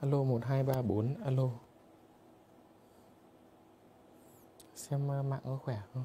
alo 1234 alo xem à, mạng có khỏe không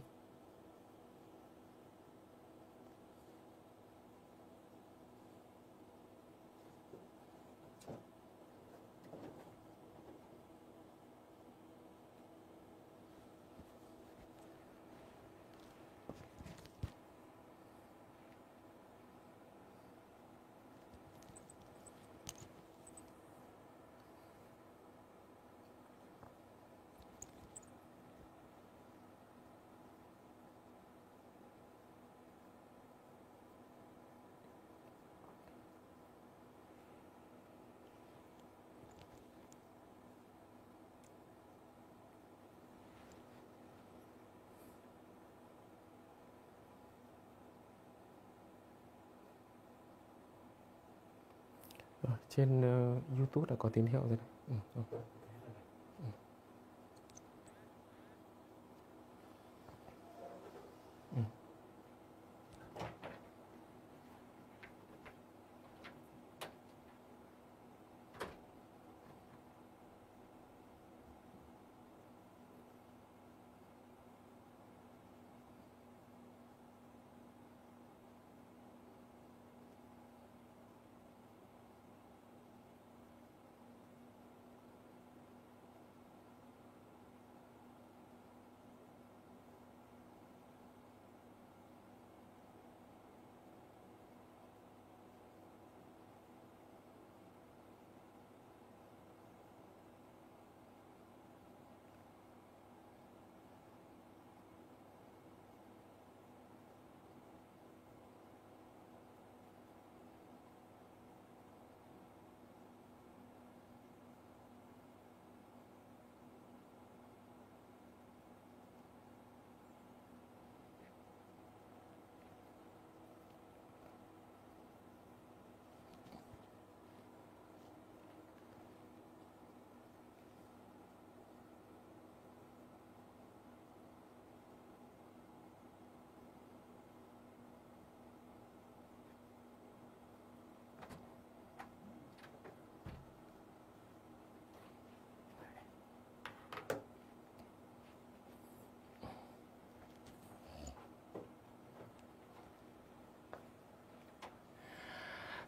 trên uh, YouTube đã có tín hiệu rồi đấy. Ừ, okay.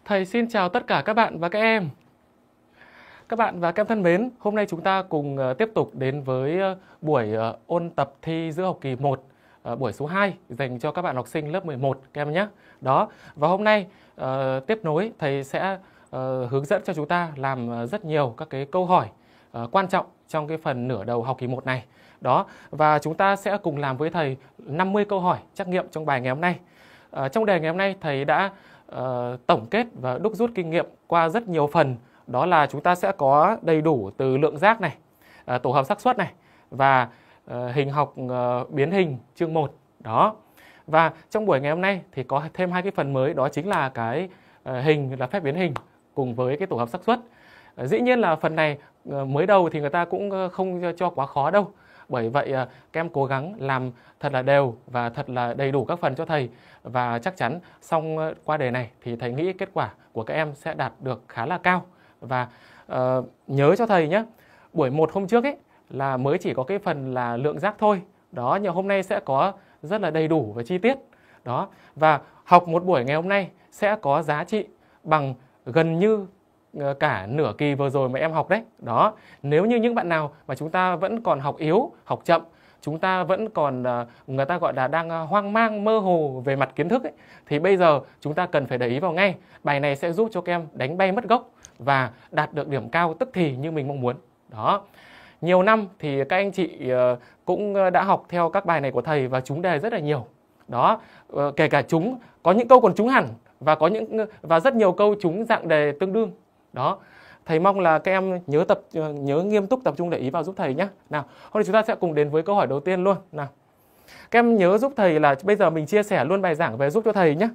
Thầy xin chào tất cả các bạn và các em. Các bạn và các em thân mến, hôm nay chúng ta cùng ờ, tiếp tục đến với ờ, buổi ờ, ôn tập thi giữa học kỳ 1 buổi số 2 dành cho các bạn học sinh lớp 11 các em nhé. Đó, và hôm nay tiếp nối thầy sẽ hướng dẫn cho chúng ta làm rất nhiều các cái câu hỏi quan trọng trong cái phần nửa đầu học kỳ 1 này. Đó, và chúng ta sẽ cùng làm với thầy 50 câu hỏi trắc nghiệm trong bài ngày hôm nay. Trong đề ngày hôm nay thầy đã Ờ, tổng kết và đúc rút kinh nghiệm qua rất nhiều phần đó là chúng ta sẽ có đầy đủ từ lượng giác này uh, tổ hợp xác suất này và uh, hình học uh, biến hình chương 1 đó và trong buổi ngày hôm nay thì có thêm hai cái phần mới đó chính là cái uh, hình là phép biến hình cùng với cái tổ hợp xác suất uh, dĩ nhiên là phần này uh, mới đầu thì người ta cũng không cho quá khó đâu bởi vậy à, các em cố gắng làm thật là đều và thật là đầy đủ các phần cho thầy và chắc chắn xong à, qua đề này thì thầy nghĩ kết quả của các em sẽ đạt được khá là cao và uh, nhớ cho thầy nhé buổi một hôm trước ấy là mới chỉ có cái phần là lượng giác thôi đó nhưng hôm nay sẽ có rất là đầy đủ và chi tiết đó và học một buổi ngày hôm nay sẽ có giá trị bằng gần như Ờ, cả nửa kỳ vừa rồi mà em học đấy đó nếu như những bạn nào mà chúng ta vẫn còn học yếu học chậm chúng ta vẫn còn ờ, người ta gọi là đang ờ, hoang mang mơ hồ về mặt kiến thức ấy, thì bây giờ chúng ta cần phải để ý vào ngay bài này sẽ giúp cho các em đánh bay mất gốc và đạt được điểm cao tức thì như mình mong muốn đó nhiều năm thì các anh chị cũng đã học theo các bài này của thầy và chúng đề rất là nhiều đó kể cả chúng có những câu còn trúng hẳn và có những và rất nhiều câu chúng dạng đề tương đương đó thầy mong là các em nhớ tập ờ, nhớ nghiêm túc tập trung để ý vào giúp thầy nhé nào hôm nay chúng ta sẽ cùng đến với câu hỏi đầu tiên luôn nào các em nhớ giúp thầy là bây giờ mình chia sẻ luôn bài giảng về giúp cho thầy nhé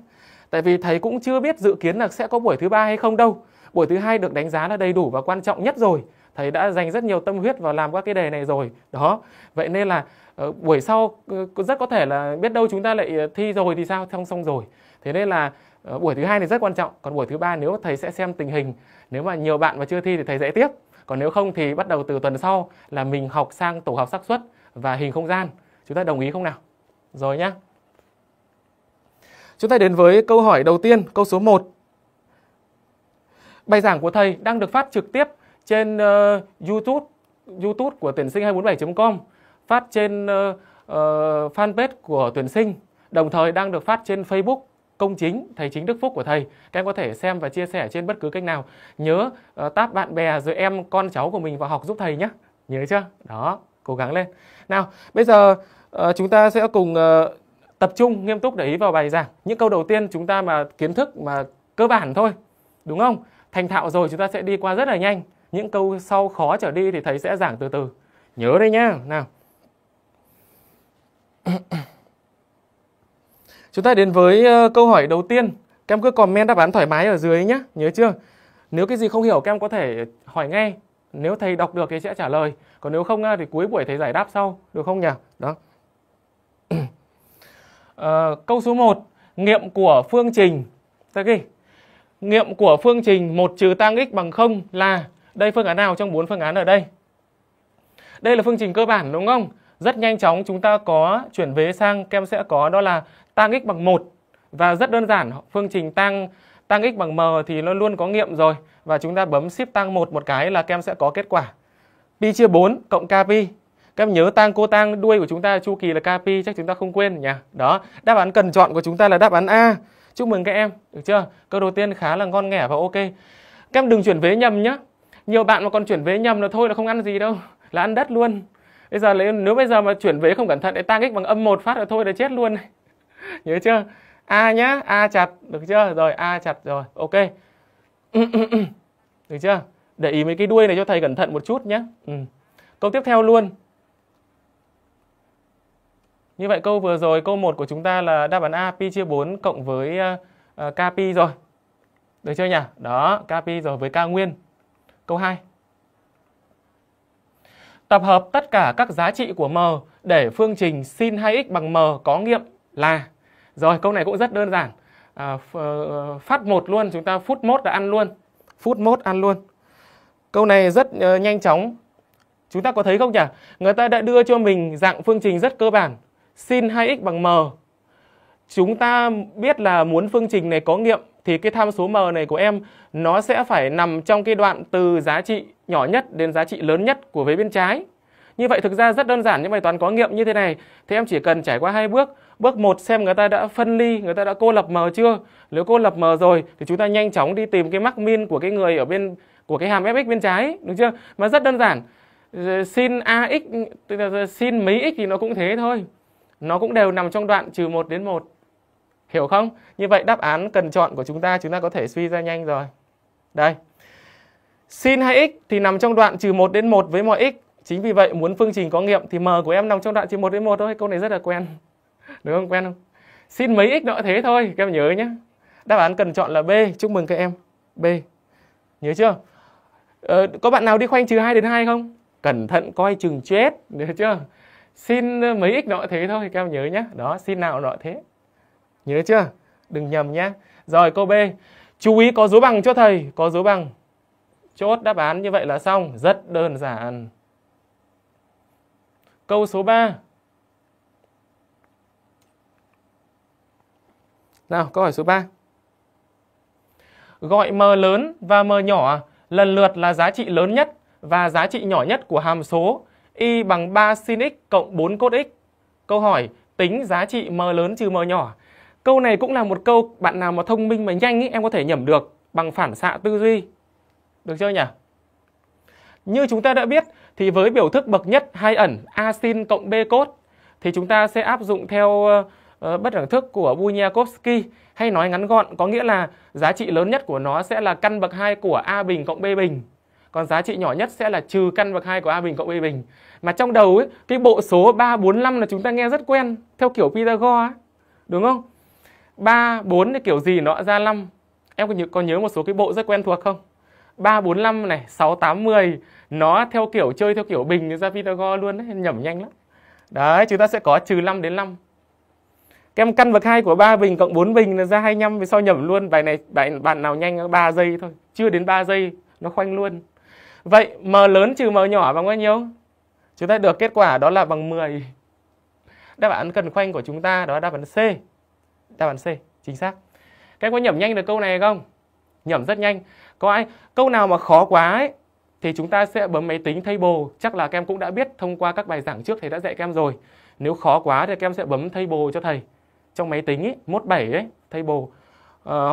tại vì thầy cũng chưa biết dự kiến là sẽ có buổi thứ ba hay không đâu buổi thứ hai được đánh giá là đầy đủ và quan trọng nhất rồi thầy đã dành rất nhiều tâm huyết vào làm các cái đề này rồi đó vậy nên là uh, buổi sau uh, rất có thể là biết đâu chúng ta lại thi rồi thì sao xong xong rồi thế nên là ờ, buổi thứ hai này rất quan trọng còn buổi thứ ba nếu thầy sẽ xem tình hình nếu mà nhiều bạn mà chưa thi thì thầy dạy tiếp còn nếu không thì bắt đầu từ tuần sau là mình học sang tổ hợp xác suất và hình không gian chúng ta đồng ý không nào rồi nhá chúng ta đến với câu hỏi đầu tiên câu số 1 bài giảng của thầy đang được phát trực tiếp trên uh, YouTube YouTube của tuyển sinh 247.com phát trên uh, uh, fanpage của tuyển sinh đồng thời đang được phát trên Facebook công chính thầy chính đức phúc của thầy các em có thể xem và chia sẻ trên bất cứ cách nào nhớ uh, ờ, táp bạn bè rồi em con cháu của mình vào học giúp thầy nhé nhớ chưa đó cố gắng lên nào bây giờ uh, chúng ta sẽ cùng uh, tập trung nghiêm túc để ý vào bài giảng những câu đầu tiên chúng ta mà kiến thức mà cơ bản thôi đúng không thành thạo rồi chúng ta sẽ đi qua rất là nhanh những câu sau khó trở đi thì thầy sẽ giảng từ từ nhớ đây nhá nào Chúng ta đến với ờ, câu hỏi đầu tiên. kem cứ comment đáp án thoải mái ở dưới nhé, nhớ chưa? Nếu cái gì không hiểu kem có thể hỏi ngay. Nếu thầy đọc được thì sẽ trả lời. Còn nếu không ờ, thì cuối buổi thầy giải đáp sau, được không nhỉ? Đó. à, câu số 1, nghiệm của phương trình. Ta ghi. Nghiệm của phương trình 1 trừ tang x bằng 0 là đây phương án nào trong bốn phương án ở đây? Đây là phương trình cơ bản đúng không? Rất nhanh chóng chúng ta có chuyển vế sang kem sẽ có đó là tăng x bằng 1 và rất đơn giản phương trình tăng tăng x bằng m thì nó luôn có nghiệm rồi và chúng ta bấm shift tăng một một cái là các em sẽ có kết quả pi chia 4 cộng k pi các em nhớ tăng cô tăng đuôi của chúng ta chu kỳ là k pi chắc chúng ta không quên nhỉ đó đáp án cần chọn của chúng ta là đáp án a chúc mừng các em được chưa câu đầu tiên khá là ngon nghẻ và ok các em đừng chuyển vế nhầm nhá nhiều bạn mà còn chuyển vế nhầm là thôi là không ăn gì đâu là ăn đất luôn bây giờ nếu bây giờ mà chuyển vế không cẩn thận lại tăng x bằng âm một phát là thôi là chết luôn này nhớ chưa a nhá a chặt được chưa rồi a chặt rồi ok được chưa để ý mấy cái đuôi này cho thầy cẩn thận một chút nhé ừ. câu tiếp theo luôn như vậy câu vừa rồi câu 1 của chúng ta là đáp án A pi chia 4 cộng với uh, ờ, K ờ, pi rồi. Được chưa nhỉ? Đó, K pi rồi với K nguyên. Câu 2. Tập hợp tất cả các giá trị của M để phương trình sin 2x bằng M có nghiệm là rồi câu này cũng rất đơn giản. À, ờ, phát một luôn chúng ta phút mốt là ăn luôn. Phút mốt ăn luôn. Câu này rất uh, nhanh chóng. Chúng ta có thấy không nhỉ? Người ta đã đưa cho mình dạng phương trình rất cơ bản. Sin 2x bằng m. Chúng ta biết là muốn phương trình này có nghiệm thì cái tham số m này của em nó sẽ phải nằm trong cái đoạn từ giá trị nhỏ nhất đến giá trị lớn nhất của vế bên trái. Như vậy thực ra rất đơn giản những bài toán có nghiệm như thế này thì em chỉ cần trải qua hai bước Bước 1 xem người ta đã phân ly, người ta đã cô lập mờ chưa? Nếu cô lập mờ rồi thì chúng ta nhanh chóng đi tìm cái mắc min của cái người ở bên của cái hàm fx bên trái, đúng chưa? Mà rất đơn giản. Sin ax tức là sin mấy x thì nó cũng thế thôi. Nó cũng đều nằm trong đoạn trừ 1 đến 1. Hiểu không? Như vậy đáp án cần chọn của chúng ta chúng ta có thể suy ra nhanh rồi. Đây. Sin 2x thì nằm trong đoạn trừ 1 đến 1 với mọi x. Chính vì vậy muốn phương trình có nghiệm thì m của em nằm trong đoạn trừ 1 đến 1 thôi. Câu này rất là quen đúng không quen không xin mấy x nữa thế thôi các em nhớ nhé đáp án cần chọn là b chúc mừng các em b nhớ chưa ờ, có bạn nào đi khoanh trừ hai đến hai không cẩn thận coi chừng chết nhớ chưa xin mấy x nọ thế thôi các em nhớ nhé đó xin nào nọ thế nhớ chưa đừng nhầm nhé rồi câu b chú ý có dấu bằng cho thầy có dấu bằng chốt đáp án như vậy là xong rất đơn giản câu số 3 Nào, câu hỏi số 3. Gọi m lớn và m nhỏ lần lượt là giá trị lớn nhất và giá trị nhỏ nhất của hàm số y bằng 3 sin x cộng 4 cos x. Câu hỏi tính giá trị m lớn trừ m nhỏ. Câu này cũng là một câu bạn nào mà thông minh mà nhanh ý, em có thể nhẩm được bằng phản xạ tư duy. Được chưa nhỉ? Như chúng ta đã biết thì với biểu thức bậc nhất hai ẩn a sin cộng b cos thì chúng ta sẽ áp dụng theo uh, Ờ, bất đẳng thức của Bunyakovsky hay nói ngắn gọn có nghĩa là giá trị lớn nhất của nó sẽ là căn bậc 2 của A bình cộng B bình còn giá trị nhỏ nhất sẽ là trừ căn bậc 2 của A bình cộng B bình mà trong đầu ấy, cái bộ số 3, 4, 5 là chúng ta nghe rất quen theo kiểu Pythagore ấy. đúng không 3, 4 thì kiểu gì nó ra 5 em có nhớ, có nhớ một số cái bộ rất quen thuộc không 3, 4, 5 này 6, 8, 10 nó theo kiểu chơi theo kiểu bình ra Pythagore luôn đấy nhẩm nhanh lắm đấy chúng ta sẽ có trừ 5 đến 5 các căn bậc hai của ba bình cộng 4 bình là ra 25 về sau nhẩm luôn bài này bạn bạn nào nhanh 3 giây thôi chưa đến 3 giây nó khoanh luôn vậy m lớn trừ m nhỏ bằng bao nhiêu chúng ta được kết quả đó là bằng 10 đáp án cần khoanh của chúng ta đó là đáp án C đáp án C chính xác các em có nhẩm nhanh được câu này không nhẩm rất nhanh có ai câu nào mà khó quá ấy, thì chúng ta sẽ bấm máy tính thay bồ chắc là các em cũng đã biết thông qua các bài giảng trước thầy đã dạy các em rồi nếu khó quá thì các em sẽ bấm thay bồ cho thầy trong máy tính ấy, mốt 7 ấy, table uh,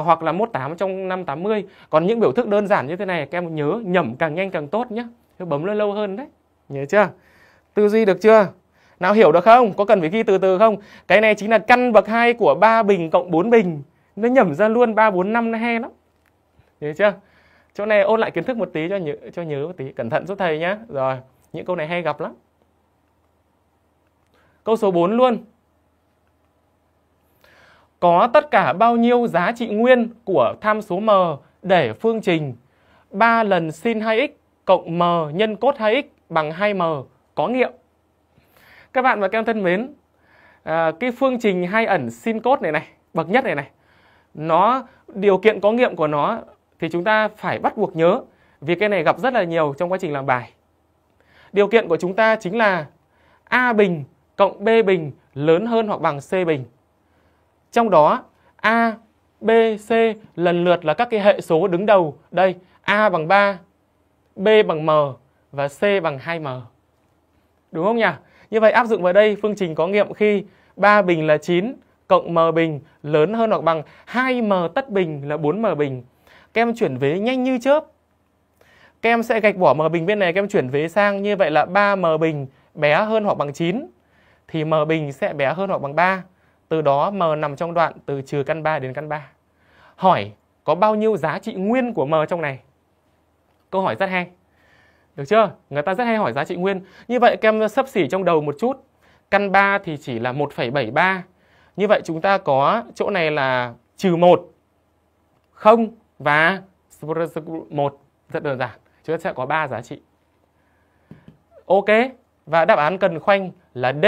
hoặc là mốt 8 trong năm 80. Còn những biểu thức đơn giản như thế này các em nhớ nhẩm càng nhanh càng tốt nhé. Bấm lâu lâu hơn đấy. Nhớ chưa? Tư duy được chưa? Nào hiểu được không? Có cần phải ghi từ từ không? Cái này chính là căn bậc 2 của 3 bình cộng 4 bình. Nó nhẩm ra luôn 3 4 5 nó hay lắm. Nhớ chưa? Chỗ này ôn lại kiến thức một tí cho nhớ cho nhớ một tí, cẩn thận giúp thầy nhá. Rồi, những câu này hay gặp lắm. Câu số 4 luôn có tất cả bao nhiêu giá trị nguyên của tham số m để phương trình 3 lần sin 2x cộng m nhân cos 2x bằng 2m có nghiệm. Các bạn và các em thân mến, à, cái phương trình hai ẩn sin cos này này, bậc nhất này này, nó điều kiện có nghiệm của nó thì chúng ta phải bắt buộc nhớ vì cái này gặp rất là nhiều trong quá trình làm bài. Điều kiện của chúng ta chính là A bình cộng B bình lớn hơn hoặc bằng C bình. Trong đó A, B, C lần lượt là các cái hệ số đứng đầu. Đây, A bằng 3, B bằng M và C bằng 2M. Đúng không nhỉ? Như vậy áp dụng vào đây phương trình có nghiệm khi 3 bình là 9 cộng M bình lớn hơn hoặc bằng 2M tất bình là 4M bình. Các em chuyển vế nhanh như chớp. Các em sẽ gạch bỏ M bình bên này, các em chuyển vế sang như vậy là 3M bình bé hơn hoặc bằng 9 thì M bình sẽ bé hơn hoặc bằng 3. Từ đó M nằm trong đoạn từ trừ căn 3 đến căn 3. Hỏi có bao nhiêu giá trị nguyên của M trong này? Câu hỏi rất hay. Được chưa? Người ta rất hay hỏi giá trị nguyên. Như vậy kem sấp xỉ trong đầu một chút. Căn 3 thì chỉ là 1,73. Như vậy chúng ta có chỗ này là trừ 1, 0 và 1. Rất đơn giản. Chúng ta sẽ có 3 giá trị. Ok. Và đáp án cần khoanh là D.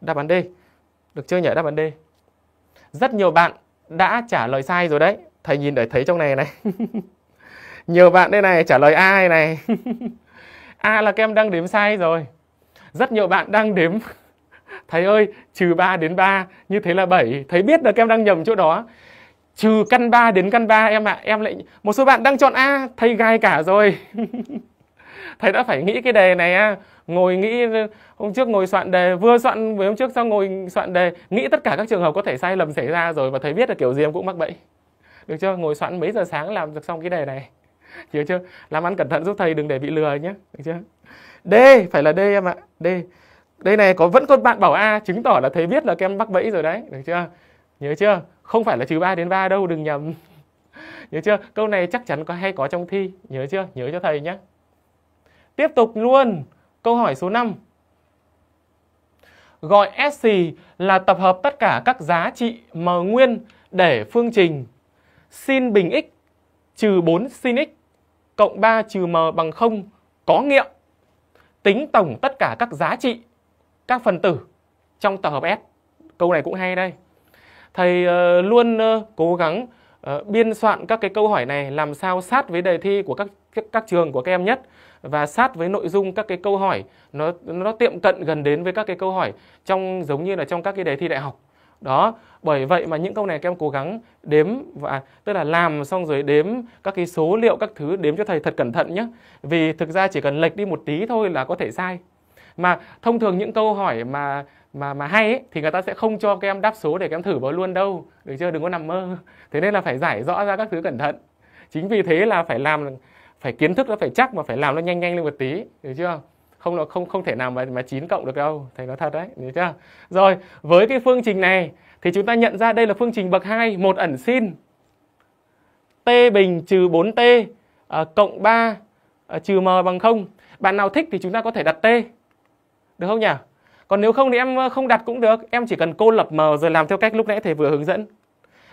Đáp án D. Được chưa nhỉ đáp án D? Rất nhiều bạn đã trả lời sai rồi đấy. Thầy nhìn để thấy trong này này. nhiều bạn đây này trả lời A này A là các em đang đếm sai rồi. Rất nhiều bạn đang đếm Thầy ơi, trừ 3 đến 3 như thế là 7. Thầy biết là các em đang nhầm chỗ đó. Trừ căn 3 đến căn 3 em ạ, à, em lại một số bạn đang chọn A, thầy gai cả rồi. thầy đã phải nghĩ cái đề này ngồi nghĩ hôm trước ngồi soạn đề vừa soạn với hôm trước xong ngồi soạn đề nghĩ tất cả các trường hợp có thể sai lầm xảy ra rồi và thầy biết là kiểu gì em cũng mắc bẫy được chưa ngồi soạn mấy giờ sáng làm được xong cái đề này hiểu chưa làm ăn cẩn thận giúp thầy đừng để bị lừa nhé được chưa d phải là d em ạ d đây này có vẫn có bạn bảo a chứng tỏ là thầy biết là kem mắc bẫy rồi đấy được chưa nhớ chưa không phải là trừ ba đến ba đâu đừng nhầm nhớ chưa câu này chắc chắn có hay có trong thi nhớ chưa nhớ cho thầy nhé tiếp tục luôn Câu hỏi số 5. Gọi SC là tập hợp tất cả các giá trị M nguyên để phương trình sin bình x trừ 4 sin x cộng 3 trừ m bằng 0 có nghiệm tính tổng tất cả các giá trị các phần tử trong tập hợp S. Câu này cũng hay đây. Thầy ờ, luôn ờ, cố gắng Ờ, biên soạn các cái câu hỏi này làm sao sát với đề thi của các các, các trường của các em nhất và sát với nội dung các cái câu hỏi nó nó tiệm cận gần đến với các cái câu hỏi trong giống như là trong các cái đề thi đại học đó bởi vậy mà những câu này các em cố gắng đếm và tức là làm xong rồi đếm các cái số liệu các thứ đếm cho thầy thật cẩn thận nhé vì thực ra chỉ cần lệch đi một tí thôi là có thể sai mà thông thường những câu hỏi mà mà mà hay ấy, thì người ta sẽ không cho các em đáp số để các em thử vào luôn đâu được chưa đừng có nằm mơ thế nên là phải giải rõ ra các thứ cẩn thận chính vì thế là phải làm phải kiến thức nó phải chắc mà phải làm nó nhanh nhanh lên một tí được chưa không là không không thể nào mà mà chín cộng được đâu thầy nói thật đấy được chưa rồi với cái phương trình này thì chúng ta nhận ra đây là phương trình bậc 2 một ẩn sin t bình trừ 4t à, cộng 3 à, trừ m bằng 0 bạn nào thích thì chúng ta có thể đặt t được không nhỉ còn nếu không thì em ờ, không đặt cũng được em chỉ cần cô lập m rồi làm theo cách lúc nãy thầy vừa hướng dẫn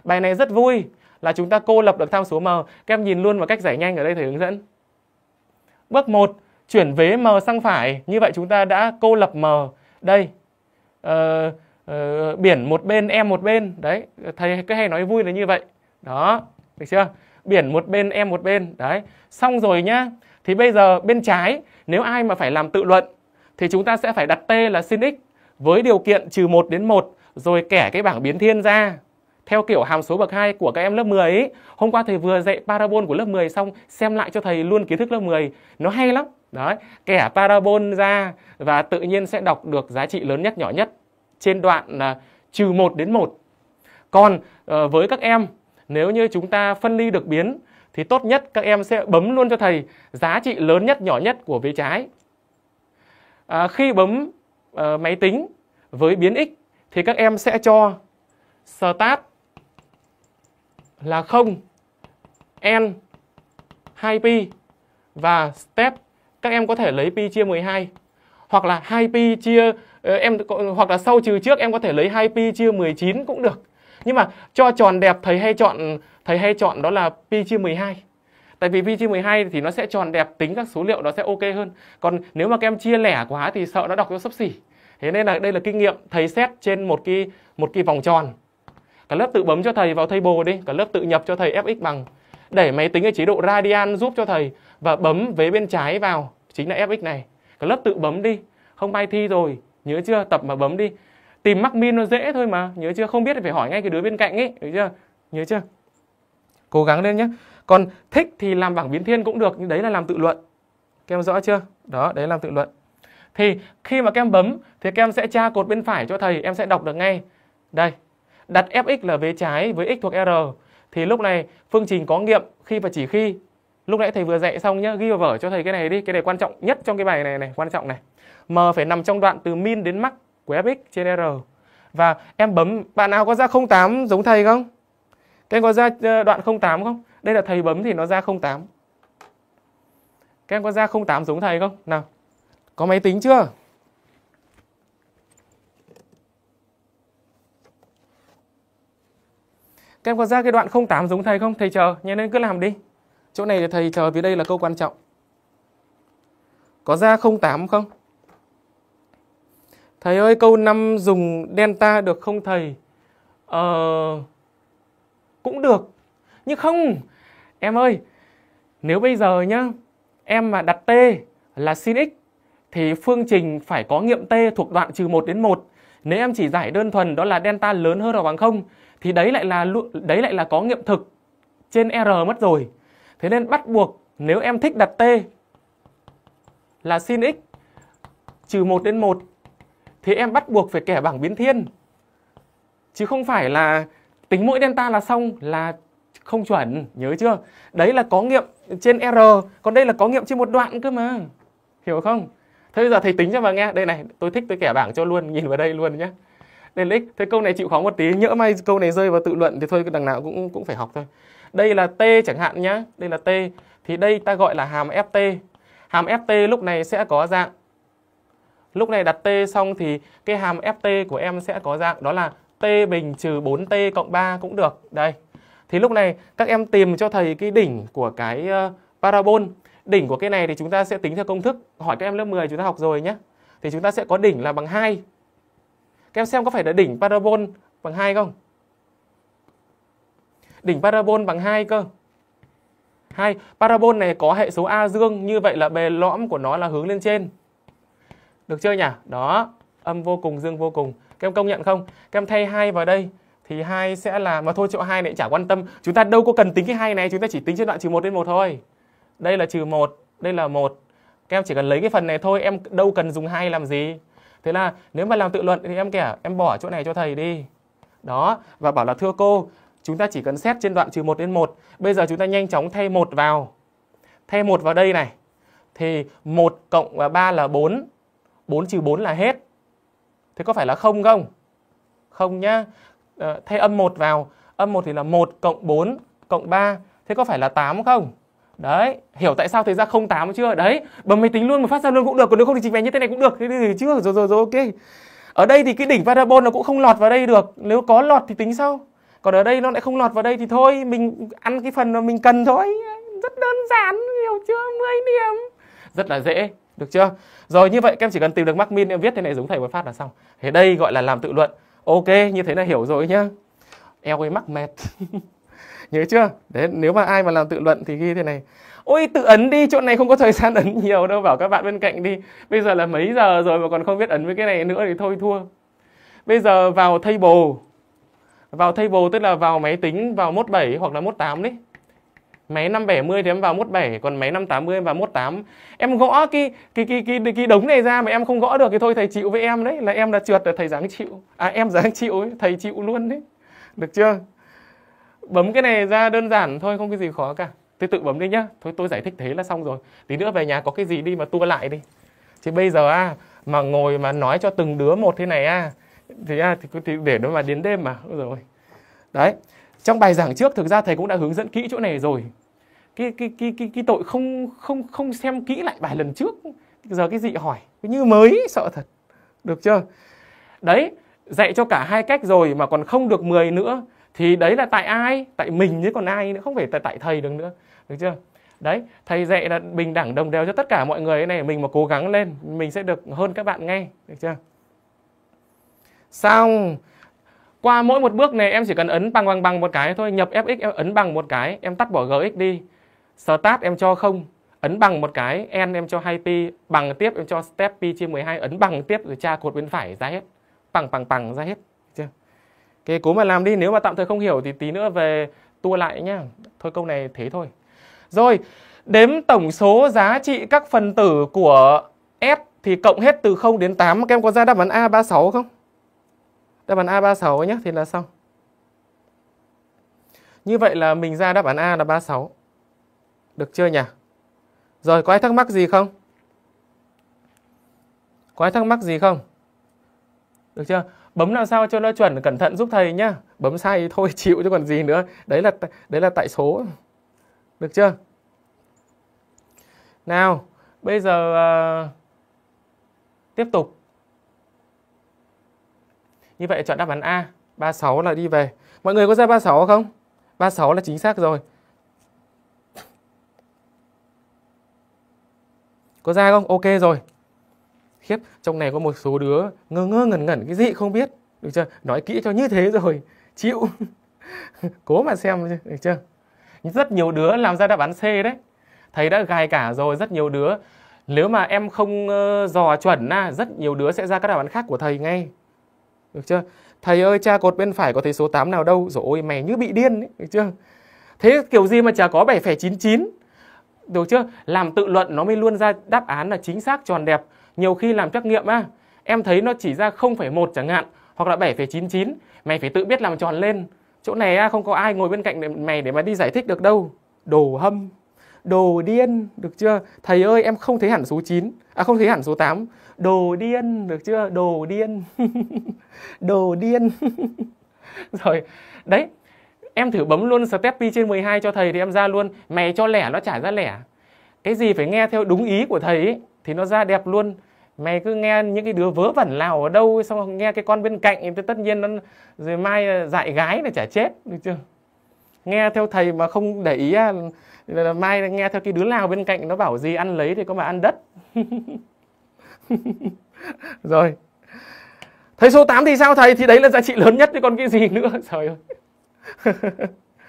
bài này rất vui là chúng ta cô lập được tham số m các em nhìn luôn vào cách giải nhanh ở đây thầy hướng dẫn bước 1 chuyển vế m sang phải như vậy chúng ta đã cô lập m đây ờ, ờ, biển một bên em một bên đấy thầy cứ hay nói vui là như vậy đó được chưa biển một bên em một bên đấy xong rồi nhá thì bây giờ bên trái nếu ai mà phải làm tự luận thì chúng ta sẽ phải đặt t là sin x với điều kiện trừ 1 đến 1 rồi kẻ cái bảng biến thiên ra theo kiểu hàm số bậc 2 của các em lớp 10 ấy. Hôm qua thầy vừa dạy parabol của lớp 10 xong xem lại cho thầy luôn kiến thức lớp 10. Nó hay lắm. Đấy, kẻ parabol ra và tự nhiên sẽ đọc được giá trị lớn nhất nhỏ nhất trên đoạn là trừ 1 đến 1. Còn ờ, với các em nếu như chúng ta phân ly được biến thì tốt nhất các em sẽ bấm luôn cho thầy giá trị lớn nhất nhỏ nhất của vế trái à, khi bấm à, máy tính với biến x thì các em sẽ cho start là 0 n 2pi và step các em có thể lấy pi chia 12 hoặc là 2pi chia ờ, em hoặc là sau trừ trước em có thể lấy 2pi chia 19 cũng được. Nhưng mà cho tròn đẹp thầy hay chọn thầy hay chọn đó là pi chia 12 tại vì vi chia 12 thì nó sẽ tròn đẹp tính các số liệu nó sẽ ok hơn còn nếu mà các em chia lẻ quá thì sợ nó đọc nó sấp xỉ thế nên là đây là kinh nghiệm thầy xét trên một cái một cái vòng tròn cả lớp tự bấm cho thầy vào table đi cả lớp tự nhập cho thầy fx bằng để máy tính ở chế độ radian giúp cho thầy và bấm vế bên trái vào chính là fx này cả lớp tự bấm đi không may thi rồi nhớ chưa tập mà bấm đi tìm mắc min nó dễ thôi mà nhớ chưa không biết thì phải hỏi ngay cái đứa bên cạnh ấy nhớ chưa nhớ chưa cố gắng lên nhé còn thích thì làm bảng biến thiên cũng được nhưng đấy là làm tự luận các em rõ chưa đó đấy là làm tự luận thì khi mà các em bấm thì các em sẽ tra cột bên phải cho thầy em sẽ đọc được ngay đây đặt fx là vế trái với x thuộc r thì lúc này phương trình có nghiệm khi và chỉ khi lúc nãy thầy vừa dạy xong nhá ghi vào vở cho thầy cái này đi cái này quan trọng nhất trong cái bài này này quan trọng này m phải nằm trong đoạn từ min đến max của fx trên r và em bấm bạn nào có ra 08 giống thầy không các em có ra ờ, đoạn 08 không đây là thầy bấm thì nó ra 08 các em có ra 08 giống thầy không nào có máy tính chưa Các em có ra cái đoạn 08 giống thầy không? Thầy chờ, nhanh lên cứ làm đi. Chỗ này thầy chờ vì đây là câu quan trọng. Có ra 08 không? Thầy ơi, câu 5 dùng delta được không thầy? Ờ, cũng được. Nhưng không, em ơi nếu bây giờ nhá em mà đặt t là sin x thì phương trình phải có nghiệm t thuộc đoạn trừ 1 đến 1 nếu em chỉ giải đơn thuần đó là delta lớn hơn hoặc bằng không thì đấy lại là đấy lại là có nghiệm thực trên r mất rồi thế nên bắt buộc nếu em thích đặt t là sin x trừ 1 đến 1 thì em bắt buộc phải kẻ bảng biến thiên chứ không phải là tính mỗi delta là xong là không chuẩn nhớ chưa đấy là có nghiệm trên r còn đây là có nghiệm trên một đoạn cơ mà hiểu không thế bây giờ thầy tính cho bà nghe đây này tôi thích tôi kẻ bảng cho luôn nhìn vào đây luôn nhé nên x thế câu này chịu khó một tí nhỡ may câu này rơi vào tự luận thì thôi đằng nào cũng cũng phải học thôi đây là t chẳng hạn nhá đây là t thì đây ta gọi là hàm ft hàm ft lúc này sẽ có dạng lúc này đặt t xong thì cái hàm ft của em sẽ có dạng đó là t bình trừ 4t cộng 3 cũng được đây thì lúc này các em tìm cho thầy cái đỉnh của cái ờ, parabol đỉnh của cái này thì chúng ta sẽ tính theo công thức hỏi các em lớp 10 chúng ta học rồi nhé thì chúng ta sẽ có đỉnh là bằng 2 các em xem có phải là đỉnh parabol bằng 2 không đỉnh parabol bằng 2 cơ hai Parabol này có hệ số A dương, như vậy là bề lõm của nó là hướng lên trên. Được chưa nhỉ? Đó, âm vô cùng, dương vô cùng. Các em công nhận không? Các em thay hai vào đây thì hai sẽ là mà thôi chỗ hai này chả quan tâm chúng ta đâu có cần tính cái hai này chúng ta chỉ tính trên đoạn trừ một đến một thôi đây là trừ một đây là một các em chỉ cần lấy cái phần này thôi em đâu cần dùng hai làm gì thế là nếu mà làm tự luận thì em kẻ em bỏ chỗ này cho thầy đi đó và bảo là thưa cô chúng ta chỉ cần xét trên đoạn trừ một đến một bây giờ chúng ta nhanh chóng thay một vào thay một vào đây này thì 1 cộng và 3 là 4 4 trừ 4 là hết thế có phải là không không không nhá Ờ, thay âm 1 vào âm 1 thì là 1 cộng 4 cộng 3 thế có phải là 8 không đấy hiểu tại sao thấy ra không 08 chưa đấy bấm máy tính luôn mà phát ra luôn cũng được còn nếu không thì trình bày như thế này cũng được thế thì chưa rồi rồi rồi ok ở đây thì cái đỉnh parabol nó cũng không lọt vào đây được nếu có lọt thì tính sau còn ở đây nó lại không lọt vào đây thì thôi mình ăn cái phần mà mình cần thôi rất đơn giản hiểu chưa 10 điểm rất là dễ được chưa rồi như vậy các em chỉ cần tìm được mắc min em viết thế này giống thầy một phát là xong thế đây gọi là làm tự luận ok như thế là hiểu rồi nhá eo mắc mệt nhớ chưa đấy nếu mà ai mà làm tự luận thì ghi thế này ôi tự ấn đi chỗ này không có thời gian ấn nhiều đâu bảo các bạn bên cạnh đi bây giờ là mấy giờ rồi mà còn không biết ấn với cái này nữa thì thôi thua bây giờ vào table vào table tức là vào máy tính vào 17 hoặc là 18 đấy máy 570 thì em vào mốt 7 còn máy 580 em vào mốt 8 em gõ cái cái cái cái cái đống này ra mà em không gõ được thì thôi thầy chịu với em đấy là em đã trượt rồi thầy giáng chịu à em giáng chịu ấy, thầy chịu luôn đấy được chưa bấm cái này ra đơn giản thôi không cái gì khó cả tôi tự bấm đi nhá thôi tôi giải thích thế là xong rồi tí nữa về nhà có cái gì đi mà tua lại đi chứ bây giờ à mà ngồi mà nói cho từng đứa một thế này à thì à thì, thì để nó mà đến đêm mà rồi đấy trong bài giảng trước thực ra thầy cũng đã hướng dẫn kỹ chỗ này rồi cái cái cái cái, cái tội không không không xem kỹ lại bài lần trước giờ cái gì hỏi như mới sợ thật được chưa đấy dạy cho cả hai cách rồi mà còn không được 10 nữa thì đấy là tại ai tại mình chứ còn ai nữa không phải tại tại thầy được nữa được chưa đấy thầy dạy là bình đẳng đồng đều cho tất cả mọi người này mình mà cố gắng lên mình sẽ được hơn các bạn ngay được chưa xong qua mỗi một bước này em chỉ cần ấn bằng bằng bằng một cái thôi nhập fx em ấn bằng một cái em tắt bỏ gx đi start em cho không ấn bằng một cái n em cho 2 pi bằng tiếp em cho step pi chia 12 ấn bằng tiếp rồi tra cột bên phải ra hết bằng bằng bằng ra hết chưa cái cố mà làm đi nếu mà tạm thời không hiểu thì tí nữa về tua lại nhá thôi câu này thế thôi rồi đếm tổng số giá trị các phần tử của f thì cộng hết từ 0 đến 8 các em có ra đáp án A36 không đáp án A 36 nhé thì là xong như vậy là mình ra đáp án A là 36 được chưa nhỉ rồi có ai thắc mắc gì không có ai thắc mắc gì không được chưa bấm làm sao cho nó chuẩn cẩn thận giúp thầy nhá bấm sai thôi chịu chứ còn gì nữa đấy là đấy là tại số được chưa nào bây giờ uh, tiếp tục như vậy chọn đáp án A, 36 là đi về. Mọi người có ra 36 không? 36 là chính xác rồi. Có ra không? Ok rồi. Khiếp, trong này có một số đứa ngơ ngơ ngẩn ngẩn cái gì không biết. Được chưa? Nói kỹ cho như thế rồi. Chịu. Cố mà xem, được chưa? Rất nhiều đứa làm ra đáp án C đấy. Thầy đã gài cả rồi, rất nhiều đứa. Nếu mà em không ờ, dò chuẩn, rất nhiều đứa sẽ ra các đáp án khác của thầy ngay. Được chưa? Thầy ơi cha cột bên phải có thấy số 8 nào đâu? Rồi ôi mày như bị điên ấy, được chưa? Thế kiểu gì mà chả có 7,99 Được chưa? Làm tự luận nó mới luôn ra đáp án là chính xác tròn đẹp Nhiều khi làm trắc nghiệm á Em thấy nó chỉ ra 0,1 chẳng hạn Hoặc là 7,99 Mày phải tự biết làm tròn lên Chỗ này à, không có ai ngồi bên cạnh mày để mà đi giải thích được đâu Đồ hâm đồ điên được chưa thầy ơi em không thấy hẳn số 9 à không thấy hẳn số 8 đồ điên được chưa đồ điên đồ điên rồi đấy em thử bấm luôn step pi trên 12 cho thầy thì em ra luôn mày cho lẻ nó trả ra lẻ cái gì phải nghe theo đúng ý của thầy ấy, thì nó ra đẹp luôn mày cứ nghe những cái đứa vớ vẩn nào ở đâu xong nghe cái con bên cạnh thì tất nhiên nó rồi mai ờ, dạy gái là chả chết được chưa nghe theo thầy mà không để ý à, là mai nghe theo cái đứa nào bên cạnh nó bảo gì ăn lấy thì có mà ăn đất rồi thấy số 8 thì sao thầy thì đấy là giá trị lớn nhất chứ còn cái gì nữa trời ơi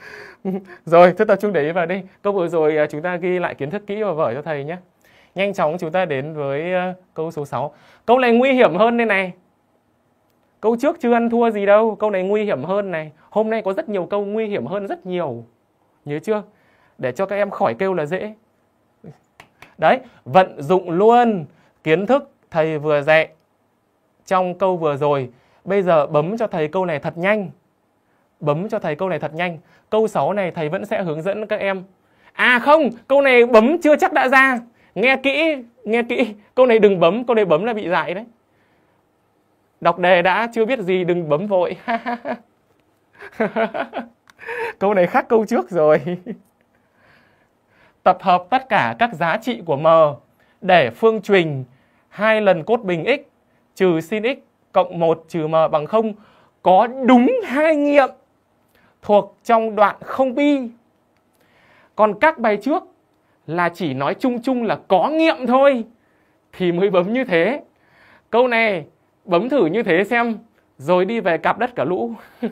rồi thế tập trung để ý vào đi câu vừa rồi à, chúng ta ghi lại kiến thức kỹ và vở cho thầy nhé nhanh chóng chúng ta đến với à, câu số 6 câu này nguy hiểm hơn đây này câu trước chưa ăn thua gì đâu câu này nguy hiểm hơn này hôm nay có rất nhiều câu nguy hiểm hơn rất nhiều nhớ chưa để cho các em khỏi kêu là dễ đấy vận dụng luôn kiến thức thầy vừa dạy trong câu vừa rồi bây giờ bấm cho thầy câu này thật nhanh bấm cho thầy câu này thật nhanh câu 6 này thầy vẫn sẽ hướng dẫn các em à không câu này bấm chưa chắc đã ra nghe kỹ nghe kỹ câu này đừng bấm câu này bấm là bị dại đấy đọc đề đã chưa biết gì đừng bấm vội câu này khác câu trước rồi tập hợp tất cả các giá trị của m để phương trình hai lần cốt bình x trừ sin x cộng 1 trừ m bằng 0 có đúng hai nghiệm thuộc trong đoạn không pi. Còn các bài trước là chỉ nói chung chung là có nghiệm thôi thì mới bấm như thế. Câu này bấm thử như thế xem rồi đi về cặp đất cả lũ.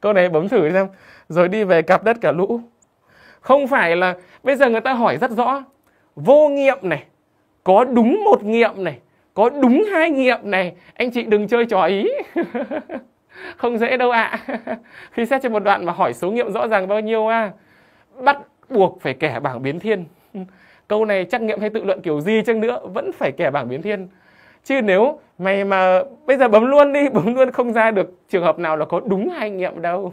Câu này bấm thử xem rồi đi về cặp đất cả lũ không phải là bây giờ người ta hỏi rất rõ vô nghiệm này có đúng một nghiệm này có đúng hai nghiệm này anh chị đừng chơi trò ý không dễ đâu ạ à. khi xét trên một đoạn mà hỏi số nghiệm rõ ràng bao nhiêu a à? bắt buộc phải kẻ bảng biến thiên câu này trắc nghiệm hay tự luận kiểu gì chăng nữa vẫn phải kẻ bảng biến thiên chứ nếu mày mà bây giờ bấm luôn đi bấm luôn không ra được trường hợp nào là có đúng hai nghiệm đâu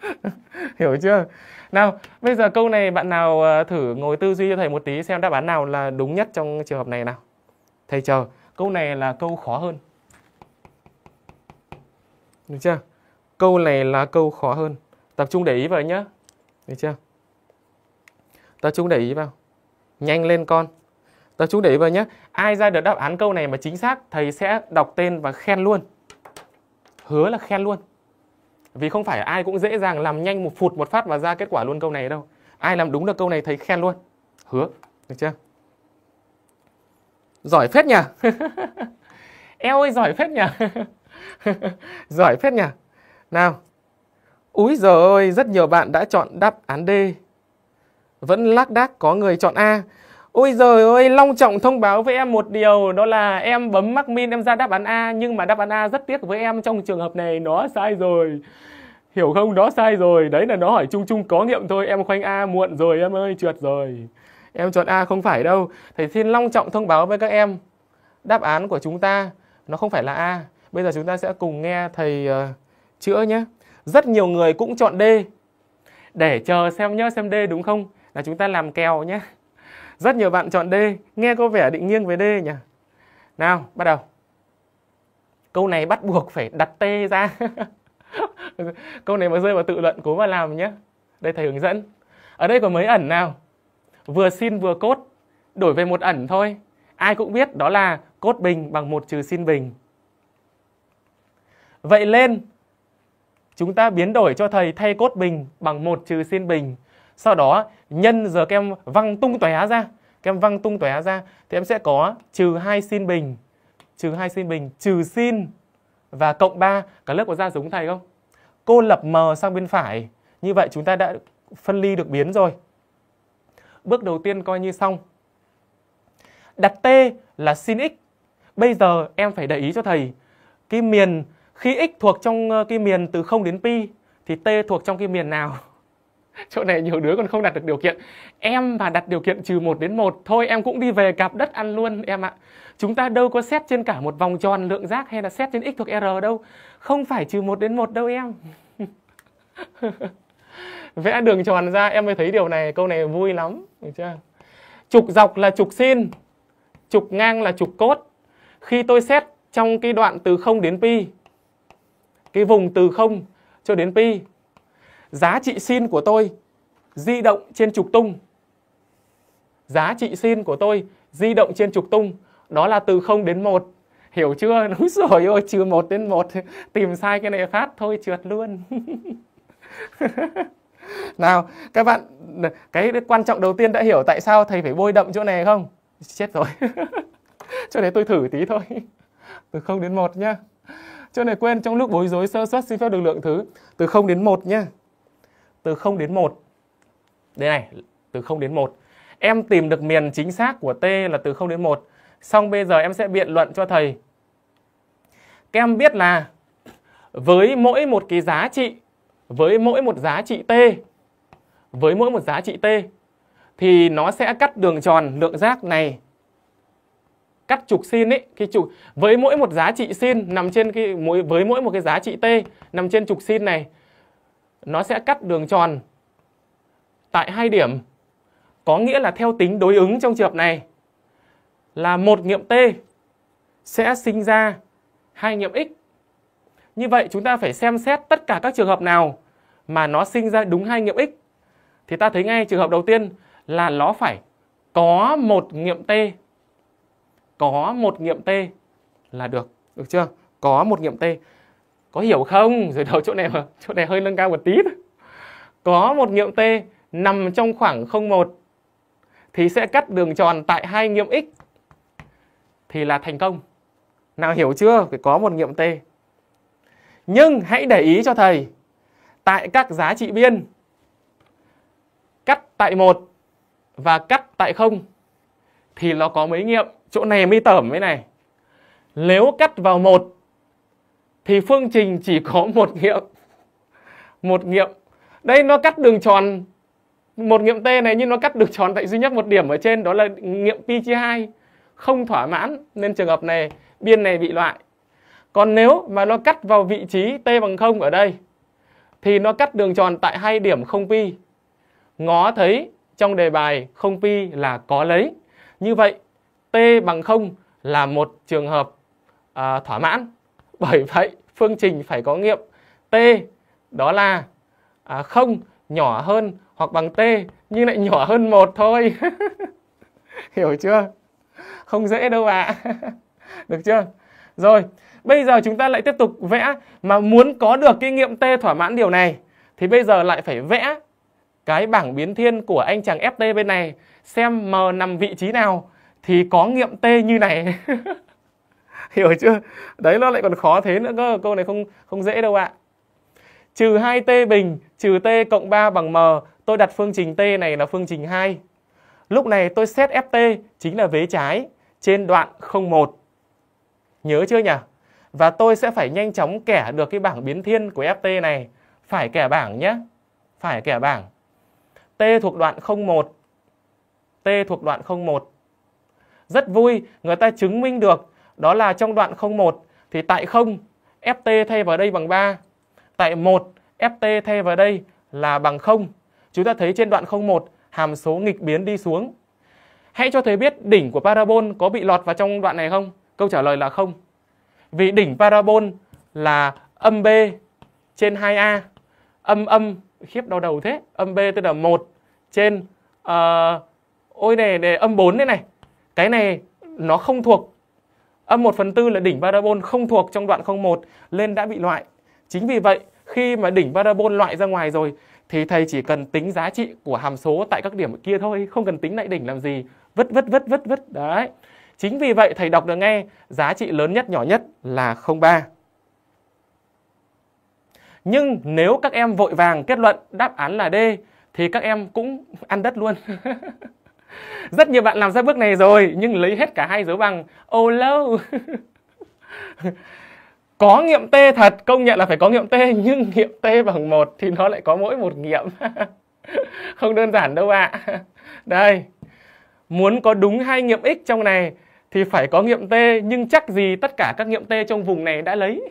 hiểu chưa nào bây giờ câu này bạn nào ờ, thử ngồi tư duy cho thầy một tí xem đáp án nào là đúng nhất trong trường hợp này nào thầy chờ câu này là câu khó hơn được chưa câu này là câu khó hơn tập trung để ý vào nhé được chưa tập trung để ý vào nhanh lên con tập trung để ý vào nhé ai ra được đáp án câu này mà chính xác thầy sẽ đọc tên và khen luôn hứa là khen luôn vì không phải ai cũng dễ dàng làm nhanh một phụt một phát và ra kết quả luôn câu này đâu ai làm đúng được câu này thấy khen luôn hứa được chưa giỏi phết nhỉ eo ơi giỏi phết nhỉ giỏi phết nhỉ nào úi giờ ơi rất nhiều bạn đã chọn đáp án D vẫn lác đác có người chọn A Ôi giời ơi, Long Trọng thông báo với em một điều đó là em bấm mắc min em ra đáp án A nhưng mà đáp án A rất tiếc với em trong trường hợp này nó sai rồi. Hiểu không? Nó sai rồi. Đấy là nó hỏi chung chung có nghiệm thôi. Em khoanh A muộn rồi em ơi, trượt rồi. Em chọn A không phải đâu. Thầy xin Long Trọng thông báo với các em đáp án của chúng ta nó không phải là A. Bây giờ chúng ta sẽ cùng nghe thầy uh, chữa nhé. Rất nhiều người cũng chọn D. Để chờ xem nhớ xem D đúng không? Là chúng ta làm kèo nhé. Rất nhiều bạn chọn D, nghe có vẻ định nghiêng về D nhỉ? Nào, bắt đầu. Câu này bắt buộc phải đặt T ra. Câu này mà rơi vào tự luận cố mà làm nhé. Đây thầy hướng dẫn. Ở đây có mấy ẩn nào? Vừa xin vừa cốt, đổi về một ẩn thôi. Ai cũng biết đó là cốt bình bằng một trừ sin bình. Vậy lên chúng ta biến đổi cho thầy thay cốt bình bằng một trừ sin bình sau đó nhân giờ các em văng tung tóe ra các em văng tung tóe ra thì em sẽ có trừ hai sin bình trừ hai sin bình trừ sin và cộng 3 cả lớp có ra giống thầy không cô lập m sang bên phải như vậy chúng ta đã phân ly được biến rồi bước đầu tiên coi như xong đặt t là sin x bây giờ em phải để ý cho thầy cái miền khi x thuộc trong cái ờ, miền từ 0 đến pi thì t thuộc trong cái miền nào chỗ này nhiều đứa còn không đặt được điều kiện em mà đặt điều kiện trừ một đến một thôi em cũng đi về cặp đất ăn luôn em ạ chúng ta đâu có xét trên cả một vòng tròn lượng rác hay là xét trên x thuộc r đâu không phải trừ một đến một đâu em vẽ đường tròn ra em mới thấy điều này câu này vui lắm được chưa trục dọc là trục sin trục ngang là trục cốt khi tôi xét trong cái đoạn từ 0 đến pi cái vùng từ 0 cho đến pi giá trị sin của tôi di động trên trục tung. Giá trị sin của tôi di động trên trục tung đó là từ 0 đến 1. Hiểu chưa? Đúng rồi ơi, trừ 1 đến 1 tìm sai cái này khác thôi trượt luôn. Nào, các bạn cái quan trọng đầu tiên đã hiểu tại sao thầy phải bôi đậm chỗ này không? Chết rồi. chỗ đấy tôi thử tí thôi. Từ 0 đến 1 nhá. Chỗ này quên trong lúc bối rối sơ suất xin phép được lượng thứ từ 0 đến 1 nhá từ 0 đến 1. Đây này, từ 0 đến 1. Em tìm được miền chính xác của T là từ 0 đến 1. Xong bây giờ em sẽ biện luận cho thầy. Các em biết là với mỗi một cái giá trị, với mỗi một giá trị T, với mỗi một giá trị T, thì nó sẽ cắt đường tròn lượng giác này cắt trục sin ấy cái trục với mỗi một giá trị sin nằm trên cái mỗi với mỗi một cái giá trị t nằm trên trục sin này nó sẽ cắt đường tròn tại hai điểm có nghĩa là theo tính đối ứng trong trường hợp này là một nghiệm t sẽ sinh ra hai nghiệm x như vậy chúng ta phải xem xét tất cả các trường hợp nào mà nó sinh ra đúng hai nghiệm x thì ta thấy ngay trường hợp đầu tiên là nó phải có một nghiệm t có một nghiệm t là được được chưa có một nghiệm t có hiểu không rồi đầu chỗ này mà chỗ này hơi nâng cao một tí thôi có một nghiệm t nằm trong khoảng 01 thì sẽ cắt đường tròn tại hai nghiệm x thì là thành công nào hiểu chưa phải có một nghiệm t nhưng hãy để ý cho thầy tại các giá trị biên cắt tại một và cắt tại không thì nó có mấy nghiệm chỗ này mới tởm với này nếu cắt vào một thì phương trình chỉ có một nghiệm một nghiệm đây nó cắt đường tròn một nghiệm t này nhưng nó cắt được tròn tại duy nhất một điểm ở trên đó là nghiệm pi chia hai không thỏa mãn nên trường hợp này biên này bị loại còn nếu mà nó cắt vào vị trí t bằng không ở đây thì nó cắt đường tròn tại hai điểm không pi ngó thấy trong đề bài không pi là có lấy như vậy t bằng không là một trường hợp à, thỏa mãn bởi vậy phương trình phải có nghiệm t đó là à, không nhỏ hơn hoặc bằng t nhưng lại nhỏ hơn một thôi hiểu chưa không dễ đâu ạ à. được chưa rồi bây giờ chúng ta lại tiếp tục vẽ mà muốn có được cái nghiệm t thỏa mãn điều này thì bây giờ lại phải vẽ cái bảng biến thiên của anh chàng ft bên này xem m nằm vị trí nào thì có nghiệm t như này hiểu chưa đấy nó lại còn khó thế nữa cơ câu này không không dễ đâu ạ trừ 2t bình trừ t cộng 3 bằng m tôi đặt phương trình t này là phương trình 2 lúc này tôi xét ft chính là vế trái trên đoạn 01 nhớ chưa nhỉ và tôi sẽ phải nhanh chóng kẻ được cái bảng biến thiên của ft này phải kẻ bảng nhé phải kẻ bảng t thuộc đoạn 01 t thuộc đoạn 01 rất vui người ta chứng minh được đó là trong đoạn 01 thì tại 0 FT thay vào đây bằng 3. Tại 1 FT thay vào đây là bằng 0. Chúng ta thấy trên đoạn 01 hàm số nghịch biến đi xuống. Hãy cho thầy biết đỉnh của parabol có bị lọt vào trong đoạn này không? Câu trả lời là không. Vì đỉnh parabol là âm B trên 2A. Âm âm khiếp đau đầu thế. Âm B tức là 1 trên uh, ôi này, này âm 4 đây này. Cái này nó không thuộc Âm 1 phần 4 là đỉnh parabol không thuộc trong đoạn 01 nên đã bị loại. Chính vì vậy, khi mà đỉnh parabol loại ra ngoài rồi thì thầy chỉ cần tính giá trị của hàm số tại các điểm kia thôi, không cần tính lại đỉnh làm gì. Vứt vứt vứt vứt vứt. Đấy. Chính vì vậy thầy đọc được nghe giá trị lớn nhất nhỏ nhất là 03. Nhưng nếu các em vội vàng kết luận đáp án là D thì các em cũng ăn đất luôn. rất nhiều bạn làm ra bước này rồi nhưng lấy hết cả hai dấu bằng oh lâu có nghiệm t thật công nhận là phải có nghiệm t nhưng nghiệm t bằng một thì nó lại có mỗi một nghiệm không đơn giản đâu ạ à. đây muốn có đúng hai nghiệm x trong này thì phải có nghiệm t nhưng chắc gì tất cả các nghiệm t trong vùng này đã lấy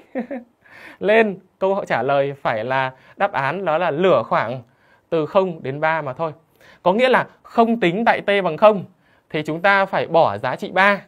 lên câu họ trả lời phải là đáp án đó là lửa khoảng từ 0 đến 3 mà thôi có nghĩa là không tính tại t bằng 0 thì chúng ta phải bỏ giá trị 3.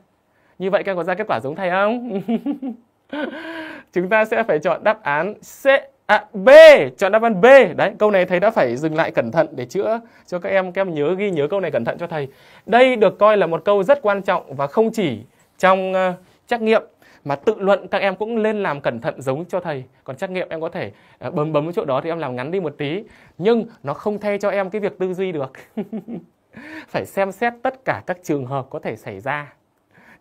Như vậy các em có ra kết quả giống thầy không? chúng ta sẽ phải chọn đáp án C à, B, chọn đáp án B. Đấy, câu này thầy đã phải dừng lại cẩn thận để chữa cho các em các em nhớ ghi nhớ câu này cẩn thận cho thầy. Đây được coi là một câu rất quan trọng và không chỉ trong uh, trắc nghiệm mà tự luận các em cũng lên làm cẩn thận giống cho thầy còn trắc nghiệm em có thể ờ, bấm bấm chỗ đó thì em làm ngắn đi một tí nhưng nó không thay cho em cái việc tư duy được phải xem xét tất cả các trường hợp có thể xảy ra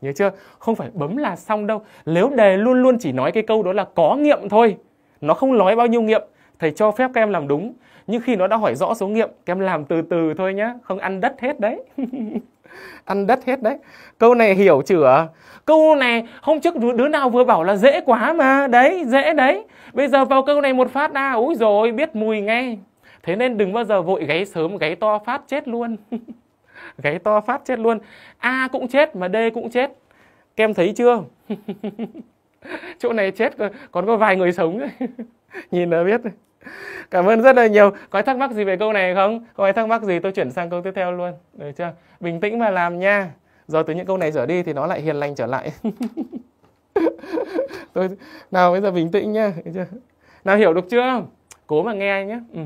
nhớ chưa không phải bấm là xong đâu nếu đề luôn luôn chỉ nói cái câu đó là có nghiệm thôi nó không nói bao nhiêu nghiệm thầy cho phép các em làm đúng nhưng khi nó đã hỏi rõ số nghiệm các em làm từ từ thôi nhé không ăn đất hết đấy ăn đất hết đấy câu này hiểu chưa? câu này hôm trước đứa nào vừa bảo là dễ quá mà đấy dễ đấy bây giờ vào câu này một phát ra à, úi rồi biết mùi ngay thế nên đừng bao giờ vội gáy sớm gáy to phát chết luôn gáy to phát chết luôn a cũng chết mà d cũng chết kem thấy chưa chỗ này chết còn có vài người sống nhìn là biết cảm ơn rất là nhiều có ai thắc mắc gì về câu này không có ai thắc mắc gì tôi chuyển sang câu tiếp theo luôn được chưa bình tĩnh mà làm nha rồi từ những câu này trở đi thì nó lại hiền lành trở lại tôi nào bây giờ bình tĩnh nhá được chưa nào hiểu được chưa cố mà nghe nhé ừ.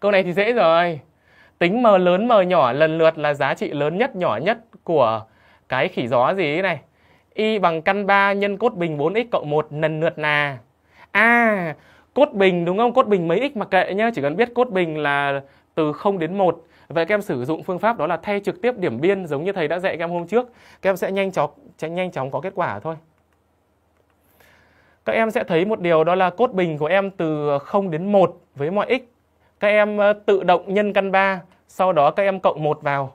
câu này thì dễ rồi tính m lớn m nhỏ lần lượt là giá trị lớn nhất nhỏ nhất của cái khỉ gió gì này y bằng căn 3 nhân cốt bình 4x cộng 1 lần lượt là a à, cốt bình đúng không cốt bình mấy x mặc kệ nhá chỉ cần biết cốt bình là từ 0 đến 1 Vậy các em sử dụng phương pháp đó là thay trực tiếp điểm biên giống như thầy đã dạy các em hôm trước. Các em sẽ nhanh chóng sẽ nhanh chóng có kết quả thôi. Các em sẽ thấy một điều đó là cốt bình của em từ 0 đến 1 với mọi x. Các em ờ, tự động nhân căn 3, sau đó các em cộng 1 vào.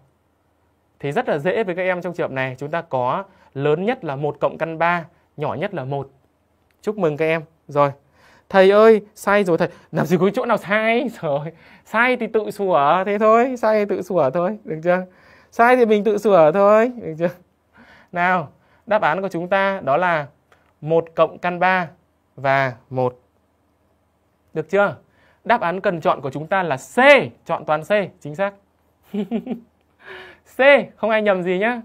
Thì rất là dễ với các em trong trường hợp này. Chúng ta có lớn nhất là 1 cộng căn 3, nhỏ nhất là 1. Chúc mừng các em. Rồi thầy ơi sai rồi thầy làm gì có chỗ nào sai rồi sai thì tự sửa thế thôi sai thì tự sửa thôi được chưa sai thì mình tự sửa thôi được chưa nào đáp án của chúng ta đó là một cộng căn 3 và một được chưa đáp án cần chọn của chúng ta là C chọn toàn C chính xác C không ai nhầm gì nhá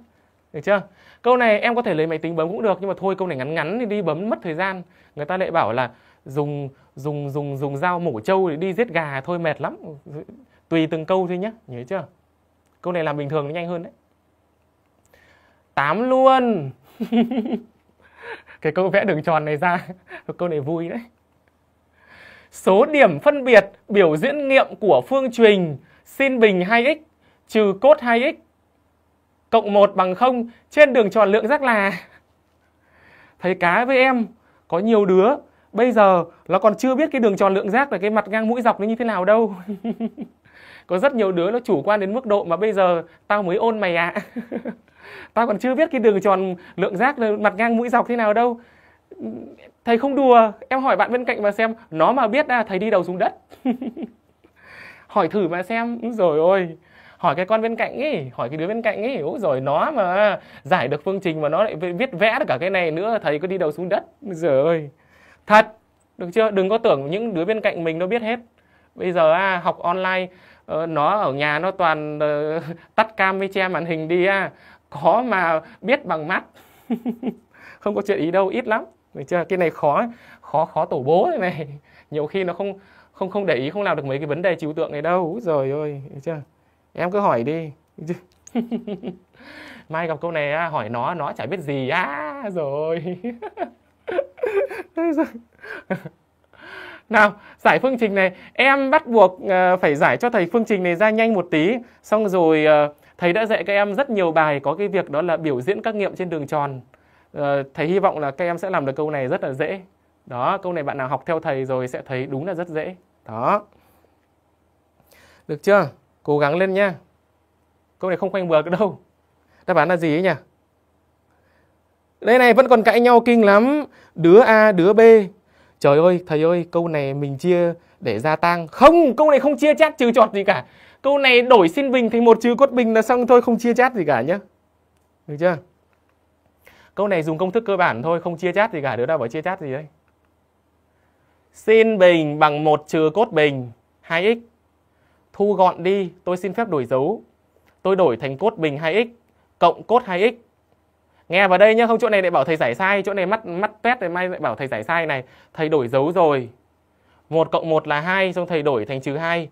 được chưa câu này em có thể lấy máy tính bấm cũng được nhưng mà thôi câu này ngắn ngắn thì đi bấm mất thời gian người ta lại bảo là dùng dùng dùng dùng dao mổ trâu để đi giết gà thôi mệt lắm tùy từng câu thôi nhá nhớ chưa câu này làm bình thường nó nhanh hơn đấy tám luôn cái câu vẽ đường tròn này ra câu này vui đấy số điểm phân biệt biểu diễn nghiệm của phương trình sin bình 2x trừ cốt 2x cộng 1 bằng 0 trên đường tròn lượng giác là thầy cá với em có nhiều đứa bây giờ nó còn chưa biết cái đường tròn lượng giác là cái mặt ngang mũi dọc nó như thế nào đâu có rất nhiều đứa nó chủ quan đến mức độ mà bây giờ tao mới ôn mày ạ à. tao còn chưa biết cái đường tròn lượng giác là mặt ngang mũi dọc thế nào đâu thầy không đùa em hỏi bạn bên cạnh mà xem nó mà biết là thầy đi đầu xuống đất hỏi thử mà xem rồi ôi hỏi cái con bên cạnh ấy hỏi cái đứa bên cạnh ấy ôi rồi nó mà giải được phương trình mà nó lại viết vẽ được cả cái này nữa thầy có đi đầu xuống đất rồi ôi thật được chưa đừng có tưởng những đứa bên cạnh mình nó biết hết bây giờ à, học online ờ, nó ở nhà nó toàn ờ, tắt cam với che màn hình đi à. khó mà biết bằng mắt không có chuyện ý đâu ít lắm được chưa cái này khó khó khó tổ bố này, này nhiều khi nó không không không để ý không làm được mấy cái vấn đề trừu tượng này đâu rồi ơi chưa em cứ hỏi đi mai gặp câu này à, hỏi nó nó chả biết gì à, rồi nào giải phương trình này em bắt buộc uh, phải giải cho thầy phương trình này ra nhanh một tí xong rồi uh, thầy đã dạy các em rất nhiều bài có cái việc đó là biểu diễn các nghiệm trên đường tròn uh, thầy hy vọng là các em sẽ làm được câu này rất là dễ đó câu này bạn nào học theo thầy rồi sẽ thấy đúng là rất dễ đó được chưa cố gắng lên nha câu này không khoanh bừa đâu đáp án là gì ấy nhỉ đây này vẫn còn cãi nhau kinh lắm đứa a đứa b trời ơi thầy ơi câu này mình chia để gia tăng không câu này không chia chát trừ chọt gì cả câu này đổi sin bình thành một trừ cốt bình là xong thôi không chia chát gì cả nhá được chưa câu này dùng công thức cơ bản thôi không chia chát gì cả đứa nào bảo chia chát gì đấy sin bình bằng một trừ cốt bình 2x thu gọn đi tôi xin phép đổi dấu tôi đổi thành cốt bình 2x cộng cốt 2x nghe vào đây nhá không chỗ này lại bảo thầy giải sai chỗ này mắt mắt test rồi mai lại bảo thầy giải sai này thầy đổi dấu rồi một cộng một là hai xong thầy đổi thành trừ hai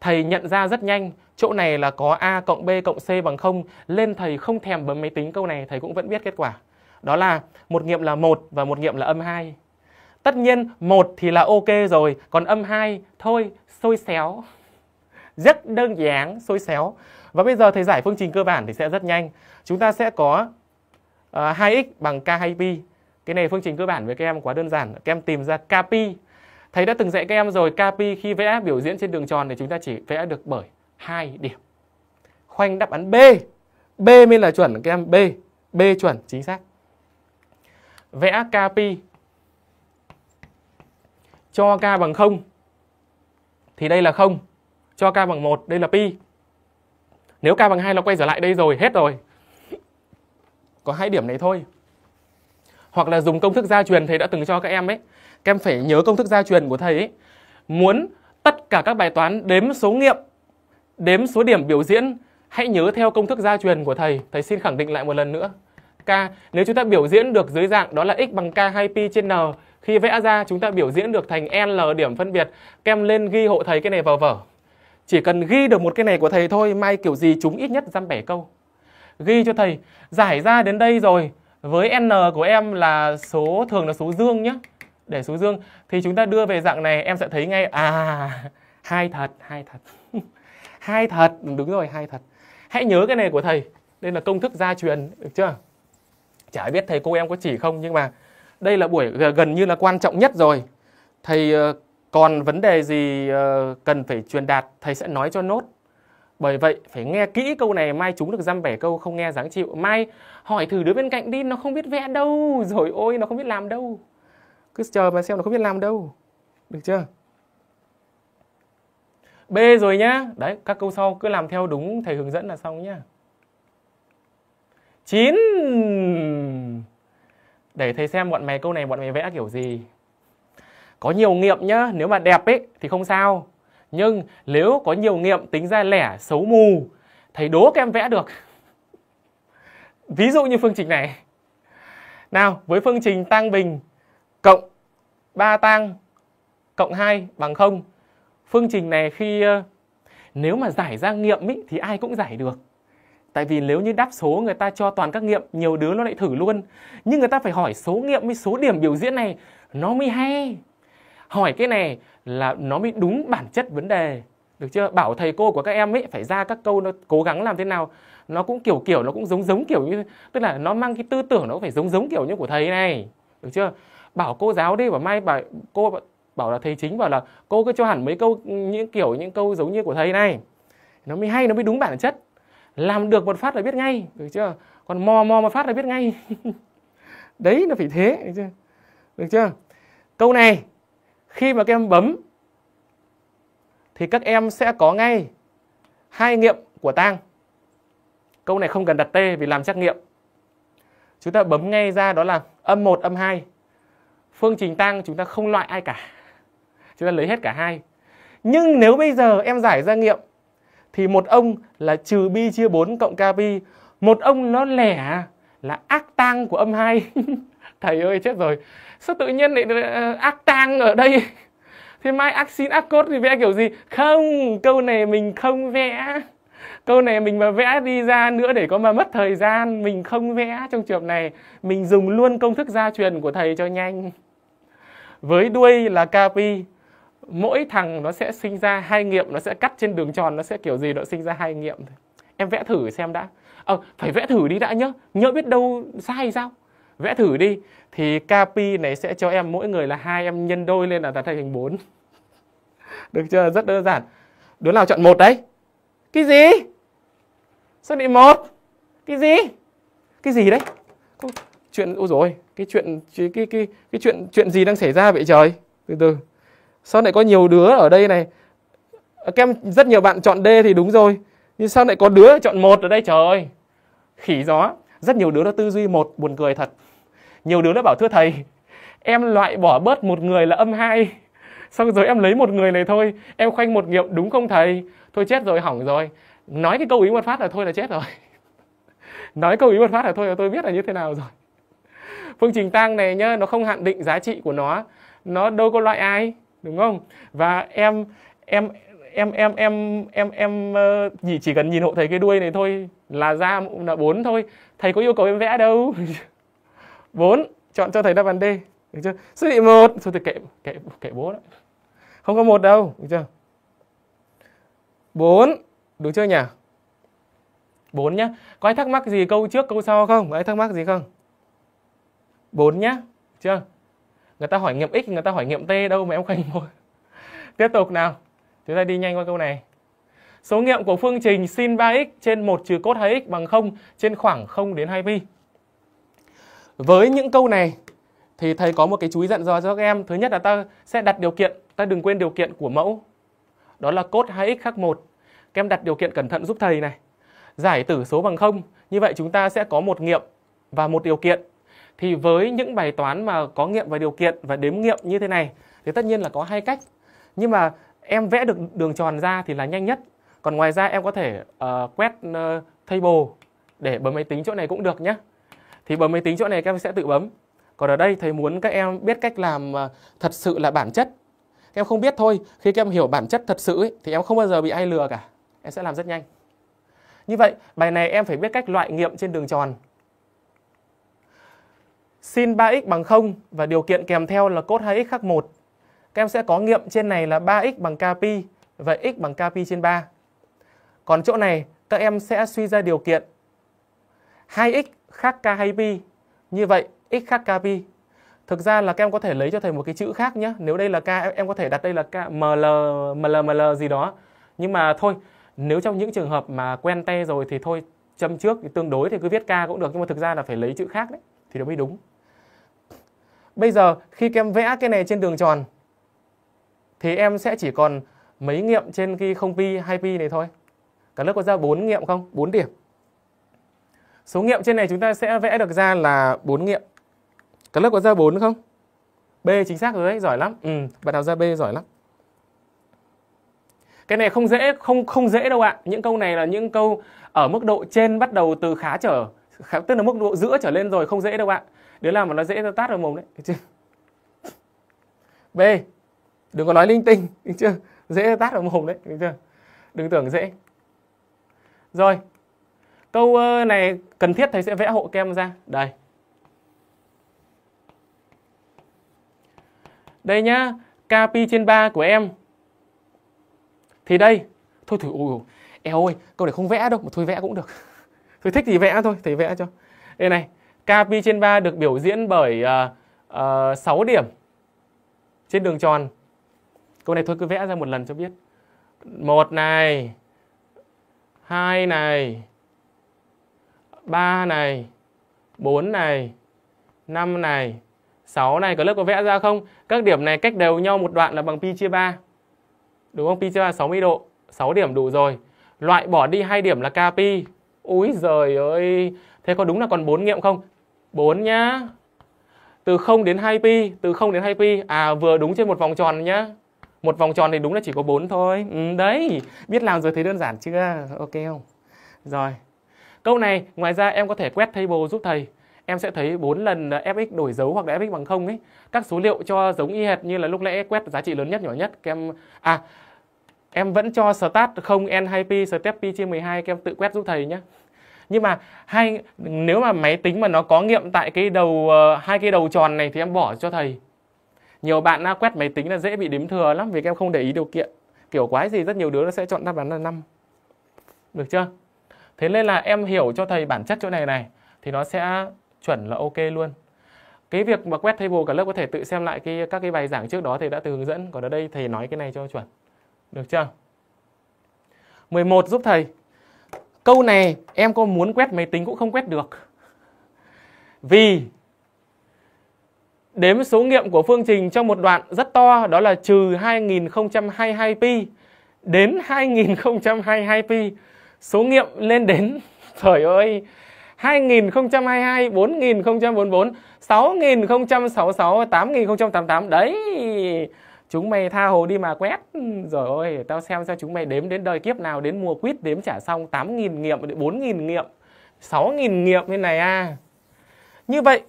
thầy nhận ra rất nhanh chỗ này là có a cộng b cộng c bằng không lên thầy không thèm bấm máy tính câu này thầy cũng vẫn biết kết quả đó là một nghiệm là một và một nghiệm là âm hai tất nhiên một thì là ok rồi còn âm hai thôi xôi xéo rất đơn giản xôi xéo và bây giờ thầy giải phương trình cơ bản thì sẽ rất nhanh chúng ta sẽ có uh, ờ, 2x bằng k 2 pi cái này phương trình cơ bản với các em quá đơn giản các em tìm ra kp thầy đã từng dạy các em rồi kp khi vẽ biểu diễn trên đường tròn thì chúng ta chỉ vẽ được bởi hai điểm khoanh đáp án b b mới là chuẩn các em b b chuẩn chính xác vẽ kp cho k bằng 0 thì đây là 0, cho k bằng 1 đây là pi. Nếu k bằng 2 nó quay trở lại đây rồi, hết rồi có hai điểm này thôi hoặc là dùng công thức gia truyền thầy đã từng cho các em ấy các em phải nhớ công thức gia truyền của thầy ấy muốn tất cả các bài toán đếm số nghiệm đếm số điểm biểu diễn hãy nhớ theo công thức gia truyền của thầy thầy xin khẳng định lại một lần nữa k nếu chúng ta biểu diễn được dưới dạng đó là x bằng k 2 pi trên n khi vẽ ra chúng ta biểu diễn được thành n l điểm phân biệt kem lên ghi hộ thầy cái này vào vở chỉ cần ghi được một cái này của thầy thôi mai kiểu gì chúng ít nhất dăm bẻ câu ghi cho thầy giải ra đến đây rồi với n của em là số thường là số dương nhé để số dương thì chúng ta đưa về dạng này em sẽ thấy ngay à hai thật hai thật hai thật đúng rồi hai thật hãy nhớ cái này của thầy đây là công thức gia truyền được chưa chả biết thầy cô em có chỉ không nhưng mà đây là buổi gần như là quan trọng nhất rồi thầy ờ, còn vấn đề gì ờ, cần phải truyền đạt thầy sẽ nói cho nốt bởi vậy phải nghe kỹ câu này mai chúng được dăm bẻ câu không nghe dáng chịu. Mai hỏi thử đứa bên cạnh đi nó không biết vẽ đâu. Rồi ôi nó không biết làm đâu. Cứ chờ mà xem nó không biết làm đâu. Được chưa? B rồi nhá. Đấy, các câu sau cứ làm theo đúng thầy hướng dẫn là xong nhá. 9. Để thầy xem bọn mày câu này bọn mày vẽ kiểu gì. Có nhiều nghiệm nhá, nếu mà đẹp ấy thì không sao nhưng nếu có nhiều nghiệm tính ra lẻ xấu mù thầy đố các em vẽ được ví dụ như phương trình này nào với phương trình tăng bình cộng 3 tăng cộng 2 bằng 0 phương trình này khi ờ, nếu mà giải ra nghiệm ý, thì ai cũng giải được Tại vì nếu như đáp số người ta cho toàn các nghiệm, nhiều đứa nó lại thử luôn. Nhưng người ta phải hỏi số nghiệm với số điểm biểu diễn này nó mới hay. Hỏi cái này là nó mới đúng bản chất vấn đề được chưa bảo thầy cô của các em ấy phải ra các câu nó cố gắng làm thế nào nó cũng kiểu kiểu nó cũng giống giống kiểu như tức là nó mang cái tư tưởng nó phải giống giống kiểu như của thầy này được chưa bảo cô giáo đi và mai bảo cô bảo là thầy chính bảo là cô cứ cho hẳn mấy câu những kiểu những câu giống như của thầy này nó mới hay nó mới đúng bản chất làm được một phát là biết ngay được chưa còn mò mò một phát là biết ngay đấy nó phải thế được chưa được chưa câu này khi mà các em bấm thì các em sẽ có ngay hai nghiệm của tang. Câu này không cần đặt T vì làm trắc nghiệm. Chúng ta bấm ngay ra đó là âm 1, âm 2. Phương trình tang chúng ta không loại ai cả. Chúng ta lấy hết cả hai. Nhưng nếu bây giờ em giải ra nghiệm thì một ông là trừ bi chia 4 cộng k bi, một ông nó lẻ là ác tang của âm 2. Thầy ơi chết rồi sao tự nhiên lại ờ, ác tang ở đây thế mai ác xin ác cốt thì vẽ kiểu gì không câu này mình không vẽ câu này mình mà vẽ đi ra nữa để có mà mất thời gian mình không vẽ trong trường này mình dùng luôn công thức gia truyền của thầy cho nhanh với đuôi là capi mỗi thằng nó sẽ sinh ra hai nghiệm nó sẽ cắt trên đường tròn nó sẽ kiểu gì nó sinh ra hai nghiệm em vẽ thử xem đã ờ à, phải vẽ thử đi đã nhớ nhớ biết đâu sai sao vẽ thử đi thì KPI này sẽ cho em mỗi người là hai em nhân đôi lên là ta thành hình 4 được chưa rất đơn giản đứa nào chọn một đấy cái gì xác định một cái gì cái gì đấy chuyện ôi rồi cái chuyện cái, cái cái cái chuyện chuyện gì đang xảy ra vậy trời từ từ sao lại có nhiều đứa ở đây này à, các em rất nhiều bạn chọn D thì đúng rồi nhưng sao lại có đứa chọn một ở đây trời ơi khỉ gió rất nhiều đứa nó tư duy một buồn cười thật nhiều đứa nó bảo thưa thầy em loại bỏ bớt một người là âm hai, xong rồi em lấy một người này thôi em khoanh một nghiệm đúng không thầy thôi chết rồi hỏng rồi nói cái câu ý một phát là thôi là chết rồi nói câu ý một phát là thôi là tôi biết là như thế nào rồi phương trình tăng này nhá nó không hạn định giá trị của nó nó đâu có loại ai đúng không và em em em em em em em ờ, chỉ chỉ cần nhìn hộ thầy cái đuôi này thôi là ra là bốn thôi thầy có yêu cầu em vẽ đâu 4 chọn cho thầy đáp án D được chưa số thị một thôi thì kệ kệ kệ bố đấy không có một đâu được chưa 4 đúng chưa nhỉ 4 nhá có ai thắc mắc gì câu trước câu sau không có ai thắc mắc gì không 4 nhá chưa người ta hỏi nghiệm x người ta hỏi nghiệm t đâu mà em khoanh một tiếp tục nào chúng ta đi nhanh qua câu này số nghiệm của phương trình sin 3x trên 1 trừ cos 2x bằng 0 trên khoảng 0 đến 2 pi với những câu này thì thầy có một cái chú ý dặn dò cho các em. Thứ nhất là ta sẽ đặt điều kiện, ta đừng quên điều kiện của mẫu. Đó là cốt 2x khác một Các em đặt điều kiện cẩn thận giúp thầy này. Giải tử số bằng không Như vậy chúng ta sẽ có một nghiệm và một điều kiện. Thì với những bài toán mà có nghiệm và điều kiện và đếm nghiệm như thế này thì tất nhiên là có hai cách. Nhưng mà em vẽ được đường tròn ra thì là nhanh nhất. Còn ngoài ra em có thể uh, quét uh, table để bấm máy tính chỗ này cũng được nhé thì bấm máy tính chỗ này các em sẽ tự bấm còn ở đây thầy muốn các em biết cách làm à, thật sự là bản chất em không biết thôi khi các em hiểu bản chất thật sự ấy, thì em không bao giờ bị ai lừa cả em sẽ làm rất nhanh như vậy bài này em phải biết cách loại nghiệm trên đường tròn sin 3x bằng 0 và điều kiện kèm theo là cos 2x khác 1 các em sẽ có nghiệm trên này là 3x bằng k pi và x bằng k pi trên 3 còn chỗ này các em sẽ suy ra điều kiện 2x khác k hay KHP. Như vậy x khác k KP. Thực ra là các em có thể lấy cho thầy một cái chữ khác nhé. Nếu đây là K, em có thể đặt đây là K, ML, ML, ML gì đó. Nhưng mà thôi, nếu trong những trường hợp mà quen te rồi thì thôi, châm trước thì tương đối thì cứ viết K cũng được. Nhưng mà thực ra là phải lấy chữ khác đấy, thì nó mới đúng. Bây giờ khi các em vẽ cái này trên đường tròn, thì em sẽ chỉ còn mấy nghiệm trên cái không pi, hai pi này thôi. Cả lớp có ra 4 nghiệm không? 4 điểm. Số nghiệm trên này chúng ta sẽ vẽ được ra là 4 nghiệm. Các lớp có ra 4 không? B chính xác rồi đấy, giỏi lắm. Ừ, bạn nào ra B giỏi lắm. Cái này không dễ, không không dễ đâu ạ. Những câu này là những câu ở mức độ trên bắt đầu từ khá trở, khá, tức là mức độ giữa trở lên rồi không dễ đâu ạ. À. Đứa làm mà nó dễ nó tát vào mồm đấy, được B. Đừng có nói linh tinh, chưa? Dễ tát vào mồm đấy, chưa? Đừng tưởng dễ. Rồi, Câu này cần thiết thầy sẽ vẽ hộ kem ra. Đây. Đây nhá, Kp trên 3 của em. Thì đây, thôi thử ui, eo ơi, câu này không vẽ đâu mà thôi vẽ cũng được. Thôi thích thì vẽ thôi, thầy vẽ cho. Đây này, Kp trên 3 được biểu diễn bởi uh, uh, 6 điểm trên đường tròn. Câu này thôi cứ vẽ ra một lần cho biết. Một này, hai này, 3 này, 4 này, 5 này, 6 này. Có lớp có vẽ ra không? Các điểm này cách đều nhau một đoạn là bằng pi chia 3. Đúng không? Pi chia 3 60 độ. 6 điểm đủ rồi. Loại bỏ đi hai điểm là k pi. Úi giời ơi. Thế có đúng là còn 4 nghiệm không? 4 nhá. Từ 0 đến 2 pi, từ 0 đến 2 pi. À vừa đúng trên một vòng tròn nhá. Một vòng tròn thì đúng là chỉ có 4 thôi. Ừ, đấy, biết làm rồi thấy đơn giản chưa? Ok không? Rồi. Câu này ngoài ra em có thể quét table giúp thầy em sẽ thấy 4 lần à, fx đổi dấu hoặc là fx bằng 0 ấy. Các số liệu cho giống y hệt như là lúc lẽ quét giá trị lớn nhất nhỏ nhất các em à em vẫn cho start 0 n 2 p step p chia 12 các em tự quét giúp thầy nhé. Nhưng mà hai nếu mà máy tính mà nó có nghiệm tại cái đầu ờ, hai cái đầu tròn này thì em bỏ cho thầy. Nhiều bạn à, quét máy tính là dễ bị đếm thừa lắm vì em không để ý điều kiện. Kiểu quái gì rất nhiều đứa nó sẽ chọn đáp án là 5. Được chưa? Thế nên là em hiểu cho thầy bản chất chỗ này này thì nó sẽ chuẩn là ok luôn. Cái việc mà quét table cả lớp có thể tự xem lại cái các cái bài giảng trước đó thầy đã từ hướng dẫn, còn ở đây thầy nói cái này cho chuẩn. Được chưa? 11 giúp thầy. Câu này em có muốn quét máy tính cũng không quét được. Vì đếm số nghiệm của phương trình trong một đoạn rất to đó là trừ 2022 pi đến 2022 pi số nghiệm lên đến trời ơi 2022, 4044, 6066, 8088 đấy. Chúng mày tha hồ đi mà quét. Rồi ôi, tao xem sao chúng mày đếm đến đời kiếp nào đến mùa quýt đếm trả xong 8000 nghiệm, 4000 nghiệm, 6000 nghiệm như này à. Như vậy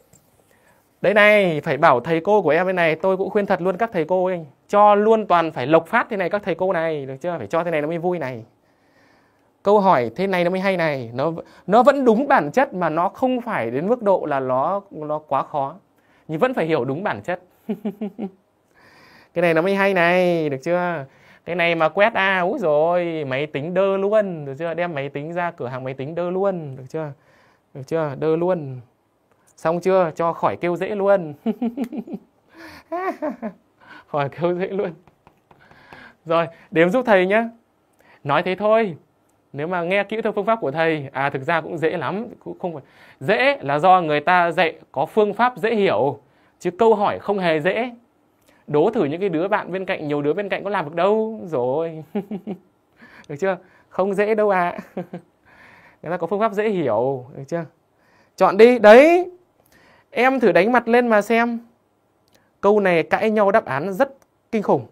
Đấy này, phải bảo thầy cô của em bên này, tôi cũng khuyên thật luôn các thầy cô ấy, cho luôn toàn phải lộc phát thế này các thầy cô này, được chưa? Phải cho thế này nó mới vui này câu hỏi thế này nó mới hay này nó nó vẫn đúng bản chất mà nó không phải đến mức độ là nó nó quá khó nhưng vẫn phải hiểu đúng bản chất cái này nó mới hay này được chưa cái này mà quét a à, úi rồi máy tính đơ luôn được chưa đem máy tính ra cửa hàng máy tính đơ luôn được chưa được chưa đơ luôn xong chưa cho khỏi kêu dễ luôn khỏi kêu dễ luôn rồi đếm giúp thầy nhé nói thế thôi nếu mà nghe kỹ theo phương pháp của thầy à thực ra cũng dễ lắm cũng không phải dễ là do người ta dạy có phương pháp dễ hiểu chứ câu hỏi không hề dễ đố thử những cái đứa bạn bên cạnh nhiều đứa bên cạnh có làm được đâu rồi được chưa không dễ đâu ạ à. người ta có phương pháp dễ hiểu được chưa chọn đi đấy em thử đánh mặt lên mà xem câu này cãi nhau đáp án rất kinh khủng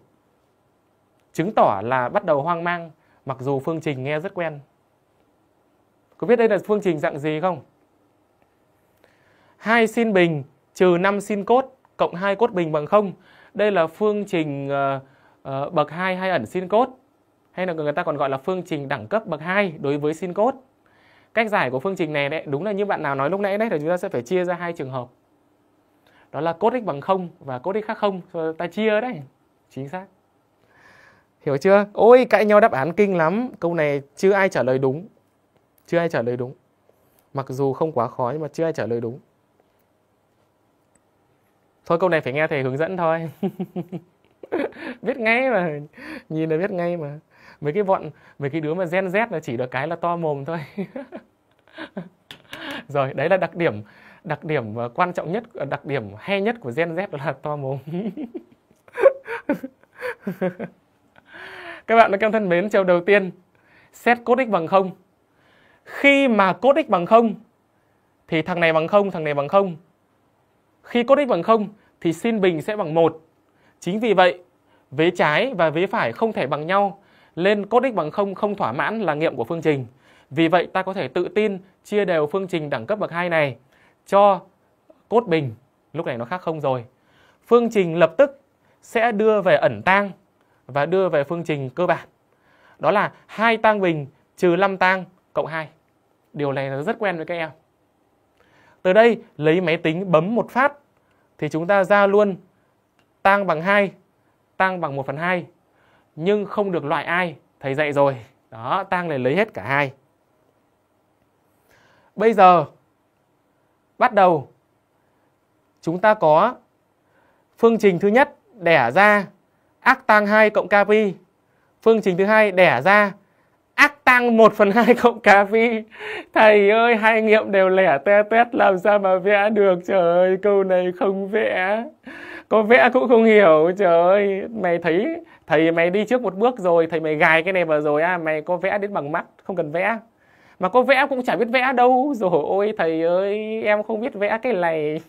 chứng tỏ là bắt đầu hoang mang Mặc dù phương trình nghe rất quen. Có biết đây là phương trình dạng gì không? 2 sin bình trừ 5 sin cốt cộng 2 cốt bình bằng 0. Đây là phương trình uh, uh, bậc 2 hay ẩn sin cốt hay là người ta còn gọi là phương trình đẳng cấp bậc 2 đối với sin cốt. Cách giải của phương trình này đấy, đúng là như bạn nào nói lúc nãy đấy là chúng ta sẽ phải chia ra hai trường hợp. Đó là cốt x bằng 0 và cốt x khác 0, ta chia đấy. Chính xác hiểu chưa ôi cãi nhau đáp án kinh lắm câu này chưa ai trả lời đúng chưa ai trả lời đúng mặc dù không quá khó nhưng mà chưa ai trả lời đúng thôi câu này phải nghe thầy hướng dẫn thôi biết ngay mà nhìn là biết ngay mà mấy cái bọn mấy cái đứa mà gen z là chỉ được cái là to mồm thôi rồi đấy là đặc điểm đặc điểm quan trọng nhất ờ, đặc điểm hay nhất của gen z đó là to mồm Các bạn đã kem thân mến, trường đầu tiên xét cốt x bằng 0. Khi mà cốt x bằng 0 thì thằng này bằng 0, thằng này bằng 0. Khi cốt x bằng 0 thì sin bình sẽ bằng 1. Chính vì vậy, vế trái và vế phải không thể bằng nhau nên cốt x bằng 0 không thỏa mãn là nghiệm của phương trình. Vì vậy ta có thể tự tin chia đều phương trình đẳng cấp bậc 2 này cho cốt bình, lúc này nó khác không rồi. Phương trình lập tức sẽ đưa về ẩn tang và đưa về phương trình cơ bản. Đó là hai tang bình trừ 5 tang cộng 2. Điều này là rất quen với các em. Từ đây lấy máy tính bấm một phát thì chúng ta ra luôn tang bằng 2, tang bằng 1 phần 2 nhưng không được loại ai, thầy dạy rồi. Đó, tang này lấy hết cả hai. Bây giờ bắt đầu chúng ta có phương trình thứ nhất đẻ ra ác tăng 2 cộng kp phương trình thứ hai đẻ ra ác tăng 1 phần 2 cộng kp thầy ơi hai nghiệm đều lẻ te tét làm sao mà vẽ được trời ơi câu này không vẽ có vẽ cũng không hiểu trời ơi mày thấy thầy mày đi trước một bước rồi thầy mày gài cái này vào rồi à mày có vẽ đến bằng mắt không cần vẽ mà có vẽ cũng chả biết vẽ đâu rồi ôi thầy ơi em không biết vẽ cái này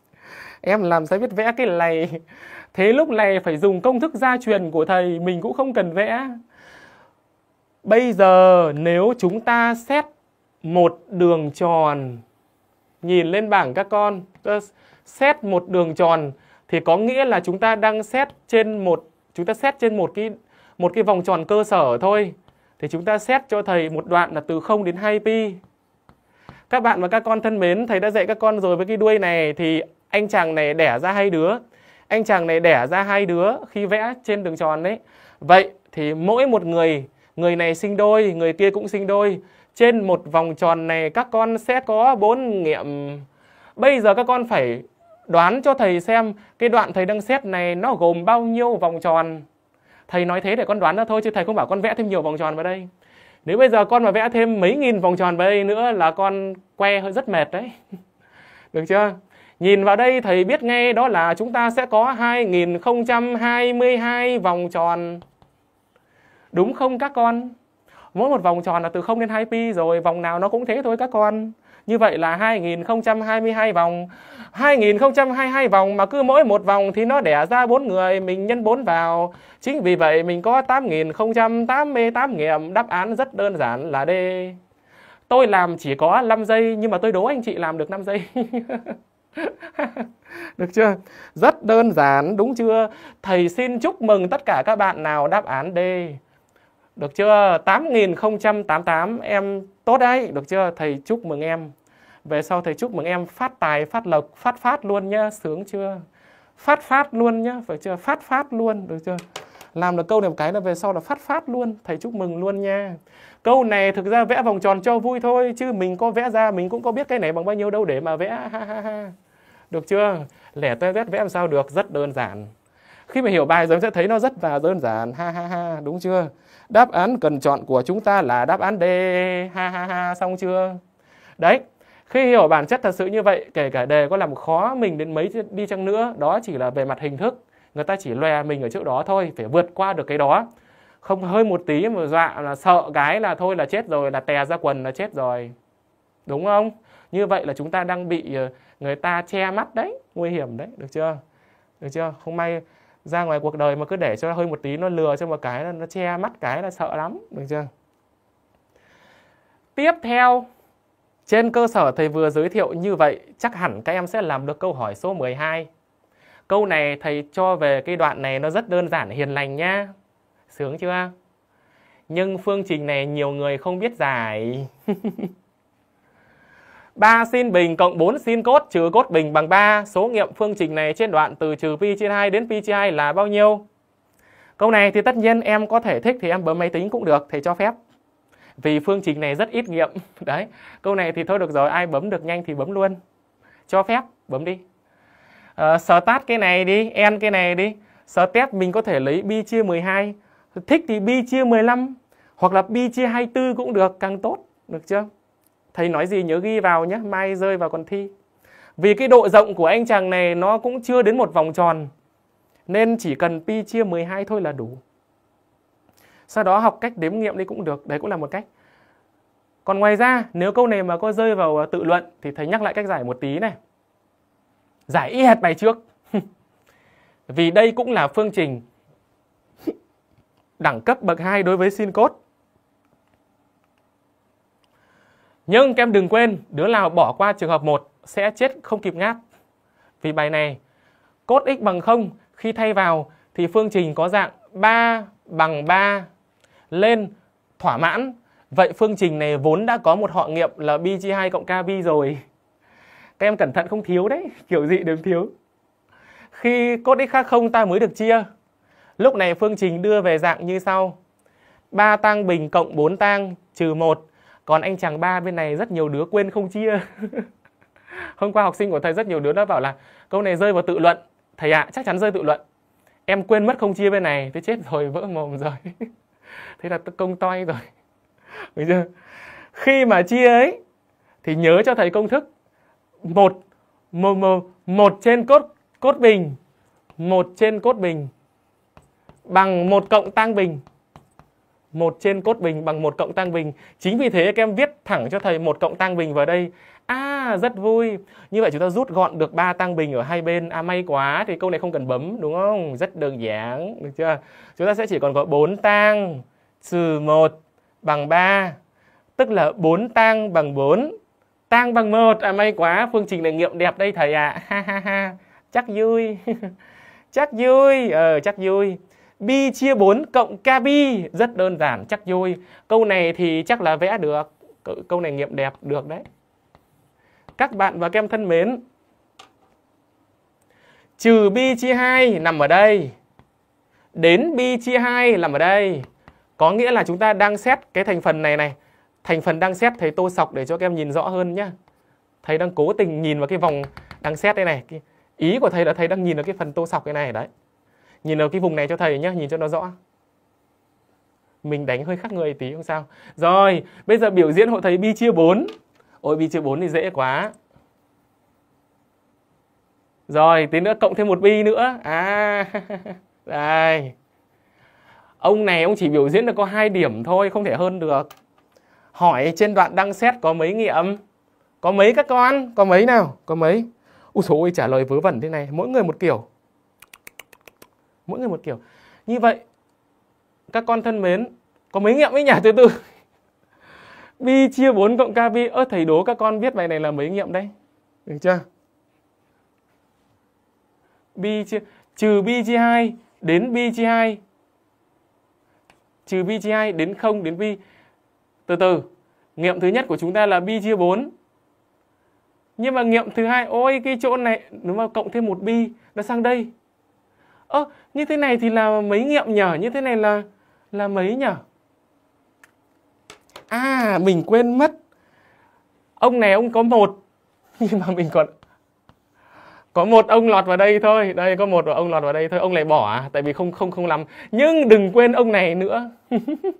em làm sao biết vẽ cái này Thế lúc này phải dùng công thức gia truyền của thầy Mình cũng không cần vẽ Bây giờ nếu chúng ta xét một đường tròn Nhìn lên bảng các con Xét một đường tròn Thì có nghĩa là chúng ta đang xét trên một Chúng ta xét trên một cái một cái vòng tròn cơ sở thôi Thì chúng ta xét cho thầy một đoạn là từ 0 đến 2 pi các bạn và các con thân mến, thầy đã dạy các con rồi với cái đuôi này thì anh chàng này đẻ ra hai đứa anh chàng này đẻ ra hai đứa khi vẽ trên đường tròn đấy vậy thì mỗi một người người này sinh đôi người kia cũng sinh đôi trên một vòng tròn này các con sẽ có bốn nghiệm bây giờ các con phải đoán cho thầy xem cái đoạn thầy đang xét này nó gồm bao nhiêu vòng tròn thầy nói thế để con đoán ra thôi chứ thầy không bảo con vẽ thêm nhiều vòng tròn vào đây nếu bây giờ con mà vẽ thêm mấy nghìn vòng tròn vào đây nữa là con que hơi rất mệt đấy được chưa Nhìn vào đây thầy biết ngay đó là chúng ta sẽ có 2022 vòng tròn. Đúng không các con? Mỗi một vòng tròn là từ 0 đến 2 pi rồi, vòng nào nó cũng thế thôi các con. Như vậy là 2022 vòng. 2022 vòng mà cứ mỗi một vòng thì nó đẻ ra bốn người, mình nhân 4 vào. Chính vì vậy mình có 8088 nghiệm, đáp án rất đơn giản là D. Tôi làm chỉ có 5 giây nhưng mà tôi đố anh chị làm được 5 giây. Được chưa? Rất đơn giản đúng chưa? Thầy xin chúc mừng tất cả các bạn nào đáp án D. Được chưa? 8088 em tốt đấy, được chưa? Thầy chúc mừng em. Về sau thầy chúc mừng em phát tài, phát lộc, phát phát luôn nhá, sướng chưa? Phát phát luôn nhá, phải chưa? Phát phát luôn, được chưa? Làm được câu này một cái là về sau là phát phát luôn, thầy chúc mừng luôn nha. Câu này thực ra vẽ vòng tròn cho vui thôi chứ mình có vẽ ra mình cũng có biết cái này bằng bao nhiêu đâu để mà vẽ ha ha ha. Được chưa? Lẻ tê tét vẽ làm sao được? Rất đơn giản. Khi mà hiểu bài rồi sẽ thấy nó rất là đơn giản. Ha ha ha, đúng chưa? Đáp án cần chọn của chúng ta là đáp án D. Ha ha ha, xong chưa? Đấy, khi hiểu bản chất thật sự như vậy, kể cả đề có làm khó mình đến mấy đi chăng nữa, đó chỉ là về mặt hình thức. Người ta chỉ lòe mình ở chỗ đó thôi, phải vượt qua được cái đó. Không hơi một tí mà dọa là sợ cái là thôi là chết rồi, là tè ra quần là chết rồi. Đúng không? Như vậy là chúng ta đang bị ờ, người ta che mắt đấy nguy hiểm đấy được chưa được chưa không may ra ngoài cuộc đời mà cứ để cho hơi một tí nó lừa cho một cái nó che mắt cái là sợ lắm được chưa tiếp theo trên cơ sở thầy vừa giới thiệu như vậy chắc hẳn các em sẽ làm được câu hỏi số 12 câu này thầy cho về cái đoạn này nó rất đơn giản hiền lành nhá sướng chưa nhưng phương trình này nhiều người không biết giải 3 sin bình cộng 4 sin cos trừ cos bình bằng 3. Số nghiệm phương trình này trên đoạn từ trừ pi trên 2 đến pi trên 2 là bao nhiêu? Câu này thì tất nhiên em có thể thích thì em bấm máy tính cũng được, thầy cho phép. Vì phương trình này rất ít nghiệm. Đấy, câu này thì thôi được rồi, ai bấm được nhanh thì bấm luôn. Cho phép, bấm đi. Uh, ờ, start cái này đi, end cái này đi. Step mình có thể lấy bi chia 12. Thích thì bi chia 15 hoặc là bi chia 24 cũng được, càng tốt, được chưa? thầy nói gì nhớ ghi vào nhé mai rơi vào còn thi vì cái độ rộng của anh chàng này nó cũng chưa đến một vòng tròn nên chỉ cần pi chia 12 thôi là đủ sau đó học cách đếm nghiệm đi cũng được đấy cũng là một cách còn ngoài ra nếu câu này mà có rơi vào à, tự luận thì thầy nhắc lại cách giải một tí này giải y hệt bài trước vì đây cũng là phương trình đẳng cấp bậc 2 đối với sin cốt Nhưng các em đừng quên, đứa nào bỏ qua trường hợp 1 sẽ chết không kịp ngáp Vì bài này, cốt x bằng 0 khi thay vào thì phương trình có dạng 3 bằng 3 lên thỏa mãn. Vậy phương trình này vốn đã có một họ nghiệm là BG2 cộng KB rồi. Các em cẩn thận không thiếu đấy, kiểu gì đừng thiếu. Khi cốt x khác 0 ta mới được chia. Lúc này phương trình đưa về dạng như sau. 3 tăng bình cộng 4 tăng trừ 1 còn anh chàng ba bên này rất nhiều đứa quên không chia hôm qua học sinh của thầy rất nhiều đứa đã bảo là câu này rơi vào tự luận thầy ạ à, chắc chắn rơi tự luận em quên mất không chia bên này thế chết rồi vỡ mồm rồi thế là công toay rồi Đúng chưa khi mà chia ấy thì nhớ cho thầy công thức một một, một, một trên cốt cốt bình một trên cốt bình bằng một cộng tăng bình một trên cốt bình bằng một cộng tăng bình. Chính vì thế các em viết thẳng cho thầy một cộng tăng bình vào đây. À, rất vui. Như vậy chúng ta rút gọn được ba tăng bình ở hai bên. À, may quá. Thì câu này không cần bấm, đúng không? Rất đơn giản, được chưa? Chúng ta sẽ chỉ còn có 4 tăng trừ 1 bằng 3. Tức là 4 tăng bằng 4. Tăng bằng 1. À, may quá. Phương trình này nghiệm đẹp đây thầy ạ. À. Ha ha ha. Chắc vui. chắc vui. Ờ, chắc vui. Bi chia 4 cộng KB Rất đơn giản chắc vui Câu này thì chắc là vẽ được Câu này nghiệm đẹp được đấy Các bạn và các em thân mến Trừ Bi chia 2 nằm ở đây Đến Bi chia 2 nằm ở đây Có nghĩa là chúng ta đang xét cái thành phần này này Thành phần đang xét thầy tô sọc để cho các em nhìn rõ hơn nhá Thầy đang cố tình nhìn vào cái vòng đang xét đây này Ý của thầy là thầy đang nhìn vào cái phần tô sọc cái này đấy nhìn vào cái vùng này cho thầy nhé nhìn cho nó rõ mình đánh hơi khác người tí không sao rồi bây giờ biểu diễn hộ thầy bi chia 4 ôi bi chia 4 thì dễ quá rồi tí nữa cộng thêm một bi nữa à đây ông này ông chỉ biểu diễn được có hai điểm thôi không thể hơn được hỏi trên đoạn đăng xét có mấy nghiệm có mấy các con có mấy nào có mấy ui số ôi trả lời vớ vẩn thế này mỗi người một kiểu mỗi người một kiểu như vậy các con thân mến có mấy nghiệm với nhỉ từ từ bi chia 4 cộng bi ơ thầy đố các con biết bài này là mấy nghiệm đây được chưa bi chia trừ bi chia 2 đến bi chia 2 trừ bi chia 2 đến 0 đến bi từ từ nghiệm thứ nhất của chúng ta là bi chia 4 nhưng mà nghiệm thứ hai ôi cái chỗ này nếu mà cộng thêm một bi nó sang đây ơ như thế này thì là mấy nghiệm nhở như thế này là là mấy nhở à mình quên mất ông này ông có một nhưng mà mình còn có một ông lọt vào đây thôi đây có một ông lọt vào đây thôi ông lại bỏ à? tại vì không không không làm nhưng đừng quên ông này nữa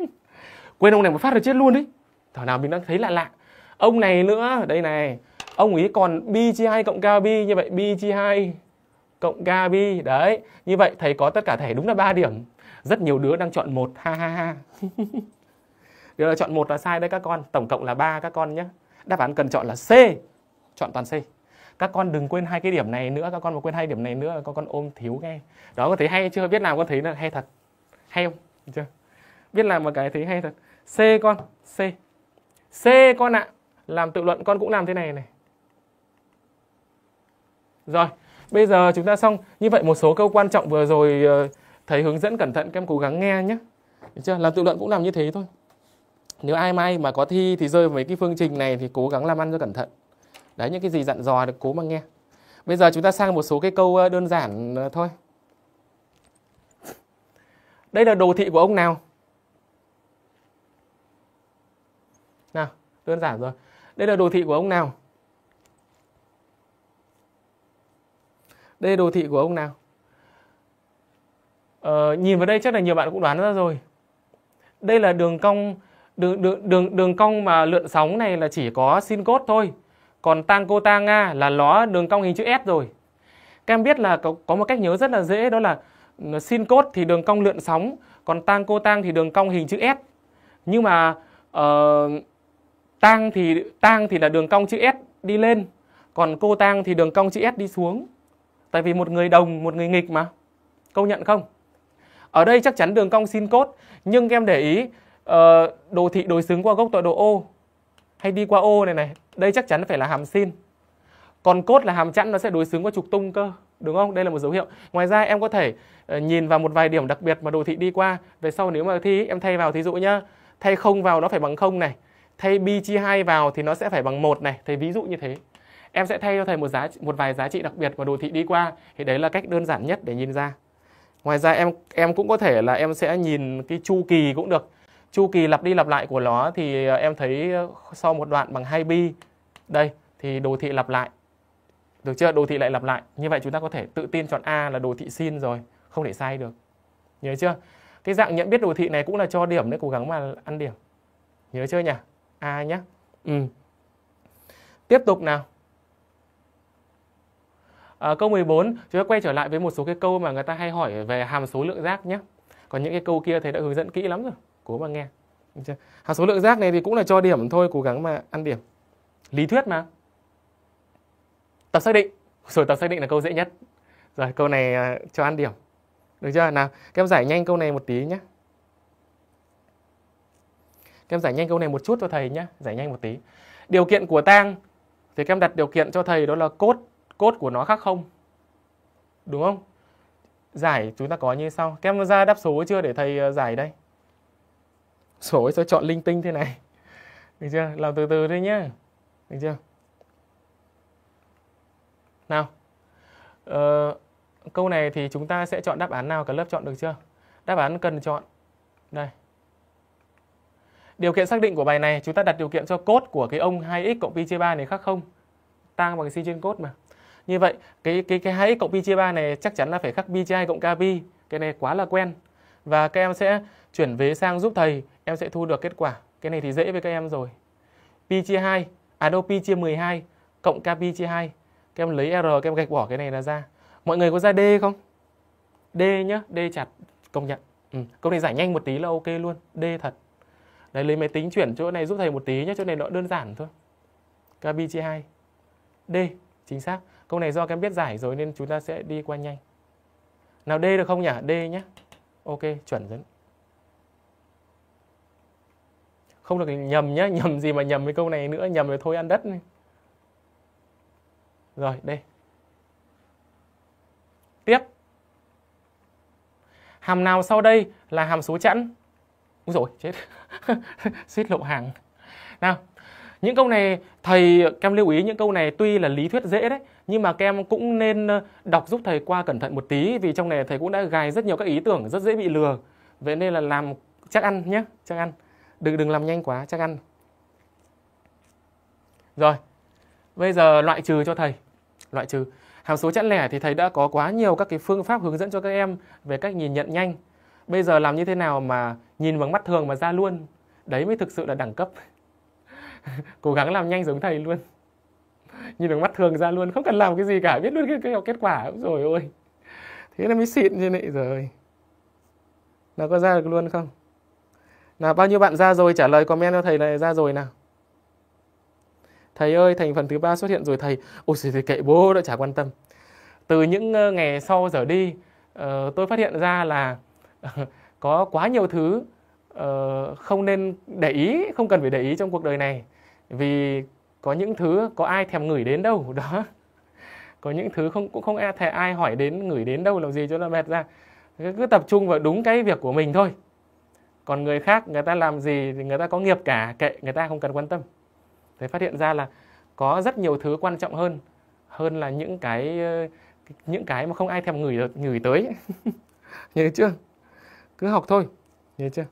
quên ông này một phát rồi chết luôn đấy thảo nào mình đang thấy lạ lạ ông này nữa đây này ông ấy còn bg hai cộng cao b như vậy bg2 cộng Gabi đấy như vậy thầy có tất cả thầy đúng là ba điểm rất nhiều đứa đang chọn một ha ha ha đứa là chọn một là sai đấy các con tổng cộng là ba các con nhé đáp án cần chọn là C chọn toàn C các con đừng quên hai cái điểm này nữa các con mà quên hai điểm này nữa các con ôm thiếu nghe đó có thấy hay chưa biết làm con thấy là hay thật hay không chưa biết làm một cái thấy hay thật C con C C con ạ à. làm tự luận con cũng làm thế này này rồi Bây giờ chúng ta xong như vậy một số câu quan trọng vừa rồi ờ, thầy hướng dẫn cẩn thận các em cố gắng nghe nhé. Được chưa? Làm tự luận cũng làm như thế thôi. Nếu ai may mà có thi thì rơi vào mấy cái phương trình này thì cố gắng làm ăn cho cẩn thận. Đấy những cái gì dặn dò được cố mà nghe. Bây giờ chúng ta sang một số cái câu ờ, đơn giản ờ, thôi. Đây là đồ thị của ông nào? Nào, đơn giản rồi. Đây là đồ thị của ông nào? đây đồ thị của ông nào ờ, nhìn vào đây chắc là nhiều bạn cũng đoán ra rồi đây là đường cong đường đường đường đường cong mà lượn sóng này là chỉ có sin cốt thôi còn tang cô tang nga là nó đường cong hình chữ s rồi các em biết là có, có một cách nhớ rất là dễ đó là sin ừ, cốt thì đường cong lượn sóng còn tang cô tang thì đường cong hình chữ s nhưng mà uh, tang thì tang thì là đường cong chữ s đi lên còn cô tang thì đường cong chữ s đi xuống Tại vì một người đồng, một người nghịch mà. Câu nhận không? Ở đây chắc chắn đường cong sin cốt, nhưng em để ý ờ, đồ thị đối xứng qua gốc tọa độ O hay đi qua O này này, đây chắc chắn phải là hàm sin. Còn cốt là hàm chẵn nó sẽ đối xứng qua trục tung cơ, đúng không? Đây là một dấu hiệu. Ngoài ra em có thể ờ, nhìn vào một vài điểm đặc biệt mà đồ thị đi qua, về sau nếu mà thi em thay vào thí dụ nhá, thay không vào nó phải bằng không này, thay bi chi 2 vào thì nó sẽ phải bằng một này, thầy ví dụ như thế em sẽ thay cho thầy một giá một vài giá trị đặc biệt mà đồ thị đi qua thì đấy là cách đơn giản nhất để nhìn ra ngoài ra em em cũng có thể là em sẽ nhìn cái chu kỳ cũng được chu kỳ lặp đi lặp lại của nó thì ờ, em thấy ờ, sau một đoạn bằng 2 bi đây thì đồ thị lặp lại được chưa đồ thị lại lặp lại như vậy chúng ta có thể tự tin chọn a là đồ thị sin rồi không thể sai được nhớ chưa cái dạng nhận biết đồ thị này cũng là cho điểm đấy cố gắng mà ăn điểm nhớ chưa nhỉ a nhé ừ tiếp tục nào À, câu 14, chúng ta quay trở lại với một số cái câu mà người ta hay hỏi về hàm số lượng giác nhé. Còn những cái câu kia thầy đã hướng dẫn kỹ lắm rồi, cố mà nghe. Hàm số lượng giác này thì cũng là cho điểm thôi, cố gắng mà ăn điểm. Lý thuyết mà. Tập xác định, rồi tập xác định là câu dễ nhất. Rồi câu này à, cho ăn điểm. Được chưa? Nào, các em giải nhanh câu này một tí nhé. Các em giải nhanh câu này một chút cho thầy nhé, giải nhanh một tí. Điều kiện của tang thì các em đặt điều kiện cho thầy đó là cốt cốt của nó khác không đúng không giải chúng ta có như sau các em ra đáp số chưa để thầy ờ, giải đây số ấy chọn linh tinh thế này được chưa làm từ từ thôi nhá được chưa nào ờ, câu này thì chúng ta sẽ chọn đáp án nào cả lớp chọn được chưa đáp án cần chọn đây Điều kiện xác định của bài này chúng ta đặt điều kiện cho cốt của cái ông 2x cộng pi chia 3 này khác không? Tang bằng sin trên cốt mà. Như vậy cái cái cái hãy cộng pi chia 3 này chắc chắn là phải khắc pi chia 2 cộng kb Cái này quá là quen. Và các em sẽ chuyển về sang giúp thầy, em sẽ thu được kết quả. Cái này thì dễ với các em rồi. Pi chia 2, à đâu pi chia 12 cộng kb chia 2. Các em lấy r các em gạch bỏ cái này là ra. Mọi người có ra d không? D nhá, D chặt công nhận. Ừ, câu này giải nhanh một tí là ok luôn, D thật. Đấy lấy máy tính chuyển chỗ này giúp thầy một tí nhé, chỗ này nó đơn giản thôi. kb chia 2. D, chính xác. Câu này do các em biết giải rồi nên chúng ta sẽ đi qua nhanh. Nào D được không nhỉ? D nhé. Ok, chuẩn rồi. Không được nhầm nhé, nhầm gì mà nhầm với câu này nữa, nhầm rồi thôi ăn đất. Này. Rồi, đây. Tiếp. Hàm nào sau đây là hàm số chẵn? Úi dồi, chết. Suýt lộ hàng. Nào, những câu này thầy các em lưu ý những câu này tuy là lý thuyết dễ đấy nhưng mà các em cũng nên ờ, đọc giúp thầy qua cẩn thận một tí vì trong này thầy cũng đã gài rất nhiều các ý tưởng rất dễ bị lừa vậy nên là làm chắc ăn nhé chắc ăn đừng đừng làm nhanh quá chắc ăn rồi bây giờ loại trừ cho thầy loại trừ hàm số chẵn lẻ thì thầy đã có quá nhiều các cái phương pháp hướng dẫn cho các em về cách nhìn nhận nhanh bây giờ làm như thế nào mà nhìn bằng mắt thường mà ra luôn đấy mới thực sự là đẳng cấp cố gắng làm nhanh giống thầy luôn nhìn bằng mắt thường ra luôn không cần làm cái gì cả biết luôn cái, cái, cái kết quả rồi ôi thế là mới xịn như này rồi nó có ra được luôn không nào bao nhiêu bạn ra rồi trả lời comment cho thầy này ra rồi nào thầy ơi thành phần thứ ba xuất hiện rồi thầy ôi trời thầy kệ bố đã chả quan tâm từ những ờ, ngày sau giờ đi ờ, tôi phát hiện ra là có quá nhiều thứ ờ, không nên để ý không cần phải để ý trong cuộc đời này vì có những thứ có ai thèm ngửi đến đâu đó có những thứ không cũng không e thè ai hỏi đến ngửi đến đâu làm gì cho nó mệt ra cứ, cứ tập trung vào đúng cái việc của mình thôi còn người khác người ta làm gì thì người ta có nghiệp cả kệ người ta không cần quan tâm thế phát hiện ra là có rất nhiều thứ quan trọng hơn hơn là những cái ờ, những cái mà không ai thèm ngửi được ngửi tới nhớ chưa cứ học thôi nhớ chưa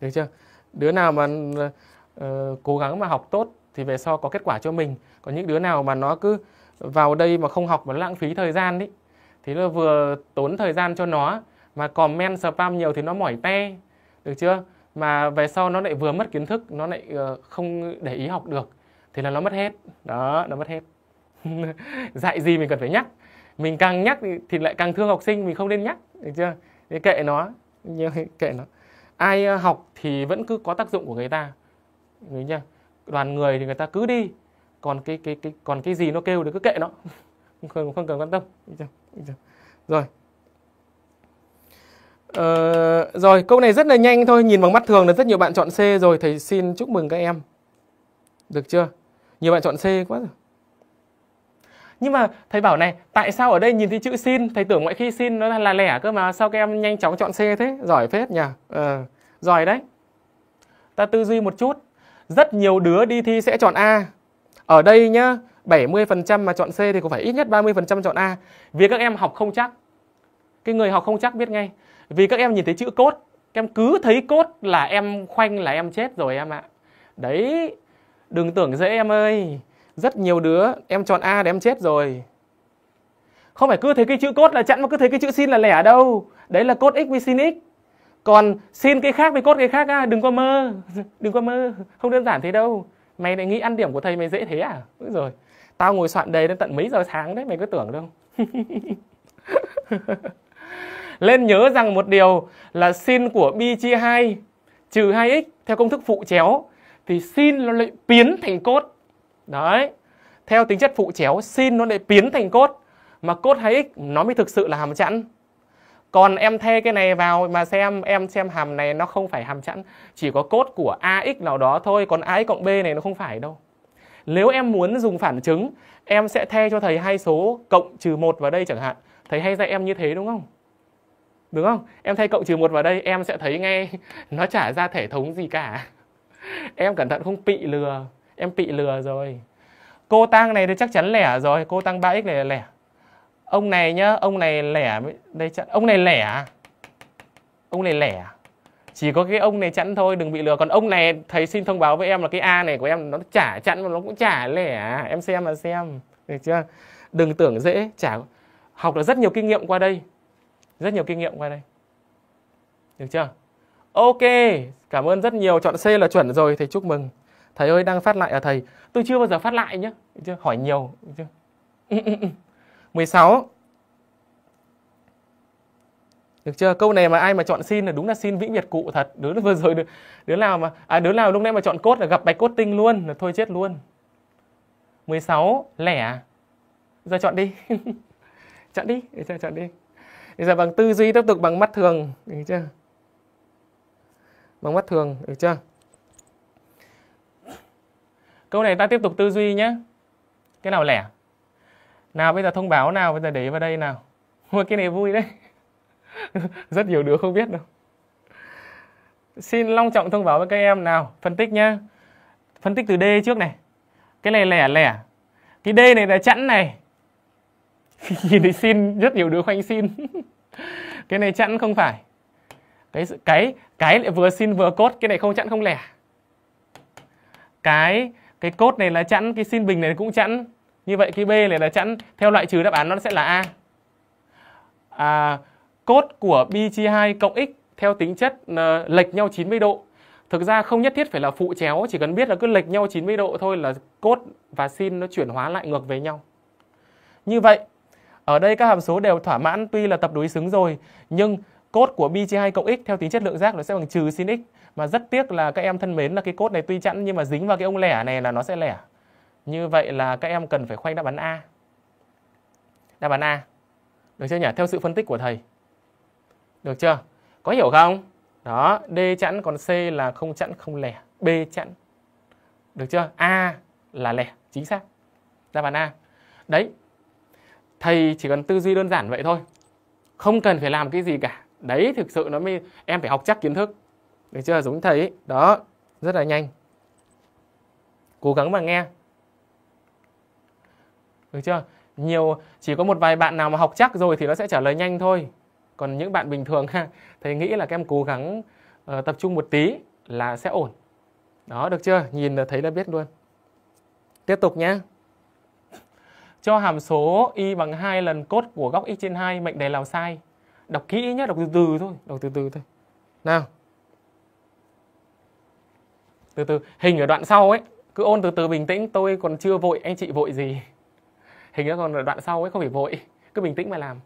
nhớ chưa đứa nào mà Ờ, cố gắng mà học tốt thì về sau có kết quả cho mình còn những đứa nào mà nó cứ vào đây mà không học mà lãng phí thời gian đấy thì là vừa tốn thời gian cho nó mà comment spam nhiều thì nó mỏi te được chưa mà về sau nó lại vừa mất kiến thức nó lại ờ, không để ý học được thì là nó mất hết đó nó mất hết dạy gì mình cần phải nhắc mình càng nhắc thì lại càng thương học sinh mình không nên nhắc được chưa thế kệ nó như kệ nó ai ờ, học thì vẫn cứ có tác dụng của người ta người nha. Đoàn người thì người ta cứ đi, còn cái cái cái còn cái gì nó kêu thì cứ kệ nó. không không cần quan tâm. Rồi. Ờ, rồi câu này rất là nhanh thôi Nhìn bằng mắt thường là rất nhiều bạn chọn C rồi Thầy xin chúc mừng các em Được chưa? Nhiều bạn chọn C quá rồi nhưng mà thầy bảo này, tại sao ở đây nhìn thấy chữ xin, thầy tưởng ngoại khi xin nó là, là lẻ cơ mà sao các em nhanh chóng chọn C thế? Giỏi phết nhỉ? Ờ, giỏi đấy. Ta tư duy một chút. Rất nhiều đứa đi thi sẽ chọn A. Ở đây nhá, 70% mà chọn C thì cũng phải ít nhất 30% chọn A. Vì các em học không chắc. Cái người học không chắc biết ngay. Vì các em nhìn thấy chữ cốt, em cứ thấy cốt là em khoanh là em chết rồi em ạ. Đấy, đừng tưởng dễ em ơi. Rất nhiều đứa em chọn A để em chết rồi. Không phải cứ thấy cái chữ cốt là chặn mà cứ thấy cái chữ sin là lẻ đâu. Đấy là cốt x với sin x còn xin cái khác với cốt cái khác á, đừng có mơ đừng có mơ không đơn giản thế đâu mày lại nghĩ ăn điểm của thầy mày dễ thế à Úi rồi tao ngồi soạn đề đến tận mấy giờ sáng đấy mày có tưởng đâu lên nhớ rằng một điều là sin của bi chia 2 trừ 2x theo công thức phụ chéo thì sin nó lại biến thành cốt đấy theo tính chất phụ chéo sin nó lại biến thành cốt mà cốt 2x nó mới thực sự là hàm chẵn còn em thê cái này vào mà xem em xem hàm này nó không phải hàm chẵn chỉ có cốt của ax nào đó thôi còn ax cộng b này nó không phải đâu nếu em muốn dùng phản chứng em sẽ thê cho thầy hai số cộng trừ một vào đây chẳng hạn thầy hay dạy em như thế đúng không đúng không em thay cộng trừ một vào đây em sẽ thấy ngay nó trả ra thể thống gì cả em cẩn thận không bị lừa em bị lừa rồi cô tăng này thì chắc chắn lẻ rồi cô tăng 3x này là lẻ ông này nhá ông này lẻ đây chặn ông này lẻ à? ông này lẻ à? chỉ có cái ông này chặn thôi đừng bị lừa còn ông này thầy xin thông báo với em là cái a này của em nó trả chặn mà nó cũng trả lẻ à? em xem mà xem được chưa đừng tưởng dễ trả học được rất nhiều kinh nghiệm qua đây rất nhiều kinh nghiệm qua đây được chưa ok cảm ơn rất nhiều chọn c là chuẩn rồi thầy chúc mừng thầy ơi đang phát lại à thầy tôi chưa bao giờ phát lại nhá chưa hỏi nhiều chưa 16. Được chưa? Câu này mà ai mà chọn xin là đúng là xin vĩnh biệt cụ thật. Đứa vừa rồi đứa, đứa nào mà à đứa nào lúc nãy mà chọn cốt là gặp bạch cốt tinh luôn là thôi chết luôn. 16 lẻ. À? Giờ chọn đi. chọn đi, để cho chọn đi. Bây giờ bằng tư duy tiếp tục bằng mắt thường, được chưa? Bằng mắt thường, được chưa? Câu này ta tiếp tục tư duy nhé. Cái nào lẻ? nào bây giờ thông báo nào bây giờ để vào đây nào một cái này vui đấy rất nhiều đứa không biết đâu xin long trọng thông báo với các em nào phân tích nhá phân tích từ d trước này cái này lẻ lẻ cái d này là chẵn này nhìn thì xin rất nhiều đứa khoanh xin cái này chẵn không phải cái cái cái lại vừa xin vừa cốt cái này không chẵn không lẻ cái cái cốt này là chẵn cái xin bình này cũng chẵn như vậy cái B này là chẵn theo loại trừ đáp án nó sẽ là A. À, cốt của b chia 2 cộng x theo tính chất uh, lệch nhau 90 độ. Thực ra không nhất thiết phải là phụ chéo, chỉ cần biết là cứ lệch nhau 90 độ thôi là cốt và sin nó chuyển hóa lại ngược về nhau. Như vậy, ở đây các hàm số đều thỏa mãn tuy là tập đối xứng rồi, nhưng cốt của b chia 2 cộng x theo tính chất lượng giác nó sẽ bằng trừ sin x. Mà rất tiếc là các em thân mến là cái cốt này tuy chẵn nhưng mà dính vào cái ông lẻ này là nó sẽ lẻ. Như vậy là các em cần phải khoanh đáp án A. Đáp án A. Được chưa nhỉ? Theo sự phân tích của thầy. Được chưa? Có hiểu không? Đó, D chẵn còn C là không chẵn không lẻ, B chẵn. Được chưa? A là lẻ, chính xác. Đáp án A. Đấy. Thầy chỉ cần tư duy đơn giản vậy thôi. Không cần phải làm cái gì cả. Đấy thực sự nó mới em phải học chắc kiến thức. Được chưa? Giống thầy ấy. Đó, rất là nhanh. Cố gắng mà nghe được chưa nhiều chỉ có một vài bạn nào mà học chắc rồi thì nó sẽ trả lời nhanh thôi còn những bạn bình thường ha thầy nghĩ là các em cố gắng uh, tập trung một tí là sẽ ổn đó được chưa nhìn là thấy là biết luôn tiếp tục nhé cho hàm số y bằng 2 lần cốt của góc x trên 2 mệnh đề nào sai đọc kỹ nhé đọc từ từ thôi đọc từ từ thôi nào từ từ hình ở đoạn sau ấy cứ ôn từ từ bình tĩnh tôi còn chưa vội anh chị vội gì hình nữa còn đoạn sau ấy không phải vội cứ bình tĩnh mà làm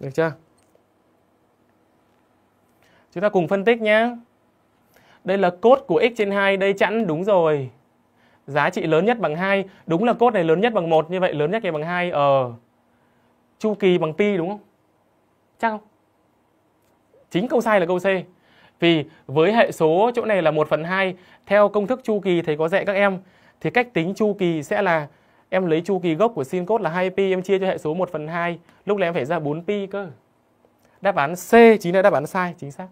được chưa chúng ta cùng phân tích nhé đây là cốt của x trên 2 đây chẵn đúng rồi giá trị lớn nhất bằng 2 đúng là cốt này lớn nhất bằng 1 như vậy lớn nhất này bằng 2 ờ chu kỳ bằng pi đúng không chắc không chính câu sai là câu C vì với hệ số chỗ này là 1 phần 2 theo công thức chu kỳ thầy có dạy các em thì cách tính chu kỳ sẽ là em lấy chu kỳ gốc của sin cos là 2pi em chia cho hệ số 1 phần 2 lúc này em phải ra 4pi cơ đáp án C chính là đáp án sai chính xác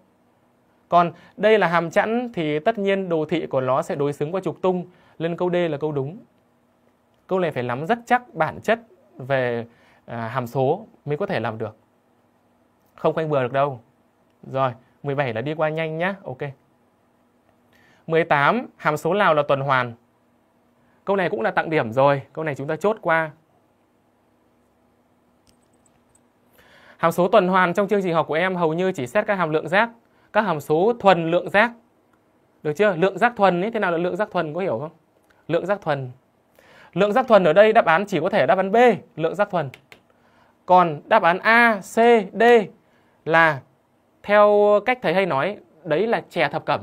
còn đây là hàm chẵn thì tất nhiên đồ thị của nó sẽ đối xứng qua trục tung nên câu D là câu đúng câu này phải nắm rất chắc bản chất về à, hàm số mới có thể làm được không quanh bừa được đâu rồi 17 là đi qua nhanh nhá ok 18 hàm số nào là tuần hoàn Câu này cũng là tặng điểm rồi, câu này chúng ta chốt qua. Hàm số tuần hoàn trong chương trình học của em hầu như chỉ xét các hàm lượng giác các hàm số thuần lượng giác Được chưa? Lượng giác thuần ấy, thế nào là lượng giác thuần có hiểu không? Lượng giác thuần. Lượng giác thuần ở đây đáp án chỉ có thể đáp án B, lượng giác thuần. Còn đáp án A, C, D là theo cách thầy hay nói, đấy là chè thập cẩm.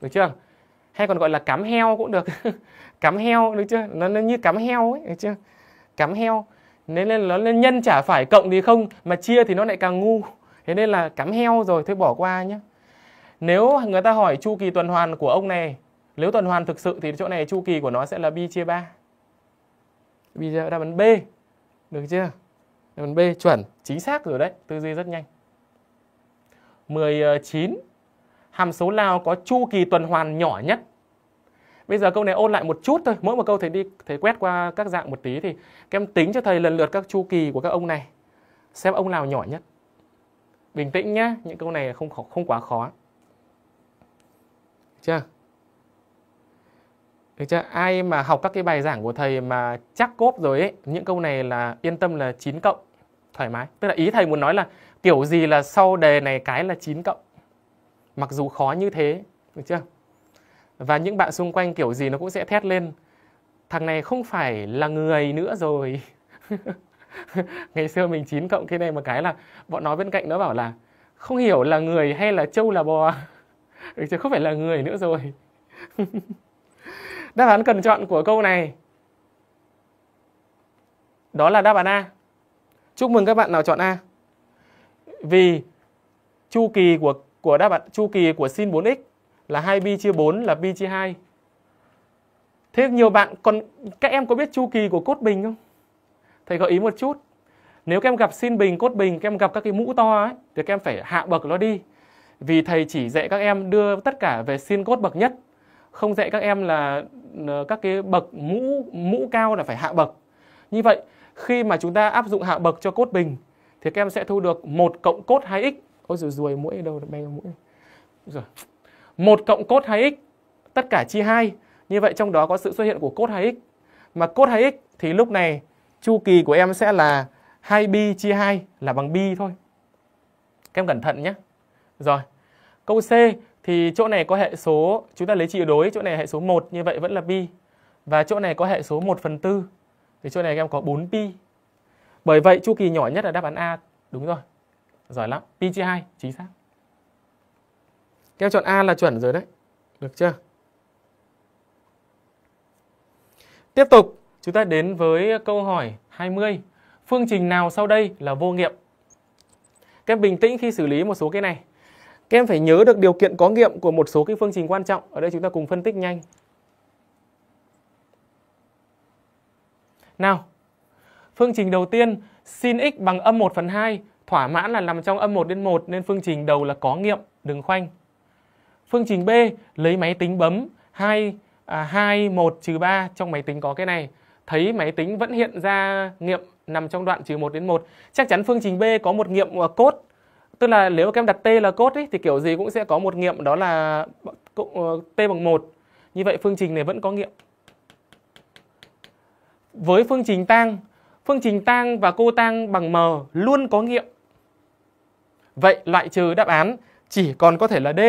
Được chưa? Hay còn gọi là cám heo cũng được. cắm heo được chưa nó, nó như cắm heo ấy được chưa cắm heo nên nên nó nên nhân chả phải cộng thì không mà chia thì nó lại càng ngu. Thế nên là cắm heo rồi thôi bỏ qua nhé. Nếu người ta hỏi chu kỳ tuần hoàn của ông này, nếu tuần hoàn thực sự thì chỗ này chu kỳ của nó sẽ là bi chia 3. bây giờ đáp án B. Được chưa? Đáp án B chuẩn, chính xác rồi đấy, tư duy rất nhanh. 19. Ờ, Hàm số nào có chu kỳ tuần hoàn nhỏ nhất? bây giờ câu này ôn lại một chút thôi mỗi một câu thầy đi thầy quét qua các dạng một tí thì các em tính cho thầy lần lượt các chu kỳ của các ông này xem ông nào nhỏ nhất bình tĩnh nhá những câu này không không quá khó chưa được chưa ai mà học các cái bài giảng của thầy mà chắc cốp rồi ấy những câu này là yên tâm là 9 cộng thoải mái tức là ý thầy muốn nói là kiểu gì là sau đề này cái là 9 cộng mặc dù khó như thế được chưa và những bạn xung quanh kiểu gì nó cũng sẽ thét lên thằng này không phải là người nữa rồi ngày xưa mình chín cộng cái này một cái là bọn nó bên cạnh nó bảo là không hiểu là người hay là trâu là bò ừ, chứ không phải là người nữa rồi đáp án cần chọn của câu này đó là đáp án A chúc mừng các bạn nào chọn A vì chu kỳ của của đáp án chu kỳ của sin 4x là 2pi chia 4 là pi chia 2. Thế nhiều bạn còn các em có biết chu kỳ của cốt bình không? Thầy gợi ý một chút. Nếu các em gặp xin bình, cốt bình, các em gặp các cái mũ to ấy thì các em phải hạ bậc nó đi. Vì thầy chỉ dạy các em đưa tất cả về xin cốt bậc nhất, không dạy các em là ờ, các cái bậc mũ mũ cao là phải hạ bậc. Như vậy, khi mà chúng ta áp dụng hạ bậc cho cốt bình thì các em sẽ thu được 1 cộng cốt 2x. Ôi rồi ruồi muỗi đâu bay mũi. Rồi một cộng cos 2x tất cả chia 2. Như vậy trong đó có sự xuất hiện của cos 2x. Mà cos 2x thì lúc này chu kỳ của em sẽ là 2bi chia 2 là bằng bi thôi. Các em cẩn thận nhé. Rồi. Câu C thì chỗ này có hệ số chúng ta lấy trị đối, chỗ này hệ số 1 như vậy vẫn là pi. Và chỗ này có hệ số 1 phần 4 Thì chỗ này các em có 4 pi Bởi vậy chu kỳ nhỏ nhất là đáp án A Đúng rồi Giỏi lắm Pi chia 2 Chính xác các chọn A là chuẩn rồi đấy. Được chưa? Tiếp tục, chúng ta đến với câu hỏi 20. Phương trình nào sau đây là vô nghiệm? Các em bình tĩnh khi xử lý một số cái này. Các em phải nhớ được điều kiện có nghiệm của một số cái phương trình quan trọng. Ở đây chúng ta cùng phân tích nhanh. Nào, phương trình đầu tiên sin x bằng âm 1 phần 2 thỏa mãn là nằm trong âm 1 đến 1 nên phương trình đầu là có nghiệm, đừng khoanh. Phương trình B lấy máy tính bấm 2 à, 2 1 3 trong máy tính có cái này, thấy máy tính vẫn hiện ra nghiệm nằm trong đoạn trừ 1 đến 1. Chắc chắn phương trình B có một nghiệm à, cốt tức là nếu các em đặt t là cốt ấy, thì kiểu gì cũng sẽ có một nghiệm đó là à, t bằng 1. Như vậy phương trình này vẫn có nghiệm. Với phương trình tang, phương trình tang và cô tang bằng m luôn có nghiệm. Vậy loại trừ đáp án chỉ còn có thể là d.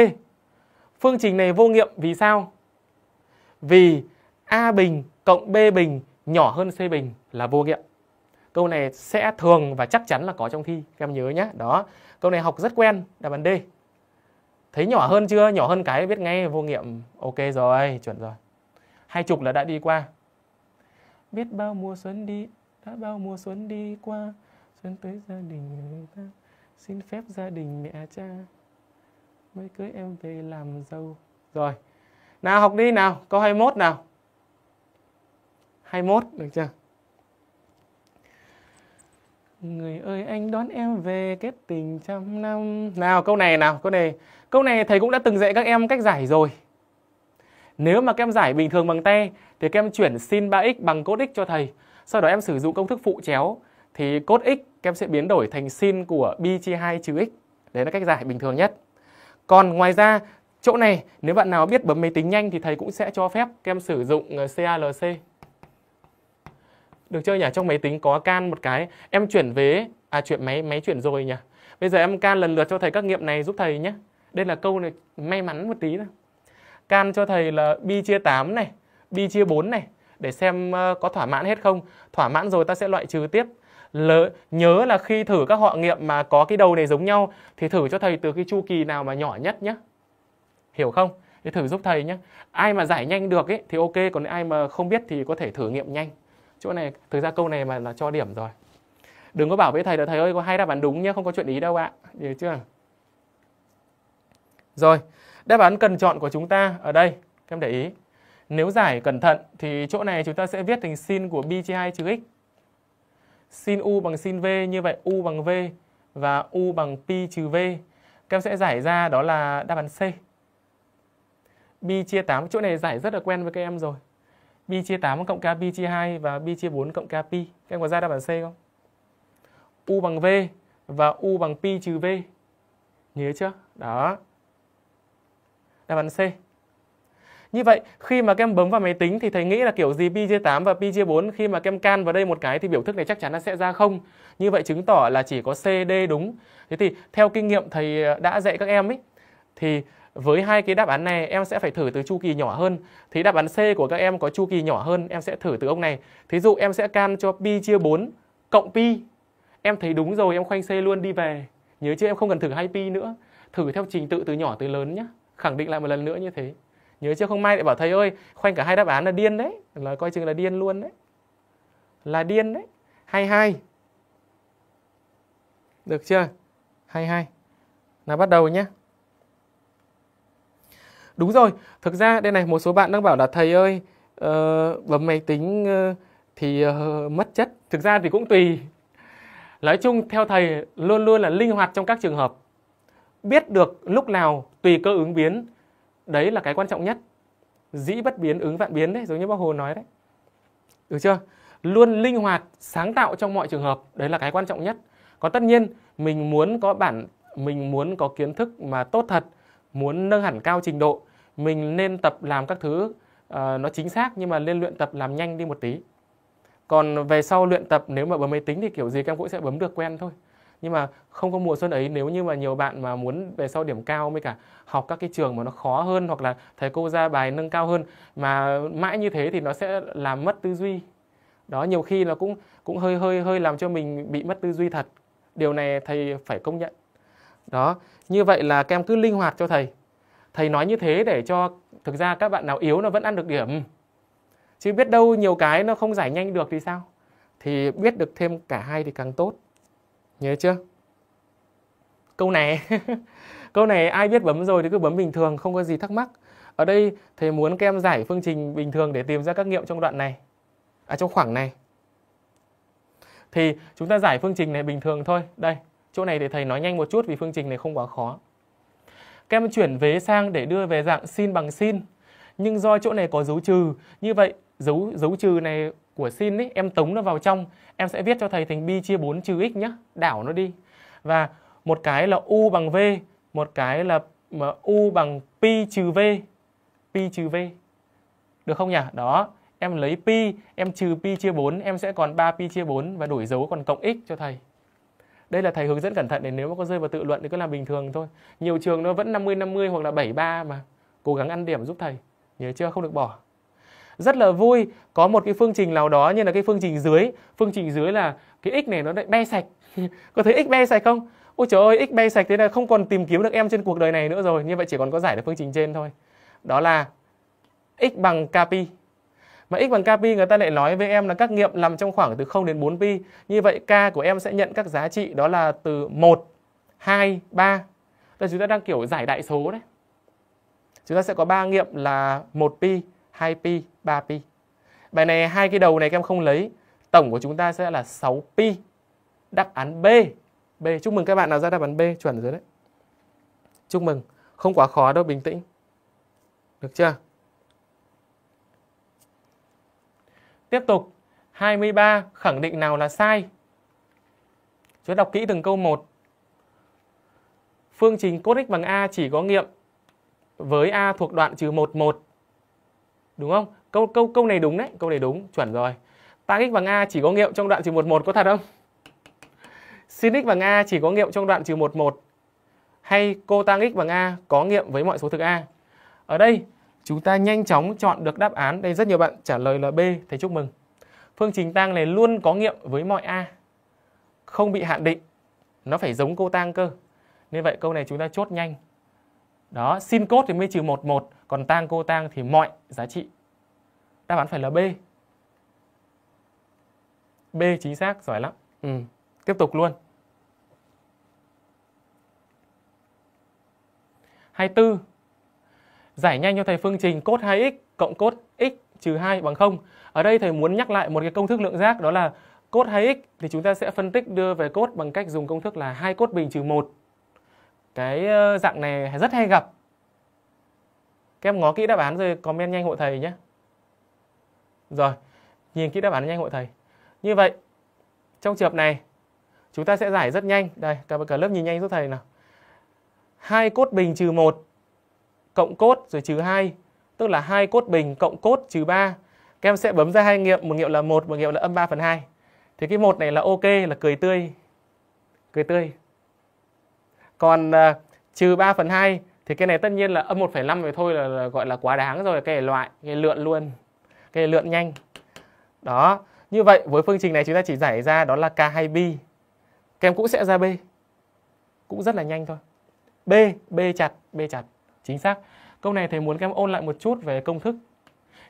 Phương trình này vô nghiệm vì sao? Vì A bình cộng B bình nhỏ hơn C bình là vô nghiệm. Câu này sẽ thường và chắc chắn là có trong thi, các em nhớ nhé. Đó, câu này học rất quen, đáp án D. Thấy nhỏ hơn chưa? Nhỏ hơn cái biết ngay vô nghiệm. Ok rồi, chuẩn rồi. Hai chục là đã đi qua. Biết bao mùa xuân đi, đã bao mùa xuân đi qua, xuân tới gia đình người ta, xin phép gia đình mẹ cha mới cưới em về làm dâu rồi nào học đi nào câu 21 nào 21 được chưa Người ơi anh đón em về kết tình trăm năm Nào câu này nào câu này Câu này thầy cũng đã từng dạy các em cách giải rồi Nếu mà các em giải bình thường bằng tay Thì các em chuyển sin 3x bằng cos x cho thầy Sau đó em sử dụng công thức phụ chéo Thì cos x các em sẽ biến đổi thành sin của b chia 2 trừ x Đấy là cách giải bình thường nhất còn ngoài ra chỗ này nếu bạn nào biết bấm máy tính nhanh thì thầy cũng sẽ cho phép các em sử dụng CALC. Ờ, Được chưa nhỉ? Trong máy tính có can một cái, em chuyển về à chuyển máy máy chuyển rồi nhỉ. Bây giờ em can lần lượt cho thầy các nghiệm này giúp thầy nhé. Đây là câu này may mắn một tí nữa. Can cho thầy là bi chia 8 này, bi chia 4 này để xem ờ, có thỏa mãn hết không. Thỏa mãn rồi ta sẽ loại trừ tiếp lỡ, nhớ là khi thử các họ nghiệm mà có cái đầu này giống nhau thì thử cho thầy từ cái chu kỳ nào mà nhỏ nhất nhé hiểu không thì thử giúp thầy nhé ai mà giải nhanh được ấy thì ok còn ai mà không biết thì có thể thử nghiệm nhanh chỗ này thực ra câu này mà là cho điểm rồi đừng có bảo với thầy là thầy ơi có hai đáp án đúng nhé không có chuyện ý đâu ạ à. được chưa rồi đáp án cần chọn của chúng ta ở đây các em để ý nếu giải cẩn thận thì chỗ này chúng ta sẽ viết thành sin của b chia 2 trừ x sin u bằng sin v như vậy u bằng v và u bằng pi trừ v các em sẽ giải ra đó là đáp án C bi chia 8 chỗ này giải rất là quen với các em rồi bi chia 8 cộng k bi chia 2 và bi chia 4 cộng k pi các em có ra đáp án C không u bằng v và u bằng pi trừ v nhớ chưa đó đáp án C như vậy khi mà các em bấm vào máy tính thì thầy nghĩ là kiểu gì PG8 và PG4 khi mà các em can vào đây một cái thì biểu thức này chắc chắn nó sẽ ra không. Như vậy chứng tỏ là chỉ có CD đúng. Thế thì theo kinh nghiệm thầy ờ, đã dạy các em ấy thì với hai cái đáp án này em sẽ phải thử từ chu kỳ nhỏ hơn. Thì đáp án C của các em có chu kỳ nhỏ hơn, em sẽ thử từ ông này. Thí dụ em sẽ can cho pi chia 4 cộng pi. Em thấy đúng rồi, em khoanh C luôn đi về. Nhớ chưa em không cần thử hai pi nữa. Thử theo trình tự từ nhỏ tới lớn nhé. Khẳng định lại một lần nữa như thế nhớ chưa không may lại bảo thầy ơi khoanh cả hai đáp án là điên đấy là coi chừng là điên luôn đấy là điên đấy hai hai được chưa hai hai là bắt đầu nhé đúng rồi thực ra đây này một số bạn đang bảo là thầy ơi uh, bấm máy tính uh, thì uh, mất chất thực ra thì cũng tùy nói chung theo thầy luôn luôn là linh hoạt trong các trường hợp biết được lúc nào tùy cơ ứng biến đấy là cái quan trọng nhất dĩ bất biến ứng vạn biến đấy giống như bác hồ nói đấy được chưa luôn linh hoạt sáng tạo trong mọi trường hợp đấy là cái quan trọng nhất còn tất nhiên mình muốn có bản mình muốn có kiến thức mà tốt thật muốn nâng hẳn cao trình độ mình nên tập làm các thứ uh, nó chính xác nhưng mà nên luyện tập làm nhanh đi một tí còn về sau luyện tập nếu mà bấm máy tính thì kiểu gì các em cũng sẽ bấm được quen thôi nhưng mà không có mùa xuân ấy nếu như mà nhiều bạn mà muốn về sau điểm cao mới cả học các cái trường mà nó khó hơn hoặc là thầy cô ra bài nâng cao hơn mà mãi như thế thì nó sẽ làm mất tư duy đó nhiều khi nó cũng cũng hơi hơi hơi làm cho mình bị mất tư duy thật điều này thầy phải công nhận đó như vậy là các em cứ linh hoạt cho thầy thầy nói như thế để cho thực ra các bạn nào yếu nó vẫn ăn được điểm chứ biết đâu nhiều cái nó không giải nhanh được thì sao thì biết được thêm cả hai thì càng tốt Nhớ chưa? Câu này câu này ai biết bấm rồi thì cứ bấm bình thường không có gì thắc mắc. Ở đây thầy muốn các em giải phương trình bình thường để tìm ra các nghiệm trong đoạn này. À trong khoảng này. Thì chúng ta giải phương trình này bình thường thôi. Đây, chỗ này để thầy nói nhanh một chút vì phương trình này không quá khó. Các em chuyển vế sang để đưa về dạng sin bằng sin. Nhưng do chỗ này có dấu trừ, như vậy dấu dấu trừ này của sin ấy em tống nó vào trong em sẽ viết cho thầy thành bi chia 4 trừ x nhá đảo nó đi và một cái là u bằng v một cái là mà u bằng pi trừ v pi trừ v được không nhỉ đó em lấy pi em trừ pi chia 4 em sẽ còn 3 pi chia 4 và đổi dấu còn cộng x cho thầy đây là thầy hướng dẫn cẩn thận để nếu mà có rơi vào tự luận thì cứ làm bình thường thôi nhiều trường nó vẫn 50 50 hoặc là 73 mà cố gắng ăn điểm giúp thầy nhớ chưa không được bỏ rất là vui có một cái phương trình nào đó như là cái phương trình dưới phương trình dưới là cái x này nó lại be sạch có thấy x be sạch không ôi trời ơi x be sạch thế là không còn tìm kiếm được em trên cuộc đời này nữa rồi như vậy chỉ còn có giải được phương trình trên thôi đó là x bằng kp mà x bằng kp người ta lại nói với em là các nghiệm nằm trong khoảng từ 0 đến 4 pi. Như vậy k của em sẽ nhận các giá trị đó là từ 1, 2, 3. Là chúng ta đang kiểu giải đại số đấy. Chúng ta sẽ có ba nghiệm là 1 pi, 2 pi 3 pi. Bài này hai cái đầu này các em không lấy, tổng của chúng ta sẽ là 6 pi. Đáp án B. B chúc mừng các bạn nào ra đáp án B chuẩn rồi đấy. Chúc mừng, không quá khó đâu, bình tĩnh. Được chưa? Tiếp tục, 23 khẳng định nào là sai? Chúng đọc kỹ từng câu một. Phương trình cos x bằng a chỉ có nghiệm với a thuộc đoạn trừ 1 1. Đúng không? câu câu câu này đúng đấy câu này đúng chuẩn rồi tan x bằng a chỉ có nghiệm trong đoạn trừ một một có thật không sin x bằng a chỉ có nghiệm trong đoạn trừ một một hay cô tan x bằng a có nghiệm với mọi số thực a ở đây chúng ta nhanh chóng chọn được đáp án đây rất nhiều bạn trả lời là b thầy chúc mừng phương trình tang này luôn có nghiệm với mọi a không bị hạn định nó phải giống cô tang cơ nên vậy câu này chúng ta chốt nhanh đó sin cốt thì mới trừ một một còn tang cô tang thì mọi giá trị đáp án phải là B B chính xác giỏi lắm ừ. tiếp tục luôn 24 giải nhanh cho thầy phương trình cos 2x cộng cos x trừ 2 bằng 0 ở đây thầy muốn nhắc lại một cái công thức lượng giác đó là cos 2x thì chúng ta sẽ phân tích đưa về cos bằng cách dùng công thức là hai cos bình trừ 1 cái ờ, dạng này rất hay gặp các em ngó kỹ đáp án rồi comment nhanh hộ thầy nhé rồi, nhìn kỹ đáp án nhanh hội thầy. Như vậy, trong trường hợp này, chúng ta sẽ giải rất nhanh. Đây, cả, cả lớp nhìn nhanh giúp thầy nào. hai cốt bình trừ 1 cộng cốt rồi trừ 2, tức là hai cốt bình cộng cốt trừ 3. Các em sẽ bấm ra hai nghiệm, một nghiệm là 1, một nghiệm là âm 3 phần 2. Thì cái một này là ok, là cười tươi. Cười tươi. Còn uh, trừ 3 phần 2 thì cái này tất nhiên là âm 1,5 rồi thôi là, là gọi là quá đáng rồi, cái này loại, cái lượn luôn cái lượn nhanh đó như vậy với phương trình này chúng ta chỉ giải ra đó là k hay b kem cũng sẽ ra b cũng rất là nhanh thôi b b chặt b chặt chính xác câu này thầy muốn các em ôn lại một chút về công thức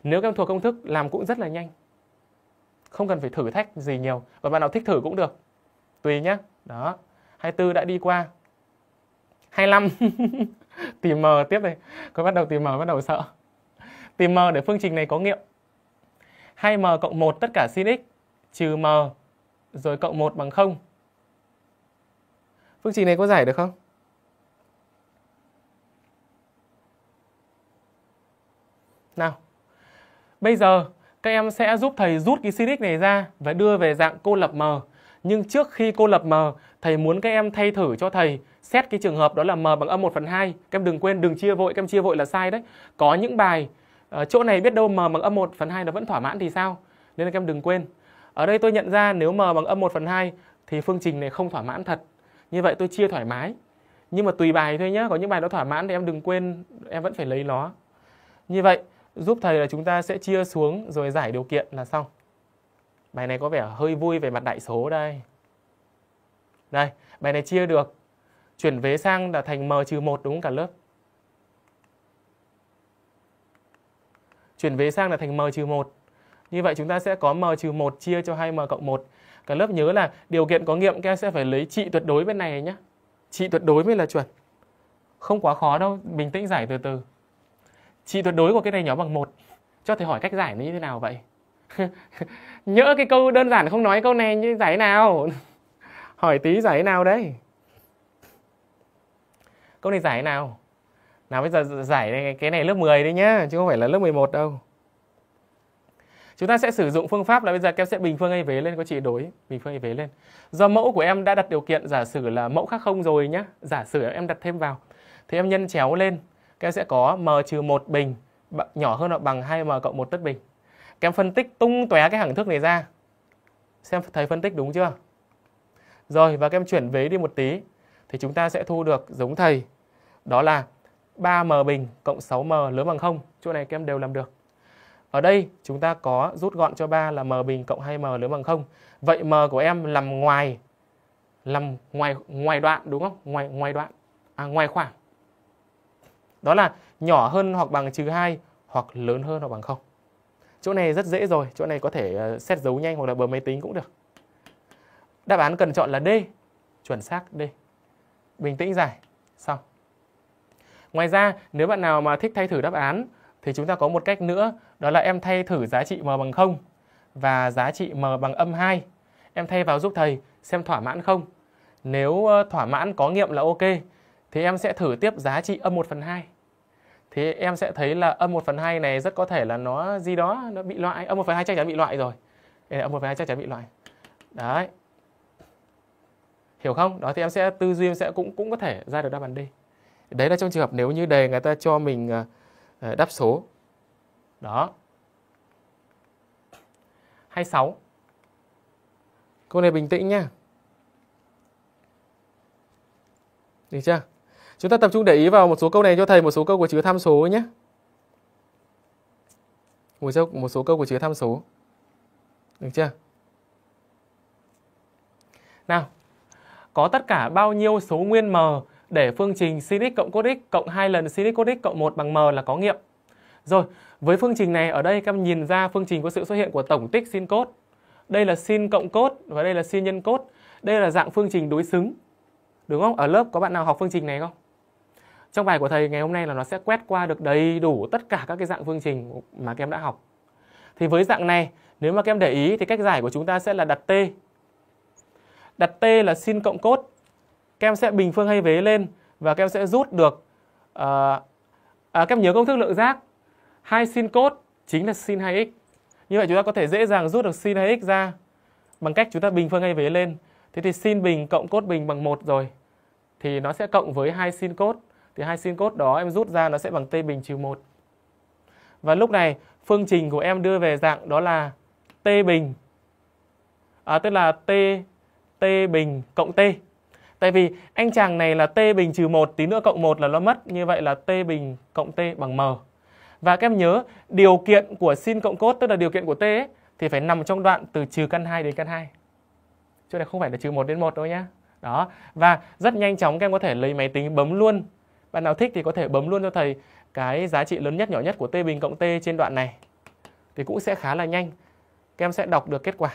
nếu các em thuộc công thức làm cũng rất là nhanh không cần phải thử thách gì nhiều và bạn nào thích thử cũng được tùy nhá đó 24 đã đi qua 25 tìm m tiếp đây có bắt đầu tìm m bắt đầu sợ tìm m để phương trình này có nghiệm 2m cộng 1 tất cả sin x trừ m rồi cộng 1 bằng 0. Phương trình này có giải được không? Nào, bây giờ các em sẽ giúp thầy rút cái sin x này ra và đưa về dạng cô lập m. Nhưng trước khi cô lập m, thầy muốn các em thay thử cho thầy xét cái trường hợp đó là m bằng âm 1 phần 2. Các em đừng quên, đừng chia vội, các em chia vội là sai đấy. Có những bài à, chỗ này biết đâu m bằng âm 1 phần 2 nó vẫn thỏa mãn thì sao nên là các em đừng quên ở đây tôi nhận ra nếu m bằng âm 1 phần 2 thì phương trình này không thỏa mãn thật như vậy tôi chia thoải mái nhưng mà tùy bài thôi nhé có những bài nó thỏa mãn thì em đừng quên em vẫn phải lấy nó như vậy giúp thầy là chúng ta sẽ chia xuống rồi giải điều kiện là xong bài này có vẻ hơi vui về mặt đại số đây đây bài này chia được chuyển vế sang là thành m trừ một đúng không cả lớp chuyển vế sang là thành m trừ 1. Như vậy chúng ta sẽ có m trừ 1 chia cho 2m cộng 1. Cả lớp nhớ là điều kiện có nghiệm các em sẽ phải lấy trị tuyệt đối bên này nhé. Trị tuyệt đối mới là chuẩn. Không quá khó đâu, bình tĩnh giải từ từ. Trị tuyệt đối của cái này nhỏ bằng 1. Cho thầy hỏi cách giải nó như thế nào vậy? Nhỡ cái câu đơn giản không nói câu này như giải nào? hỏi tí giải nào đấy? Câu này giải nào? nào bây giờ giải cái này lớp 10 đi nhá chứ không phải là lớp 11 đâu chúng ta sẽ sử dụng phương pháp là bây giờ các em sẽ bình phương hay vế lên có chị đối bình phương hay vế lên do mẫu của em đã đặt điều kiện giả sử là mẫu khác không rồi nhá giả sử em đặt thêm vào thì em nhân chéo lên các em sẽ có m trừ một bình nhỏ hơn hoặc bằng 2m cộng một tất bình các em phân tích tung tóe cái hằng thức này ra xem thấy phân tích đúng chưa rồi và các em chuyển vế đi một tí thì chúng ta sẽ thu được giống thầy đó là 3m bình cộng 6m lớn bằng 0. Chỗ này các em đều làm được. Ở đây chúng ta có rút gọn cho 3 là m bình cộng 2m lớn bằng 0. Vậy m của em nằm ngoài nằm ngoài ngoài đoạn đúng không? Ngoài ngoài đoạn à ngoài khoảng. Đó là nhỏ hơn hoặc bằng trừ 2 hoặc lớn hơn hoặc bằng 0. Chỗ này rất dễ rồi, chỗ này có thể ờ, xét dấu nhanh hoặc là bấm máy tính cũng được. Đáp án cần chọn là D. Chuẩn xác D. Bình tĩnh giải. Xong. Ngoài ra, nếu bạn nào mà thích thay thử đáp án thì chúng ta có một cách nữa, đó là em thay thử giá trị m bằng 0 và giá trị m bằng âm 2. Em thay vào giúp thầy xem thỏa mãn không. Nếu thỏa mãn có nghiệm là ok, thì em sẽ thử tiếp giá trị âm 1 phần 2. Thì em sẽ thấy là âm 1 phần 2 này rất có thể là nó gì đó, nó bị loại. Âm 1 phần 2 chắc chắn bị loại rồi. Đây âm 1 phần 2 chắc chắn bị loại. Đấy. Hiểu không? Đó thì em sẽ tư duy em sẽ cũng cũng có thể ra được đáp án đi đấy là trong trường hợp nếu như đề người ta cho mình à, à, đáp số đó 26 câu này bình tĩnh nhá được chưa chúng ta tập trung để ý vào một số câu này cho thầy một số câu của chứa tham số nhé một số, một số câu của chứa tham số được chưa nào có tất cả bao nhiêu số nguyên m để phương trình sin x cộng cos x cộng 2 lần sin x cos x cộng 1 bằng m là có nghiệm. Rồi, với phương trình này ở đây các em nhìn ra phương trình có sự xuất hiện của tổng tích sin cos. Đây là sin cộng cos và đây là sin nhân cos. Đây là dạng phương trình đối xứng. Đúng không? Ở lớp có bạn nào học phương trình này không? Trong bài của thầy ngày hôm nay là nó sẽ quét qua được đầy đủ tất cả các cái dạng phương trình mà các em đã học. Thì với dạng này, nếu mà các em để ý thì cách giải của chúng ta sẽ là đặt t. Đặt t là sin cộng cos các em sẽ bình phương hay vế lên và các em sẽ rút được ờ, à, à, các em nhớ công thức lượng giác hai sin cốt chính là sin 2x như vậy chúng ta có thể dễ dàng rút được sin 2x ra bằng cách chúng ta bình phương hay vế lên thế thì sin bình cộng cốt bình bằng một rồi thì nó sẽ cộng với hai sin cốt thì hai sin cốt đó em rút ra nó sẽ bằng t bình trừ 1 và lúc này phương trình của em đưa về dạng đó là t bình à, tức là t t bình cộng t Tại vì anh chàng này là t bình trừ 1, tí nữa cộng 1 là nó mất. Như vậy là t bình cộng t bằng m. Và các em nhớ điều kiện của sin cộng cos tức là điều kiện của t ấy, thì phải nằm trong đoạn từ trừ căn 2 đến căn 2. Chỗ này không phải là trừ 1 đến 1 đâu nhá. Đó. Và rất nhanh chóng các em có thể lấy máy tính bấm luôn. Bạn nào thích thì có thể bấm luôn cho thầy cái giá trị lớn nhất nhỏ nhất của t bình cộng t trên đoạn này. Thì cũng sẽ khá là nhanh. Các em sẽ đọc được kết quả.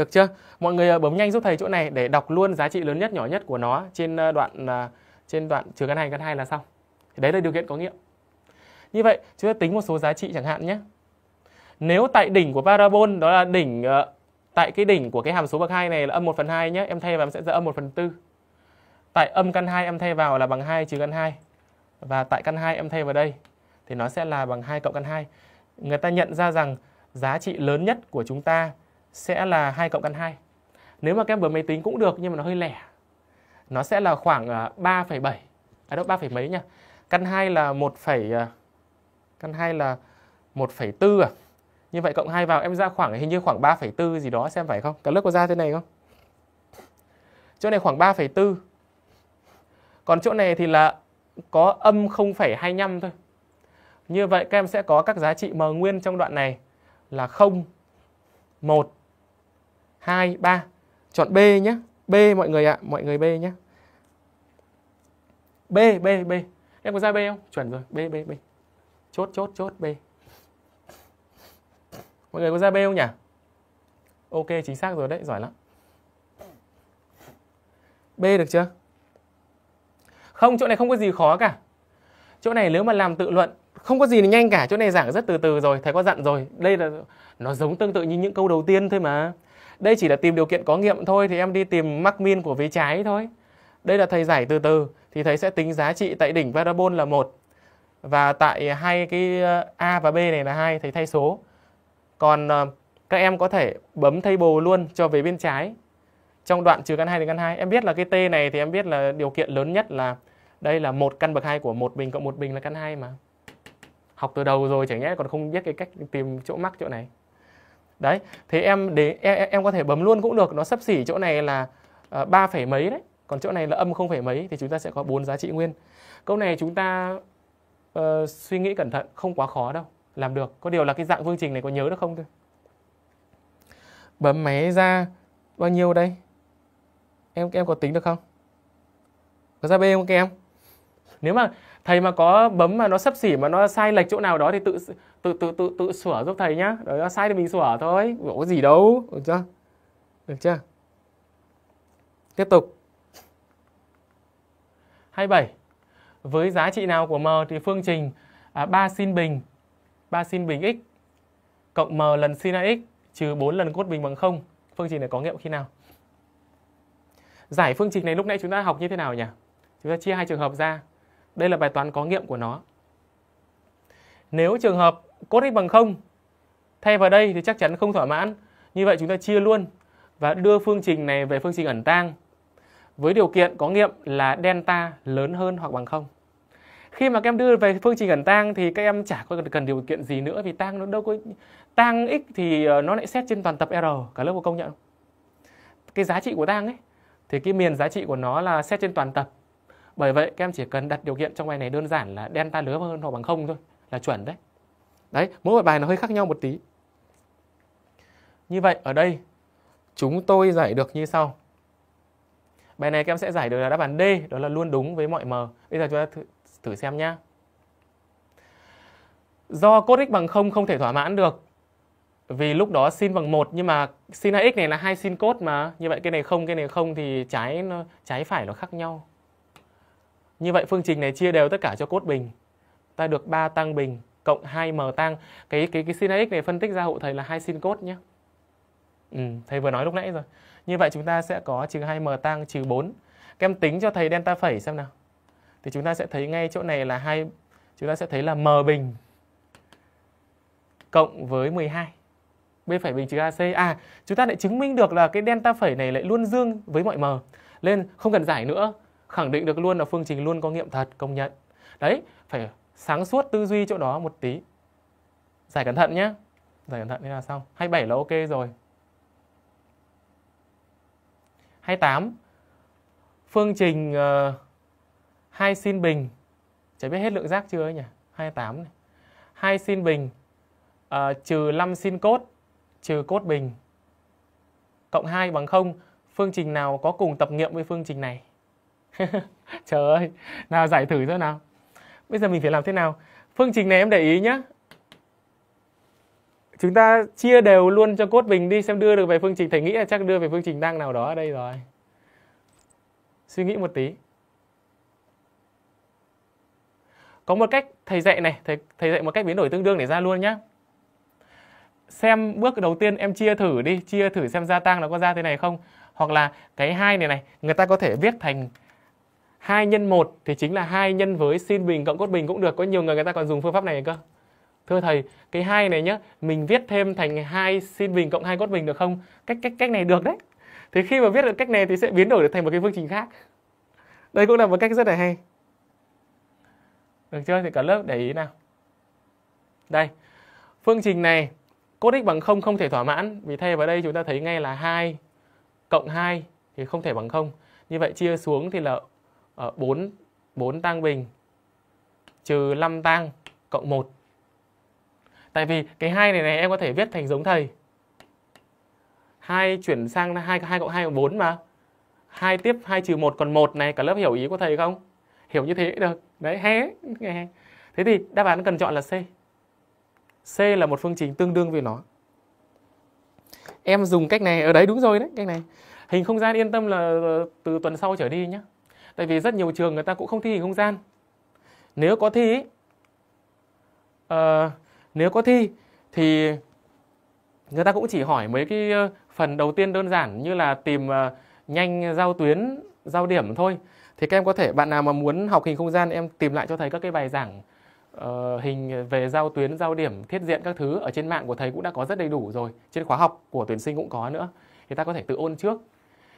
Được chưa? Mọi người ờ, bấm nhanh giúp thầy chỗ này để đọc luôn giá trị lớn nhất nhỏ nhất của nó trên ờ, đoạn ờ, trên đoạn trừ căn 2 căn 2 là xong. Thì đấy là điều kiện có nghiệm. Như vậy, chúng ta tính một số giá trị chẳng hạn nhé. Nếu tại đỉnh của parabol đó là đỉnh tại cái đỉnh của cái hàm số bậc 2 này là âm 1 phần 2 nhé, em thay vào em sẽ ra âm 1 phần 4. Tại âm căn 2 em thay vào là bằng 2 trừ căn 2. Và tại căn 2 em thay vào đây thì nó sẽ là bằng 2 cộng căn 2. Người ta nhận ra rằng giá trị lớn nhất của chúng ta sẽ là 2 cộng căn 2. Nếu mà các em vừa máy tính cũng được nhưng mà nó hơi lẻ. Nó sẽ là khoảng 3,7. À, à đâu 3, mấy nha. Căn 2 là 1, căn 2 là 1,4 à. Như vậy cộng 2 vào em ra khoảng hình như khoảng 3,4 gì đó xem phải không? Cả lớp có ra thế này không? Chỗ này khoảng 3,4. Còn chỗ này thì là có âm 0,25 thôi. Như vậy các em sẽ có các giá trị m nguyên trong đoạn này là 0, 1, 2, 3. Chọn B nhé. B mọi người ạ, à. mọi người B nhé. B, B, B. Em có ra B không? Chuẩn rồi, B, B, B. Chốt, chốt, chốt, B. Mọi người có ra B không nhỉ? Ok, chính xác rồi đấy, giỏi lắm. B được chưa? Không, chỗ này không có gì khó cả. Chỗ này nếu mà làm tự luận, không có gì nhanh cả. Chỗ này giảng rất từ từ rồi, thầy có dặn rồi. Đây là nó giống tương tự như những câu đầu tiên thôi mà đây chỉ là tìm điều kiện có nghiệm thôi thì em đi tìm mắc min của ví trái thôi đây là thầy giải từ từ thì thầy sẽ tính giá trị tại đỉnh parabol là một và tại hai cái ờ, a và b này là hai thầy thay số còn ờ, các em có thể bấm thay bồ luôn cho về bên trái trong đoạn trừ căn 2 đến căn 2 em biết là cái t này thì em biết là điều kiện lớn nhất là đây là một căn bậc 2 của một bình cộng một bình là căn 2 mà học từ đầu rồi chẳng nhẽ còn không biết cái cách tìm chỗ mắc chỗ này đấy thế em để em, em có thể bấm luôn cũng được nó sắp xỉ chỗ này là à, ba phẩy mấy đấy còn chỗ này là âm không phẩy mấy thì chúng ta sẽ có bốn giá trị nguyên câu này chúng ta uh, suy nghĩ cẩn thận không quá khó đâu làm được có điều là cái dạng phương trình này có nhớ được không thôi bấm máy ra bao nhiêu đây em em có tính được không có ra b không các em nếu mà thầy mà có bấm mà nó sấp xỉ mà nó sai lệch chỗ nào đó thì tự tự tự tự, tự sửa giúp thầy nhá nó sai thì mình sửa thôi có gì đâu được chưa được chưa tiếp tục 27 với giá trị nào của m thì phương trình à, 3 sin bình 3 sin bình x cộng m lần sin x trừ 4 lần cốt bình bằng 0 phương trình này có nghiệm khi nào giải phương trình này lúc nãy chúng ta học như thế nào nhỉ chúng ta chia hai trường hợp ra đây là bài toán có nghiệm của nó. Nếu trường hợp cos x bằng 0 thay vào đây thì chắc chắn không thỏa mãn. Như vậy chúng ta chia luôn và đưa phương trình này về phương trình ẩn tang với điều kiện có nghiệm là delta lớn hơn hoặc bằng 0. Khi mà các em đưa về phương trình ẩn tang thì các em chả có cần điều kiện gì nữa vì tang nó đâu có tang x thì ờ, nó lại xét trên toàn tập R, cả lớp có công nhận không? Cái giá trị của tang ấy thì cái miền giá trị của nó là xét trên toàn tập bởi vậy các em chỉ cần đặt điều kiện trong bài này đơn giản là delta lớn hơn hoặc bằng không thôi là chuẩn đấy. Đấy, mỗi một bài nó hơi khác nhau một tí. Như vậy ở đây chúng tôi giải được như sau. Bài này các em sẽ giải được là đáp án D, đó là luôn đúng với mọi m. Bây giờ chúng ta thử, thử xem nhá. Do cos x bằng 0 không thể thỏa mãn được vì lúc đó sin bằng 1 nhưng mà sin x này là hai sin cos mà, như vậy cái này không cái này không thì trái nó, trái phải nó khác nhau. Như vậy phương trình này chia đều tất cả cho cốt bình. Ta được 3 tăng bình cộng 2m tăng. Cái cái cái sin x này phân tích ra hộ thầy là hai sin cốt nhé. Ừ, thầy vừa nói lúc nãy rồi. Như vậy chúng ta sẽ có trừ 2m tăng trừ 4. Các em tính cho thầy delta phẩy xem nào. Thì chúng ta sẽ thấy ngay chỗ này là hai chúng ta sẽ thấy là m bình cộng với 12. B phẩy bình trừ AC. À, chúng ta lại chứng minh được là cái delta phẩy này lại luôn dương với mọi m. Nên không cần giải nữa khẳng định được luôn là phương trình luôn có nghiệm thật công nhận đấy phải sáng suốt tư duy chỗ đó một tí giải cẩn thận nhé giải cẩn thận thế là xong 27 là ok rồi 28 phương trình uh, hai sin bình chả biết hết lượng giác chưa ấy nhỉ 28 này hai sin bình uh, trừ 5 sin cốt trừ cốt bình cộng 2 bằng 0 phương trình nào có cùng tập nghiệm với phương trình này trời ơi nào giải thử xem nào bây giờ mình phải làm thế nào phương trình này em để ý nhé chúng ta chia đều luôn cho cốt bình đi xem đưa được về phương trình thầy nghĩ là chắc đưa về phương trình đang nào đó ở đây rồi suy nghĩ một tí có một cách thầy dạy này thầy thầy dạy một cách biến đổi tương đương để ra luôn nhé xem bước đầu tiên em chia thử đi chia thử xem gia tăng nó có ra thế này không hoặc là cái hai này này người ta có thể viết thành 2 nhân 1 thì chính là 2 nhân với sin bình cộng cos bình cũng được. Có nhiều người người ta còn dùng phương pháp này cơ. Thưa thầy, cái hai này nhá, mình viết thêm thành 2 sin bình cộng 2 cos bình được không? Cách cách cách này được đấy. Thì khi mà viết được cách này thì sẽ biến đổi được thành một cái phương trình khác. Đây cũng là một cách rất là hay. Được chưa? Thì cả lớp để ý nào. Đây. Phương trình này cos x bằng 0 không thể thỏa mãn vì thay vào đây chúng ta thấy ngay là 2 cộng 2 thì không thể bằng 0. Như vậy chia xuống thì là uh, 4 4 tang bình trừ 5 tang cộng 1. Tại vì cái hai này này em có thể viết thành giống thầy. 2 chuyển sang 2 2 cộng 2 bằng 4 mà. 2 tiếp 2 trừ 1 còn 1 này cả lớp hiểu ý của thầy không? Hiểu như thế được. Đấy hé nghe. Thế thì đáp án cần chọn là C. C là một phương trình tương đương với nó. Em dùng cách này ở ờ, đấy đúng rồi đấy, cách này. Hình không gian yên tâm là ờ, từ tuần sau trở đi nhé Tại vì rất nhiều trường người ta cũng không thi hình không gian. Nếu có thi uh, nếu có thi thì người ta cũng chỉ hỏi mấy cái ờ, phần đầu tiên đơn giản như là tìm uh, nhanh giao tuyến, giao điểm thôi. Thì các em có thể bạn nào mà muốn học hình không gian em tìm lại cho thầy các cái bài giảng uh, hình về giao tuyến, giao điểm, thiết diện các thứ ở trên mạng của thầy cũng đã có rất đầy đủ rồi. Trên khóa học của tuyển sinh cũng có nữa. Thì ta có thể tự ôn trước.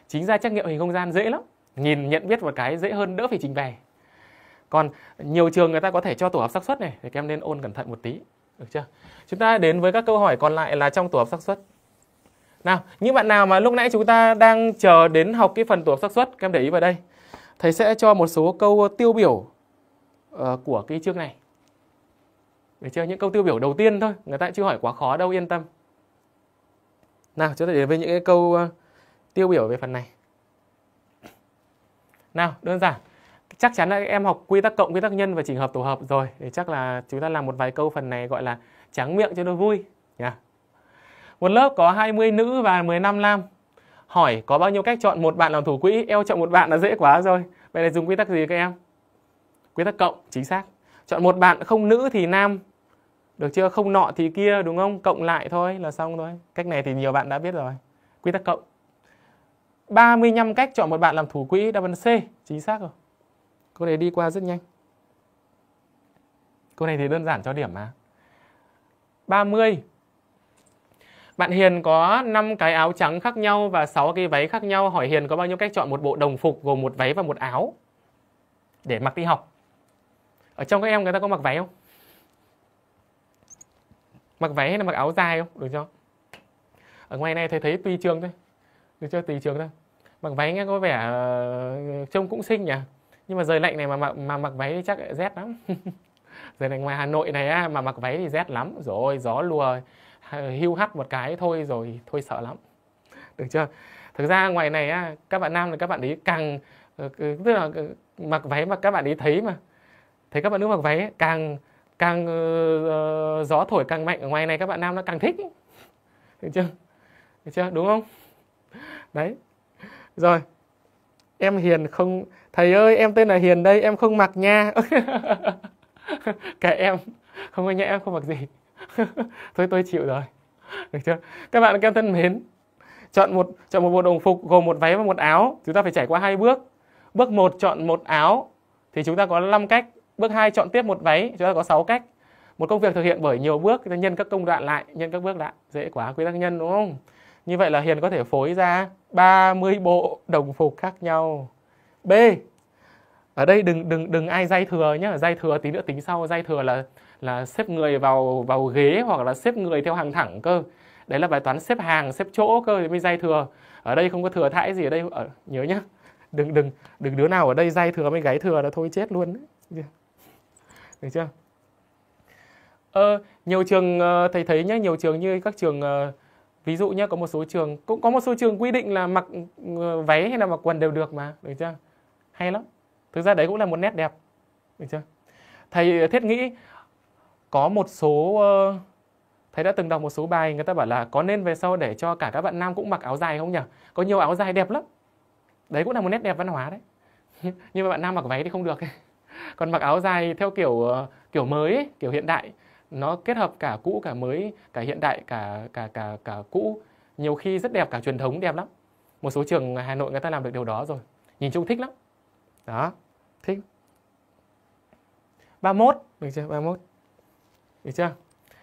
Chính ra trắc nghiệm hình không gian dễ lắm nhìn nhận biết một cái dễ hơn đỡ phải trình bày còn nhiều trường người ta có thể cho tổ hợp xác suất này thì các em nên ôn cẩn thận một tí được chưa chúng ta đến với các câu hỏi còn lại là trong tổ hợp xác suất nào những bạn nào mà lúc nãy chúng ta đang chờ đến học cái phần tổ hợp xác suất các em để ý vào đây thầy sẽ cho một số câu tiêu biểu uh, của cái chương này được chưa những câu tiêu biểu đầu tiên thôi người ta chưa hỏi quá khó đâu yên tâm nào chúng ta đến với những cái câu uh, tiêu biểu về phần này nào, đơn giản. Chắc chắn là em học quy tắc cộng, quy tắc nhân và chỉnh hợp tổ hợp rồi. Để chắc là chúng ta làm một vài câu phần này gọi là tráng miệng cho nó vui nhá. Một lớp có 20 nữ và 15 nam. Hỏi có bao nhiêu cách chọn một bạn làm thủ quỹ? Eo chọn một bạn là dễ quá rồi. Vậy là dùng quy tắc gì các em? Quy tắc cộng, chính xác. Chọn một bạn không nữ thì nam, được chưa? Không nọ thì kia đúng không? Cộng lại thôi là xong thôi. Cách này thì nhiều bạn đã biết rồi. Quy tắc cộng. 35 cách chọn một bạn làm thủ quỹ đáp án C chính xác rồi câu này đi qua rất nhanh câu này thì đơn giản cho điểm mà 30 bạn Hiền có 5 cái áo trắng khác nhau và 6 cái váy khác nhau hỏi Hiền có bao nhiêu cách chọn một bộ đồng phục gồm một váy và một áo để mặc đi học ở trong các em người ta có mặc váy không mặc váy hay là mặc áo dài không được chưa ở ngoài này thầy thấy tùy trường thôi được chưa tùy trường thôi mặc váy nghe có vẻ ờ, trông cũng xinh nhỉ nhưng mà rời lạnh này mà mặc mà mặc váy thì chắc rét lắm giờ này ngoài Hà Nội này á, mà mặc váy thì rét lắm rồi gió lùa hưu hắt một cái thôi rồi thôi sợ lắm được chưa thực ra ngoài này á, các bạn nam là các bạn ấy càng ờ, tức là ờ, mặc váy mà các bạn ấy thấy mà thấy các bạn nữ mặc váy ấy, càng càng uh, gió thổi càng mạnh ở ngoài này các bạn nam nó càng thích được chưa được chưa đúng không đấy rồi em hiền không thầy ơi em tên là hiền đây em không mặc nha cả em không anh nhẽ em không mặc gì thôi tôi chịu rồi được chưa các bạn các thân mến chọn một chọn một bộ đồng phục gồm một váy và một áo chúng ta phải trải qua hai bước bước một chọn một áo thì chúng ta có 5 cách bước hai chọn tiếp một váy chúng ta có 6 cách một công việc thực hiện bởi nhiều bước nhân các công đoạn lại nhân các bước lại dễ quá quý tác nhân đúng không như vậy là Hiền có thể phối ra 30 bộ đồng phục khác nhau. B. Ở đây đừng đừng đừng ai dây thừa nhé, dây thừa tí nữa tính sau, dây thừa là là xếp người vào vào ghế hoặc là xếp người theo hàng thẳng cơ. Đấy là bài toán xếp hàng, xếp chỗ cơ thì mới dây thừa. Ở đây không có thừa thãi gì ở đây ở, nhớ nhá. Đừng đừng đừng đứa nào ở đây dây thừa mới gáy thừa là thôi chết luôn Được chưa? Ờ, nhiều trường ờ, thầy thấy nhé, nhiều trường như các trường ờ, ví dụ nhé có một số trường cũng có một số trường quy định là mặc ờ, váy hay là mặc quần đều được mà được chưa hay lắm thực ra đấy cũng là một nét đẹp được chưa thầy ờ, thiết nghĩ có một số ờ, thầy đã từng đọc một số bài người ta bảo là có nên về sau để cho cả các bạn nam cũng mặc áo dài không nhỉ có nhiều áo dài đẹp lắm đấy cũng là một nét đẹp văn hóa đấy nhưng mà bạn nam mặc váy thì không được còn mặc áo dài theo kiểu kiểu mới kiểu hiện đại nó kết hợp cả cũ cả mới cả hiện đại cả cả cả cả cũ nhiều khi rất đẹp cả truyền thống đẹp lắm một số trường hà nội người ta làm được điều đó rồi nhìn chung thích lắm đó thích 31 được chưa 31 được chưa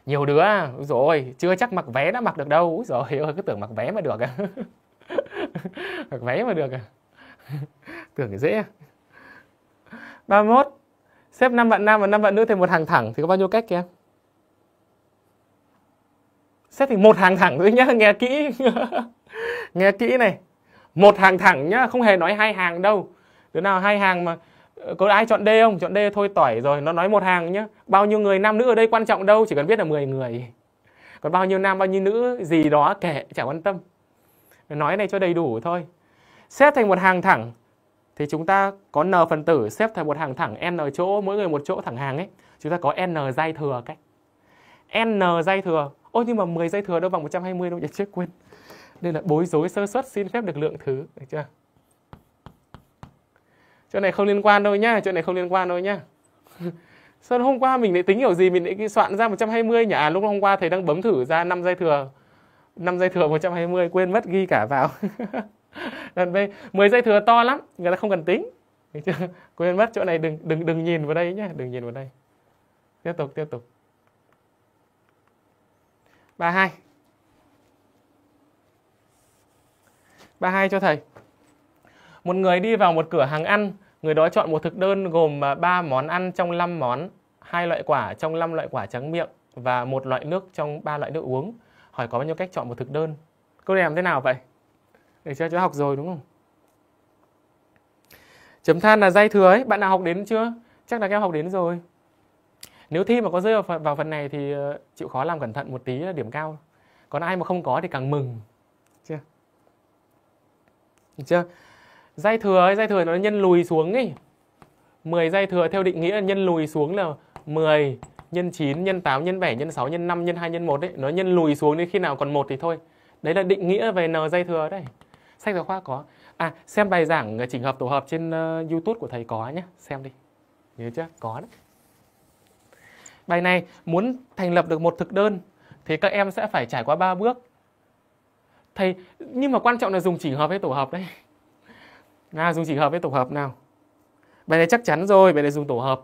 nhiều đứa rồi à, chưa chắc mặc vé đã mặc được đâu rồi ơi cứ tưởng mặc vé mà được à mặc vé mà được à tưởng dễ 31 à. xếp 5 bạn nam và 5 bạn nữ thành một hàng thẳng thì có bao nhiêu cách kia em xét thì một hàng thẳng thôi nhá nghe kỹ nghe kỹ này một hàng thẳng nhá không hề nói hai hàng đâu đứa nào hai hàng mà ờ, có ai chọn D không chọn D thôi tỏi rồi nó nói một hàng nhá bao nhiêu người nam nữ ở đây quan trọng đâu chỉ cần biết là 10 người còn bao nhiêu nam bao nhiêu nữ gì đó kệ chả quan tâm nói này cho đầy đủ thôi xếp thành một hàng thẳng thì chúng ta có n phần tử xếp thành một hàng thẳng n chỗ mỗi người một chỗ thẳng hàng ấy chúng ta có n dây thừa cách n dây thừa Ôi nhưng mà 10 dây thừa đâu bằng 120 đâu, nhỉ chết quên. Đây là bối rối sơ suất xin phép được lượng thứ, được chưa? Chỗ này không liên quan đâu nhá, chỗ này không liên quan đâu nhá. Sơn hôm qua mình lại tính hiểu gì mình lại soạn ra 120 nhỉ? À, lúc hôm qua thầy đang bấm thử ra 5 dây thừa. 5 dây thừa 120 quên mất ghi cả vào. Lần B 10 dây thừa to lắm, người ta không cần tính. Quên mất chỗ này đừng đừng đừng nhìn vào đây nhá, đừng nhìn vào đây. Tiếp tục tiếp tục. 32 32 cho thầy Một người đi vào một cửa hàng ăn Người đó chọn một thực đơn gồm 3 à, món ăn trong 5 món hai loại quả trong 5 loại quả trắng miệng và một loại nước trong ba loại nước uống. Hỏi có bao nhiêu cách chọn một thực đơn? Câu này làm thế nào vậy? Để cho cháu học rồi đúng không? Chấm than là dây thừa ấy, bạn nào học đến chưa? Chắc là các em học đến rồi nếu thi mà có rơi vào, vào phần này thì ờ, chịu khó làm cẩn thận một tí là ờ, điểm cao còn ai mà không có thì càng mừng chưa chưa dây thừa ấy, dây thừa nó nhân lùi xuống ấy 10 dây thừa theo định nghĩa là nhân lùi xuống là 10 nhân 9 nhân 8 nhân 7 nhân 6 nhân 5 nhân 2 nhân 1 đấy nó nhân lùi xuống đến khi nào còn một thì thôi đấy là định nghĩa về n dây thừa đấy sách giáo khoa có à xem bài giảng ờ, chỉnh hợp tổ hợp trên uh, youtube của thầy có nhé xem đi nhớ chưa có đấy Bài này muốn thành lập được một thực đơn thì các em sẽ phải trải qua 3 bước. Thầy nhưng mà quan trọng là dùng chỉ hợp với tổ hợp đấy. Nào dùng chỉ hợp với tổ hợp nào. Bài này chắc chắn rồi, bài này dùng tổ hợp.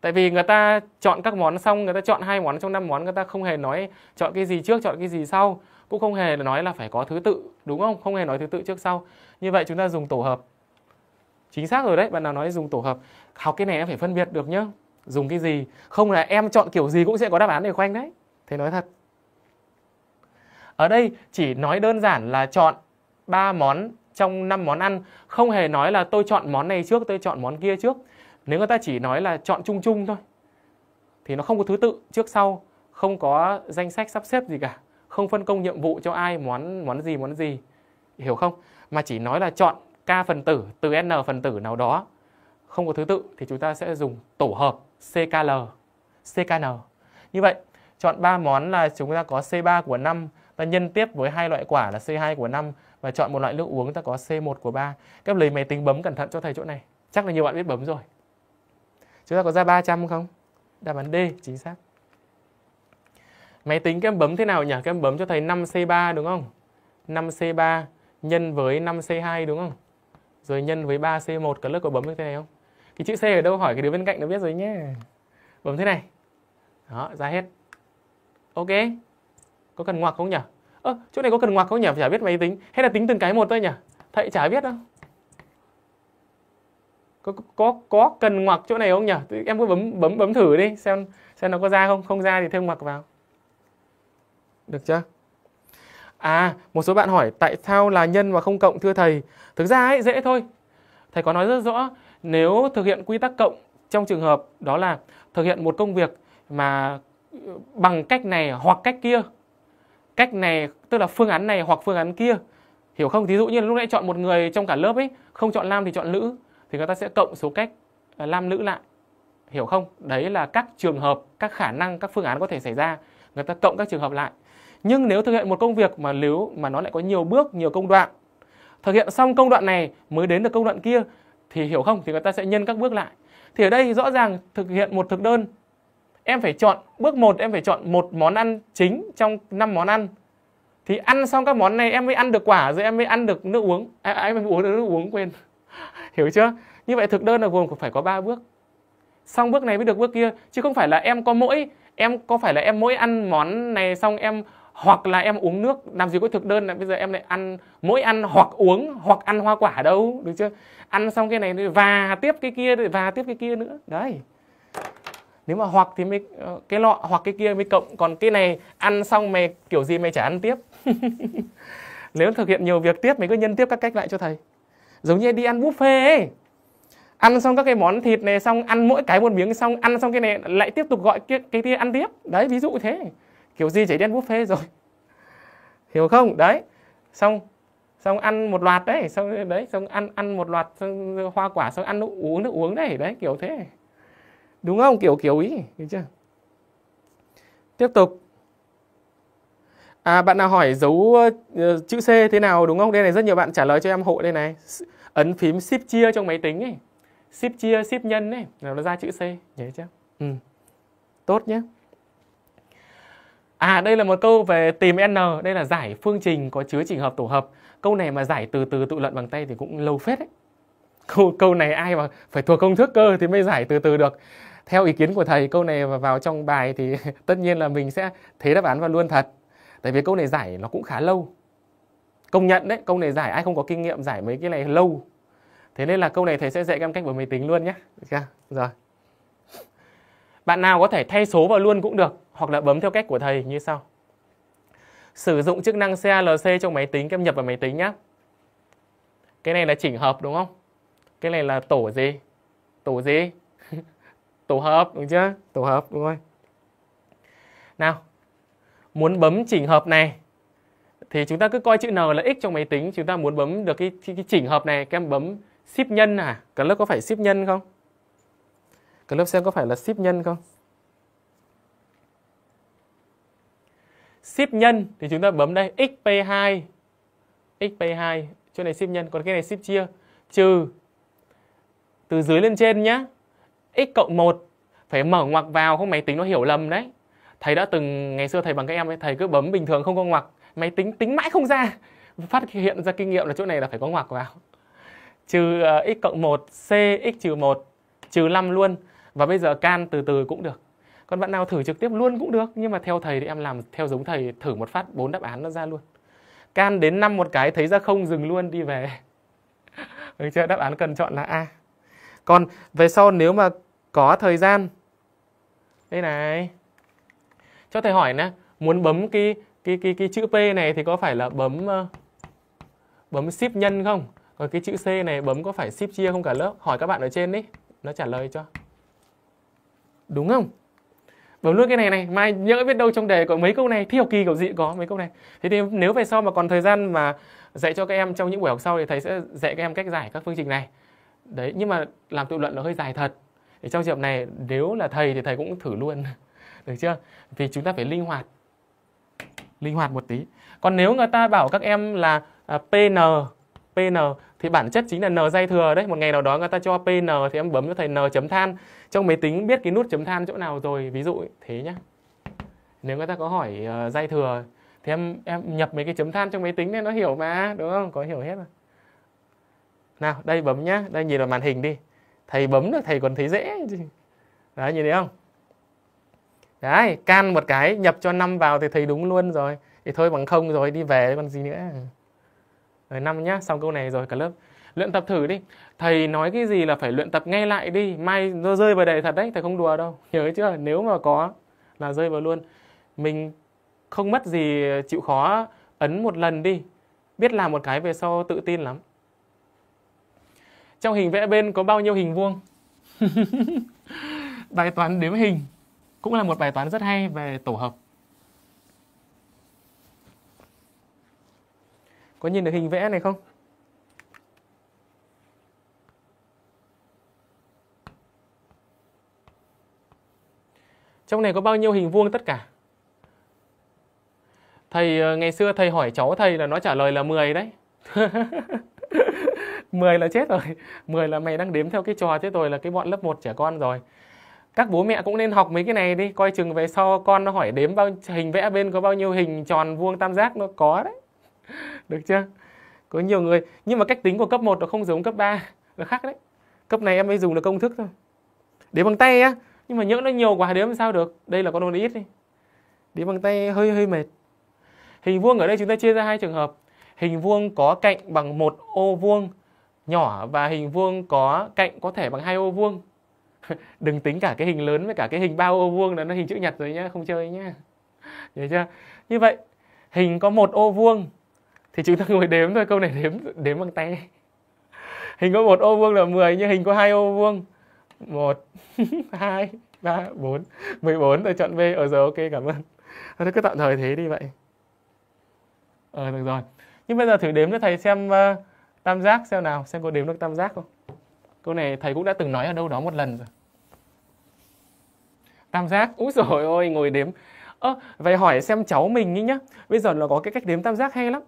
Tại vì người ta chọn các món xong, người ta chọn hai món trong năm món, người ta không hề nói chọn cái gì trước, chọn cái gì sau, cũng không hề nói là phải có thứ tự, đúng không? Không hề nói thứ tự trước sau. Như vậy chúng ta dùng tổ hợp. Chính xác rồi đấy, bạn nào nói dùng tổ hợp. Học cái này em phải phân biệt được nhá dùng cái gì không là em chọn kiểu gì cũng sẽ có đáp án để khoanh đấy thế nói thật ở đây chỉ nói đơn giản là chọn ba món trong năm món ăn không hề nói là tôi chọn món này trước tôi chọn món kia trước nếu người ta chỉ nói là chọn chung chung thôi thì nó không có thứ tự trước sau không có danh sách sắp xếp gì cả không phân công nhiệm vụ cho ai món món gì món gì hiểu không mà chỉ nói là chọn k phần tử từ n phần tử nào đó không có thứ tự thì chúng ta sẽ dùng tổ hợp CKL, CKN. Như vậy, chọn 3 món là chúng ta có C3 của 5, ta nhân tiếp với hai loại quả là C2 của 5 và chọn một loại nước uống ta có C1 của 3. Các lấy máy tính bấm cẩn thận cho thầy chỗ này. Chắc là nhiều bạn biết bấm rồi. Chúng ta có ra 300 không? Đáp án D chính xác. Máy tính các em bấm thế nào nhỉ? Các em bấm cho thầy 5C3 đúng không? 5C3 nhân với 5C2 đúng không? Rồi nhân với 3C1 cả lớp có bấm như thế này không? cái chữ c ở đâu hỏi cái đứa bên cạnh nó biết rồi nhé bấm thế này đó ra hết ok có cần ngoặc không nhỉ ơ à, chỗ này có cần ngoặc không nhỉ chả biết máy tính hay là tính từng cái một thôi nhỉ thầy chả biết đâu có có có cần ngoặc chỗ này không nhỉ em cứ bấm bấm bấm thử đi xem xem nó có ra không không ra thì thêm ngoặc vào được chưa à một số bạn hỏi tại sao là nhân mà không cộng thưa thầy thực ra ấy dễ thôi thầy có nói rất rõ nếu thực hiện quy tắc cộng trong trường hợp đó là thực hiện một công việc mà bằng cách này hoặc cách kia cách này tức là phương án này hoặc phương án kia hiểu không thí dụ như lúc nãy chọn một người trong cả lớp ấy không chọn nam thì chọn nữ thì người ta sẽ cộng số cách à, nam nữ lại hiểu không đấy là các trường hợp các khả năng các phương án có thể xảy ra người ta cộng các trường hợp lại nhưng nếu thực hiện một công việc mà nếu mà nó lại có nhiều bước nhiều công đoạn thực hiện xong công đoạn này mới đến được công đoạn kia thì hiểu không thì người ta sẽ nhân các bước lại thì ở đây rõ ràng thực hiện một thực đơn em phải chọn bước một em phải chọn một món ăn chính trong năm món ăn thì ăn xong các món này em mới ăn được quả rồi em mới ăn được nước uống à, à em mới uống được nước uống quên hiểu chưa như vậy thực đơn là gồm phải có ba bước xong bước này mới được bước kia chứ không phải là em có mỗi em có phải là em mỗi ăn món này xong em hoặc là em uống nước làm gì có thực đơn là bây giờ em lại ăn mỗi ăn hoặc uống hoặc ăn hoa quả đâu được chưa ăn xong cái này và tiếp cái kia và tiếp cái kia nữa đấy nếu mà hoặc thì mới ờ, cái lọ hoặc cái kia mới cộng còn cái này ăn xong mày kiểu gì mày chả ăn tiếp nếu thực hiện nhiều việc tiếp mày cứ nhân tiếp các cách lại cho thầy giống như đi ăn buffet ấy ăn xong các cái món thịt này xong ăn mỗi cái một miếng xong ăn xong cái này lại tiếp tục gọi cái cái kia ăn tiếp đấy ví dụ thế kiểu gì chảy đen buffet rồi hiểu không đấy xong xong ăn một loạt đấy xong đấy xong ăn ăn một loạt xong, hoa quả xong ăn uống nước uống đấy đấy kiểu thế đúng không kiểu kiểu ý hiểu chưa tiếp tục à bạn nào hỏi dấu uh, chữ C thế nào đúng không đây này rất nhiều bạn trả lời cho em hộ đây này ấn phím ship chia trong máy tính ấy ship chia ship nhân ấy là nó ra chữ C nhớ chưa ừ. tốt nhé À đây là một câu về tìm N, đây là giải phương trình có chứa trình hợp tổ hợp. Câu này mà giải từ từ tự luận bằng tay thì cũng lâu phết đấy. Câu, câu này ai mà phải thuộc công thức cơ thì mới giải từ từ được. Theo ý kiến của thầy câu này vào trong bài thì tất nhiên là mình sẽ thế đáp án vào luôn thật. Tại vì câu này giải nó cũng khá lâu. Công nhận đấy, câu này giải ai không có kinh nghiệm giải mấy cái này lâu. Thế nên là câu này thầy sẽ dạy em cách của máy tính luôn nhé. Được chưa? Rồi. Bạn nào có thể thay số vào luôn cũng được hoặc là bấm theo cách của thầy như sau. Sử dụng chức năng CALC trong máy tính, các em nhập vào máy tính nhé. Cái này là chỉnh hợp đúng không? Cái này là tổ gì? Tổ gì? tổ hợp đúng chưa? Tổ hợp đúng rồi. Nào, muốn bấm chỉnh hợp này thì chúng ta cứ coi chữ N là x trong máy tính. Chúng ta muốn bấm được cái, cái, cái chỉnh hợp này, các em bấm ship nhân à? Cả lớp có phải ship nhân không? Cả lớp xem có phải là ship nhân không? ship nhân thì chúng ta bấm đây xp2 xp2 chỗ này ship nhân còn cái này ship chia trừ từ dưới lên trên nhá x cộng 1 phải mở ngoặc vào không máy tính nó hiểu lầm đấy thầy đã từng ngày xưa thầy bằng các em ấy thầy cứ bấm bình thường không có ngoặc máy tính tính mãi không ra phát hiện ra kinh nghiệm là chỗ này là phải có ngoặc vào trừ ờ, x cộng 1 c x trừ 1 trừ 5 luôn và bây giờ can từ từ cũng được còn bạn nào thử trực tiếp luôn cũng được nhưng mà theo thầy thì em làm theo giống thầy thử một phát bốn đáp án nó ra luôn can đến năm một cái thấy ra không dừng luôn đi về được chưa đáp án cần chọn là a còn về sau nếu mà có thời gian đây này cho thầy hỏi nè muốn bấm cái cái cái cái chữ p này thì có phải là bấm ờ, bấm ship nhân không còn cái chữ c này bấm có phải ship chia không cả lớp hỏi các bạn ở trên đi nó trả lời cho đúng không bấm nút cái này này mai nhớ biết đâu trong đề có mấy câu này thi học kỳ kiểu gì có mấy câu này thế thì nếu về sau mà còn thời gian mà dạy cho các em trong những buổi học sau thì thầy sẽ dạy các em cách giải các phương trình này đấy nhưng mà làm tự luận nó hơi dài thật thì trong trường hợp này nếu là thầy thì thầy cũng thử luôn được chưa vì chúng ta phải linh hoạt linh hoạt một tí còn nếu người ta bảo các em là à, PN PN thì bản chất chính là n dây thừa đấy một ngày nào đó người ta cho pn thì em bấm cho thầy n chấm than trong máy tính biết cái nút chấm than chỗ nào rồi ví dụ thế nhá nếu người ta có hỏi uh, dây thừa thì em em nhập mấy cái chấm than trong máy tính nên nó hiểu mà đúng không có hiểu hết rồi nào đây bấm nhá đây nhìn vào màn hình đi thầy bấm được thầy còn thấy dễ đấy nhìn thấy không đấy can một cái nhập cho năm vào thì thầy đúng luôn rồi thì thôi bằng không rồi đi về còn gì nữa rồi ờ, năm nhá, xong câu này rồi cả lớp. Luyện tập thử đi. Thầy nói cái gì là phải luyện tập ngay lại đi. Mai nó rơi vào đề thật đấy, thầy không đùa đâu. Nhớ chưa? Nếu mà có là rơi vào luôn. Mình không mất gì chịu khó ấn một lần đi. Biết làm một cái về sau tự tin lắm. Trong hình vẽ bên có bao nhiêu hình vuông? bài toán đếm hình cũng là một bài toán rất hay về tổ hợp có nhìn được hình vẽ này không trong này có bao nhiêu hình vuông tất cả thầy ờ, ngày xưa thầy hỏi cháu thầy là nó trả lời là 10 đấy 10 là chết rồi 10 là mày đang đếm theo cái trò thế rồi là cái bọn lớp 1 trẻ con rồi các bố mẹ cũng nên học mấy cái này đi coi chừng về sau con nó hỏi đếm bao hình vẽ bên có bao nhiêu hình tròn vuông tam giác nó có đấy được chưa có nhiều người nhưng mà cách tính của cấp 1 nó không giống cấp 3 nó khác đấy cấp này em mới dùng được công thức thôi đếm bằng tay á nhưng mà nhỡ nó nhiều quá đếm sao được đây là con đồ ít đi đếm bằng tay hơi hơi mệt hình vuông ở đây chúng ta chia ra hai trường hợp hình vuông có cạnh bằng một ô vuông nhỏ và hình vuông có cạnh có thể bằng hai ô vuông đừng tính cả cái hình lớn với cả cái hình bao ô vuông là nó hình chữ nhật rồi nhá không chơi nhá hiểu chưa như vậy hình có một ô vuông thì chúng ta ngồi đếm thôi câu này đếm đếm bằng tay hình có một ô vuông là 10 nhưng hình có hai ô vuông một hai ba bốn mười bốn tôi chọn B ở ờ, giờ ok cảm ơn thôi cứ tạm thời thế đi vậy ờ được rồi nhưng bây giờ thử đếm cho thầy xem uh, tam giác xem nào xem có đếm được tam giác không câu này thầy cũng đã từng nói ở đâu đó một lần rồi tam giác úi rồi ôi ngồi đếm ơ à, vậy hỏi xem cháu mình ý nhá bây giờ nó có cái cách đếm tam giác hay lắm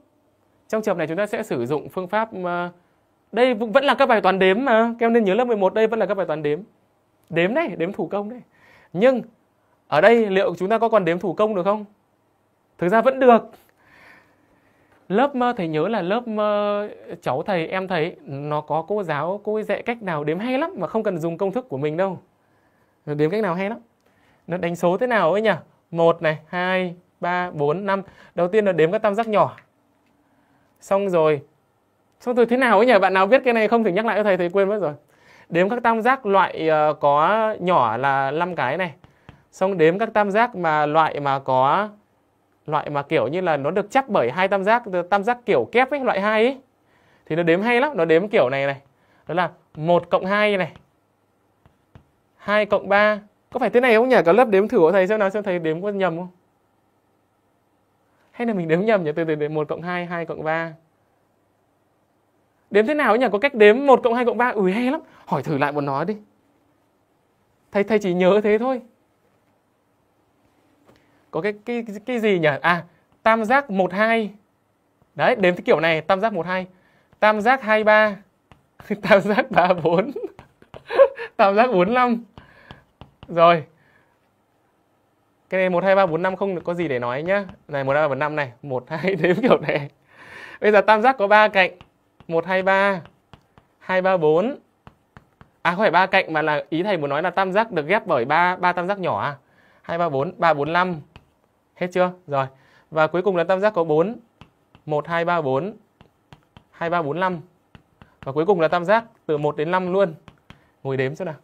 trong trường này chúng ta sẽ sử dụng phương pháp ờ, đây vẫn là các bài toán đếm mà các em nên nhớ lớp 11 đây vẫn là các bài toán đếm đếm đấy đếm thủ công đấy nhưng ở đây liệu chúng ta có còn đếm thủ công được không thực ra vẫn được lớp thầy nhớ là lớp cháu thầy em thầy nó có cô giáo cô ấy dạy cách nào đếm hay lắm mà không cần dùng công thức của mình đâu đếm cách nào hay lắm nó đánh số thế nào ấy nhỉ một này hai ba bốn năm đầu tiên là đếm các tam giác nhỏ xong rồi xong rồi thế nào ấy nhỉ bạn nào biết cái này không thử nhắc lại cho thầy thầy quên mất rồi đếm các tam giác loại ờ, có nhỏ là 5 cái này xong đếm các tam giác mà loại mà có loại mà kiểu như là nó được chắc bởi hai tam giác tam giác kiểu kép ấy loại hai ấy thì nó đếm hay lắm nó đếm kiểu này này đó là 1 cộng 2 này 2 cộng 3 có phải thế này không nhỉ cả lớp đếm thử của thầy xem nào xem thầy đếm có nhầm không hay là mình đếm nhầm nhỉ từ từ từ một cộng hai hai cộng ba đếm thế nào ấy nhỉ có cách đếm một cộng hai cộng ba ủi ừ, hay lắm hỏi thử lại bọn nó đi thầy thầy chỉ nhớ thế thôi có cái cái cái gì nhỉ à tam giác một hai đấy đếm cái kiểu này tam giác một hai tam giác hai ba tam giác ba bốn tam giác bốn năm rồi cái này một hai ba bốn năm không có gì để nói nhá này một hai ba bốn năm này một hai đến kiểu này bây giờ tam giác có ba cạnh một hai ba hai ba bốn à không phải ba cạnh mà là ý thầy muốn nói là tam giác được ghép bởi ba ba tam giác nhỏ à hai ba bốn ba bốn năm hết chưa rồi và cuối cùng là tam giác có bốn một hai ba bốn hai ba bốn năm và cuối cùng là tam giác từ 1 đến 5 luôn ngồi đếm xem nào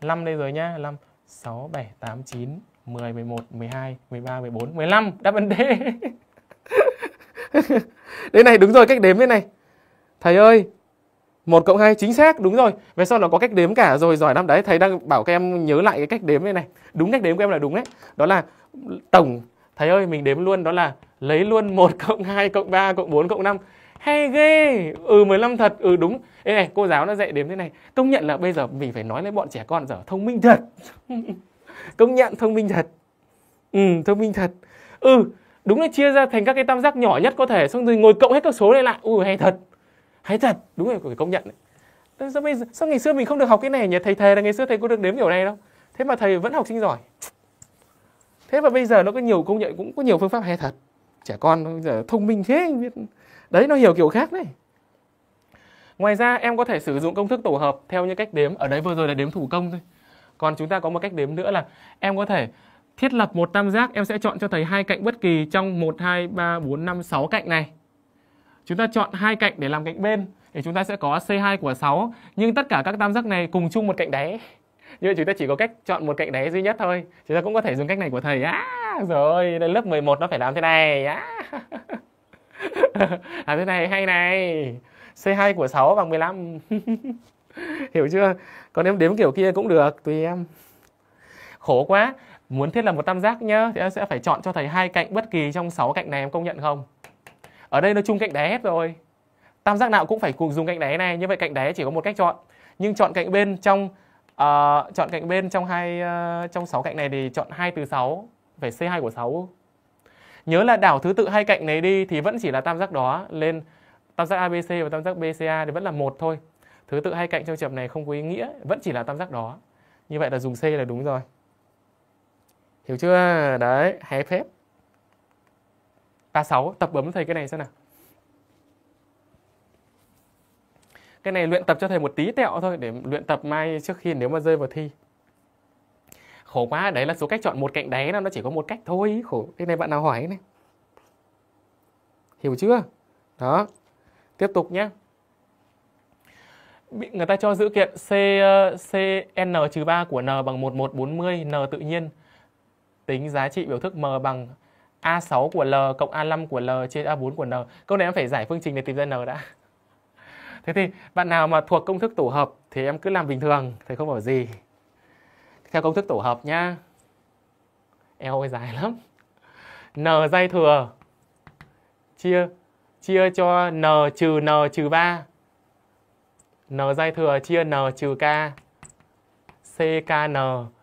5 đây rồi nhá 5 6 7 8 9 10, 11, 12, 13, 14, 15 Đáp án D đây này đúng rồi cách đếm thế này Thầy ơi 1 cộng 2 chính xác đúng rồi Về sau nó có cách đếm cả rồi giỏi lắm đấy Thầy đang bảo các em nhớ lại cái cách đếm thế này Đúng cách đếm của em là đúng đấy Đó là tổng Thầy ơi mình đếm luôn đó là lấy luôn 1 cộng 2 cộng 3 cộng 4 cộng 5 hay ghê ừ 15 thật ừ đúng Ê này cô giáo nó dạy đếm thế này công nhận là bây giờ mình phải nói với bọn trẻ con giờ thông minh thật công nhận thông minh thật ừ thông minh thật ừ đúng là chia ra thành các cái tam giác nhỏ nhất có thể xong rồi ngồi cộng hết các số này lại ui hay thật hay thật đúng rồi phải công nhận đấy. sao bây giờ sao ngày xưa mình không được học cái này nhỉ thầy thầy là ngày xưa thầy có được đếm kiểu này đâu thế mà thầy vẫn học sinh giỏi thế mà bây giờ nó có nhiều công nhận cũng có nhiều phương pháp hay thật trẻ con bây giờ thông minh thế biết đấy nó hiểu kiểu khác đấy ngoài ra em có thể sử dụng công thức tổ hợp theo những cách đếm ở đấy vừa rồi là đếm thủ công thôi còn chúng ta có một cách đếm nữa là em có thể thiết lập một tam giác em sẽ chọn cho thầy hai cạnh bất kỳ trong 1 2 3 4 5 6 cạnh này. Chúng ta chọn hai cạnh để làm cạnh bên thì chúng ta sẽ có C2 của 6 nhưng tất cả các tam giác này cùng chung một cạnh đáy. Như vậy chúng ta chỉ có cách chọn một cạnh đáy duy nhất thôi. Chúng ta cũng có thể dùng cách này của thầy. À, rồi, đây lớp 11 nó phải làm thế này. À. làm thế này hay này. C2 của 6 bằng 15. hiểu chưa còn em đếm kiểu kia cũng được tùy em khổ quá muốn thiết lập một tam giác nhá thì em sẽ phải chọn cho thầy hai cạnh bất kỳ trong sáu cạnh này em công nhận không ở đây nó chung cạnh đáy hết rồi tam giác nào cũng phải cùng dùng cạnh đáy này như vậy cạnh đáy chỉ có một cách chọn nhưng chọn cạnh bên trong uh, chọn cạnh bên trong hai uh, trong sáu cạnh này thì chọn hai từ sáu phải C2 của sáu. nhớ là đảo thứ tự hai cạnh này đi thì vẫn chỉ là tam giác đó lên tam giác ABC và tam giác BCA thì vẫn là một thôi thứ tự hai cạnh trong trường hợp này không có ý nghĩa vẫn chỉ là tam giác đó như vậy là dùng C là đúng rồi hiểu chưa đấy hay phép sáu tập bấm thầy cái này xem nào cái này luyện tập cho thầy một tí tẹo thôi để luyện tập mai trước khi nếu mà rơi vào thi khổ quá đấy là số cách chọn một cạnh đáy nó chỉ có một cách thôi khổ cái này bạn nào hỏi này hiểu chưa đó tiếp tục nhé người ta cho dữ kiện C ờ, CN-3 của n bằng 1140 n tự nhiên tính giá trị biểu thức m bằng A6 của L cộng A5 của L trên A4 của N. Câu này em phải giải phương trình để tìm ra N đã. Thế thì bạn nào mà thuộc công thức tổ hợp thì em cứ làm bình thường, thì không bảo gì. Theo công thức tổ hợp nhá. Eo ơi dài lắm. N dây thừa chia chia cho N trừ N trừ 3 n dây thừa chia n trừ k ckn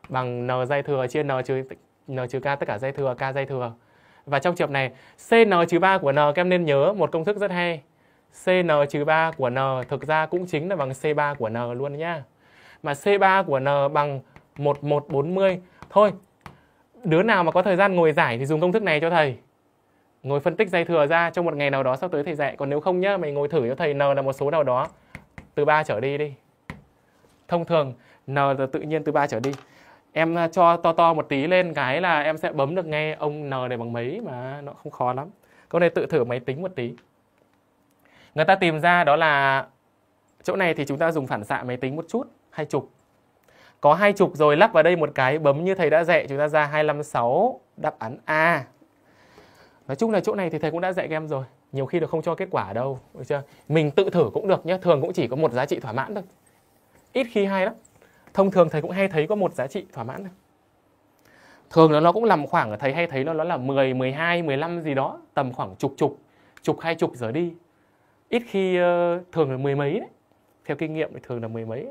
bằng n dây thừa chia n trừ n trừ k tất cả dây thừa k dây thừa và trong trường hợp này cn trừ ba của n các em nên nhớ một công thức rất hay cn trừ ba của n thực ra cũng chính là bằng c3 của n luôn nhá mà c3 của n bằng một một bốn mươi thôi đứa nào mà có thời gian ngồi giải thì dùng công thức này cho thầy ngồi phân tích dây thừa ra trong một ngày nào đó sau tới thầy dạy còn nếu không nhá mày ngồi thử cho thầy n là một số nào đó từ 3 trở đi đi thông thường n là tự nhiên từ 3 trở đi em à, cho to to một tí lên cái là em sẽ bấm được nghe ông n này bằng mấy mà nó không khó lắm câu này tự thử máy tính một tí người ta tìm ra đó là chỗ này thì chúng ta dùng phản xạ máy tính một chút hai chục có hai chục rồi lắp vào đây một cái bấm như thầy đã dạy chúng ta ra 256 đáp án A nói chung là chỗ này thì thầy cũng đã dạy các em rồi nhiều khi nó không cho kết quả đâu được chưa mình tự thử cũng được nhé thường cũng chỉ có một giá trị thỏa mãn thôi ít khi hay lắm thông thường thầy cũng hay thấy có một giá trị thỏa mãn thôi thường là nó cũng nằm khoảng thầy hay thấy nó nó là 10, 12, 15 gì đó tầm khoảng chục chục chục hai chục giờ đi ít khi ờ, thường là mười mấy đấy theo kinh nghiệm thì thường là mười mấy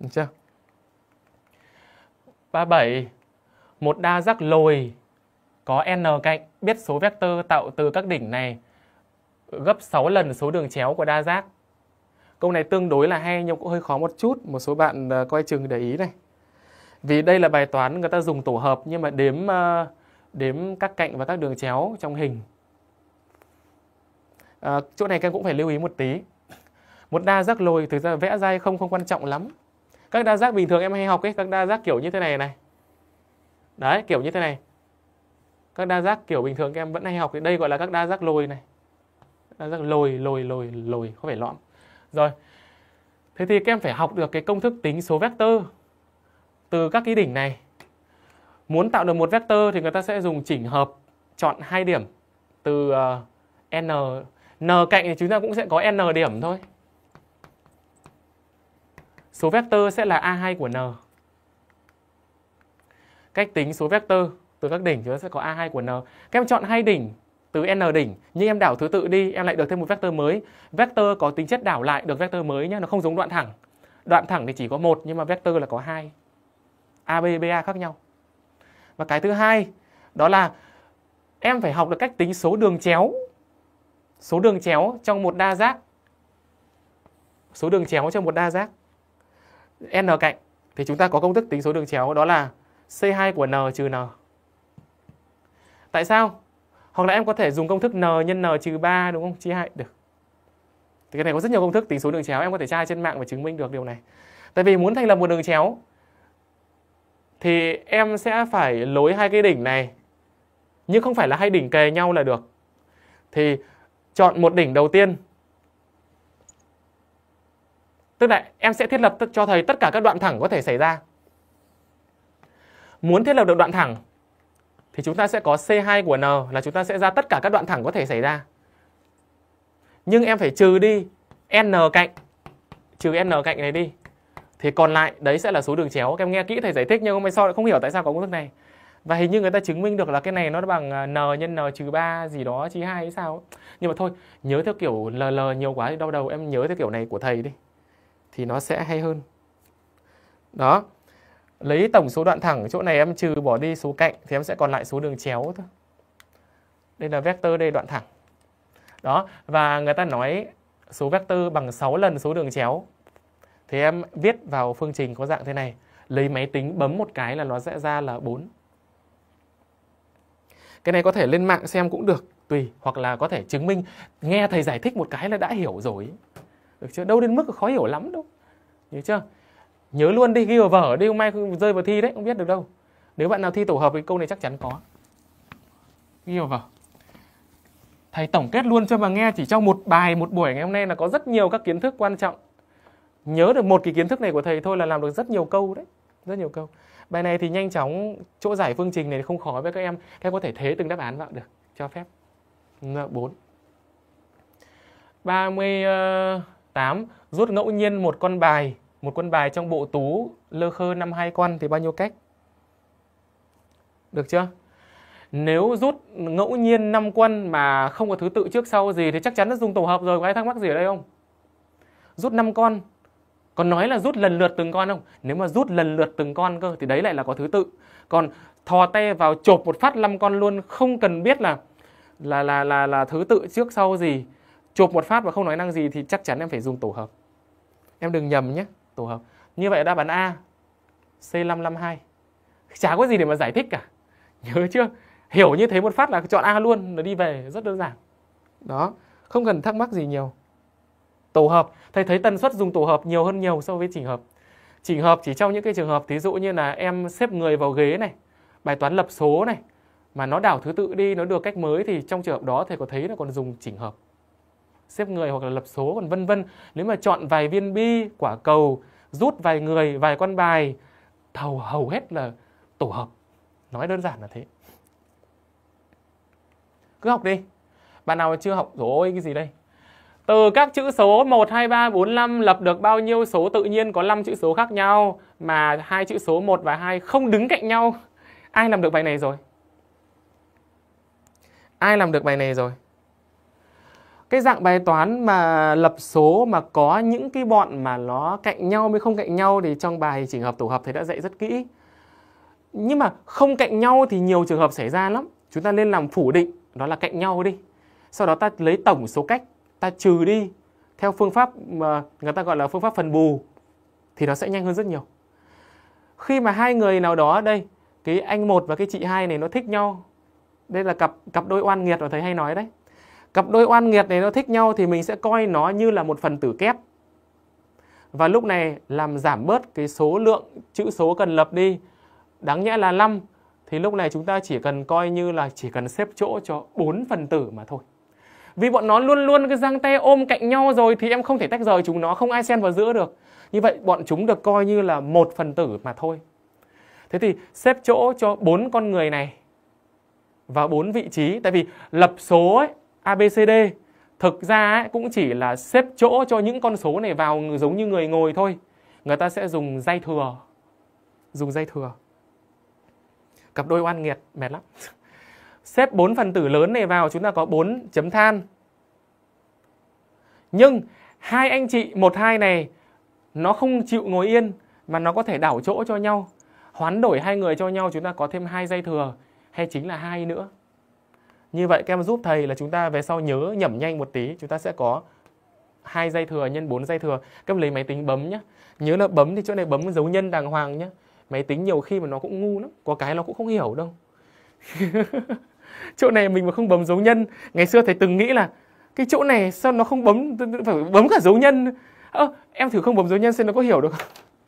được chưa ba bảy một đa giác lồi có n cạnh biết số vectơ tạo từ các đỉnh này gấp 6 lần số đường chéo của đa giác. Câu này tương đối là hay nhưng cũng hơi khó một chút, một số bạn à, coi chừng để ý này. Vì đây là bài toán người ta dùng tổ hợp nhưng mà đếm à, đếm các cạnh và các đường chéo trong hình. À, chỗ này các em cũng phải lưu ý một tí. Một đa giác lồi thực ra vẽ ra hay không không quan trọng lắm. Các đa giác bình thường em hay học ấy, các đa giác kiểu như thế này này. Đấy, kiểu như thế này các đa giác kiểu bình thường các em vẫn hay học thì đây gọi là các đa giác lồi này đa giác lồi lồi lồi lồi không phải lõm rồi thế thì các em phải học được cái công thức tính số vectơ từ các cái đỉnh này muốn tạo được một vectơ thì người ta sẽ dùng chỉnh hợp chọn hai điểm từ ờ, n n cạnh thì chúng ta cũng sẽ có n điểm thôi số vectơ sẽ là a2 của n cách tính số vectơ từ các đỉnh chúng ta sẽ có A2 của N. Các em chọn hai đỉnh từ n đỉnh nhưng em đảo thứ tự đi em lại được thêm một vectơ mới vectơ có tính chất đảo lại được vectơ mới nhé nó không giống đoạn thẳng đoạn thẳng thì chỉ có một nhưng mà vectơ là có hai ab ba khác nhau và cái thứ hai đó là em phải học được cách tính số đường chéo số đường chéo trong một đa giác số đường chéo trong một đa giác n cạnh thì chúng ta có công thức tính số đường chéo đó là c2 của n trừ n Tại sao? Hoặc là em có thể dùng công thức n nhân n trừ 3 đúng không? Chia 2 được. Thì cái này có rất nhiều công thức tính số đường chéo em có thể tra trên mạng và chứng minh được điều này. Tại vì muốn thành lập một đường chéo thì em sẽ phải lối hai cái đỉnh này nhưng không phải là hai đỉnh kề nhau là được. Thì chọn một đỉnh đầu tiên. Tức là em sẽ thiết lập cho thầy tất cả các đoạn thẳng có thể xảy ra. Muốn thiết lập được đoạn thẳng thì chúng ta sẽ có C2 của N là chúng ta sẽ ra tất cả các đoạn thẳng có thể xảy ra. Nhưng em phải trừ đi N cạnh, trừ N cạnh này đi. Thì còn lại đấy sẽ là số đường chéo. Các em nghe kỹ thầy giải thích nhưng hôm nay sau lại không hiểu tại sao có công thức này. Và hình như người ta chứng minh được là cái này nó bằng à, N nhân N trừ 3 gì đó trừ 2 hay sao. Nhưng mà thôi, nhớ theo kiểu LL nhiều quá thì đau đầu. Em nhớ theo kiểu này của thầy đi. Thì nó sẽ hay hơn. Đó lấy tổng số đoạn thẳng chỗ này em trừ bỏ đi số cạnh thì em sẽ còn lại số đường chéo thôi đây là vectơ đây đoạn thẳng đó và người ta nói số vectơ bằng 6 lần số đường chéo thì em viết vào phương trình có dạng thế này lấy máy tính bấm một cái là nó sẽ ra là 4 cái này có thể lên mạng xem cũng được tùy hoặc là có thể chứng minh nghe thầy giải thích một cái là đã hiểu rồi được chưa đâu đến mức khó hiểu lắm đâu được chưa nhớ luôn đi ghi vào vở đi hôm nay rơi vào thi đấy không biết được đâu nếu bạn nào thi tổ hợp thì câu này chắc chắn có ghi vào vở thầy tổng kết luôn cho mà nghe chỉ trong một bài một buổi ngày hôm nay là có rất nhiều các kiến thức quan trọng nhớ được một cái kiến thức này của thầy thôi là làm được rất nhiều câu đấy rất nhiều câu bài này thì nhanh chóng chỗ giải phương trình này không khó với các em các em có thể thế từng đáp án vào được cho phép 4 38 ờ, rút ngẫu nhiên một con bài một quân bài trong bộ tú lơ khơ năm hai quan thì bao nhiêu cách được chưa nếu rút ngẫu nhiên 5 quân mà không có thứ tự trước sau gì thì chắc chắn nó dùng tổ hợp rồi có ai thắc mắc gì ở đây không rút 5 con còn nói là rút lần lượt từng con không nếu mà rút lần lượt từng con cơ thì đấy lại là có thứ tự còn thò tay vào chộp một phát 5 con luôn không cần biết là là là là là thứ tự trước sau gì chộp một phát và không nói năng gì thì chắc chắn em phải dùng tổ hợp em đừng nhầm nhé tổ hợp như vậy đáp án A C552 chả có gì để mà giải thích cả nhớ chưa hiểu như thế một phát là chọn A luôn là đi về rất đơn giản đó không cần thắc mắc gì nhiều tổ hợp thầy thấy tần suất dùng tổ hợp nhiều hơn nhiều so với chỉnh hợp chỉnh hợp chỉ trong những cái trường hợp thí dụ như là em xếp người vào ghế này bài toán lập số này mà nó đảo thứ tự đi nó được cách mới thì trong trường hợp đó thầy có thấy là còn dùng chỉnh hợp xếp người hoặc là lập số còn vân vân nếu mà chọn vài viên bi quả cầu rút vài người vài con bài thầu hầu hết là tổ hợp nói đơn giản là thế cứ học đi bạn nào chưa học rồi ôi cái gì đây từ các chữ số 1, 2, 3, 4, 5 lập được bao nhiêu số tự nhiên có 5 chữ số khác nhau mà hai chữ số 1 và 2 không đứng cạnh nhau. Ai làm được bài này rồi? Ai làm được bài này rồi? cái dạng bài toán mà lập số mà có những cái bọn mà nó cạnh nhau mới không cạnh nhau thì trong bài chỉnh hợp tổ hợp thầy đã dạy rất kỹ nhưng mà không cạnh nhau thì nhiều trường hợp xảy ra lắm chúng ta nên làm phủ định đó là cạnh nhau đi sau đó ta lấy tổng số cách ta trừ đi theo phương pháp mà người ta gọi là phương pháp phần bù thì nó sẽ nhanh hơn rất nhiều khi mà hai người nào đó đây cái anh một và cái chị hai này nó thích nhau đây là cặp cặp đôi oan nghiệt mà thầy hay nói đấy cặp đôi oan nghiệt này nó thích nhau thì mình sẽ coi nó như là một phần tử kép và lúc này làm giảm bớt cái số lượng chữ số cần lập đi đáng nhẽ là 5 thì lúc này chúng ta chỉ cần coi như là chỉ cần xếp chỗ cho 4 phần tử mà thôi vì bọn nó luôn luôn cái giang tay ôm cạnh nhau rồi thì em không thể tách rời chúng nó không ai xen vào giữa được như vậy bọn chúng được coi như là một phần tử mà thôi thế thì xếp chỗ cho bốn con người này và bốn vị trí tại vì lập số ấy ABCD thực ra ấy, cũng chỉ là xếp chỗ cho những con số này vào giống như người ngồi thôi người ta sẽ dùng dây thừa dùng dây thừa cặp đôi oan nghiệt mệt lắm xếp bốn phần tử lớn này vào chúng ta có bốn chấm than nhưng hai anh chị một hai này nó không chịu ngồi yên mà nó có thể đảo chỗ cho nhau hoán đổi hai người cho nhau chúng ta có thêm hai dây thừa hay chính là hai nữa như vậy các em giúp thầy là chúng ta về sau nhớ nhẩm nhanh một tí, chúng ta sẽ có hai dây thừa nhân 4 dây thừa. Các em lấy máy tính bấm nhé. Nhớ là bấm thì chỗ này bấm dấu nhân đàng hoàng nhé. Máy tính nhiều khi mà nó cũng ngu lắm, có cái nó cũng không hiểu đâu. chỗ này mình mà không bấm dấu nhân, ngày xưa thầy từng nghĩ là cái chỗ này sao nó không bấm phải bấm cả dấu nhân. à, em thử không bấm dấu nhân xem nó có hiểu được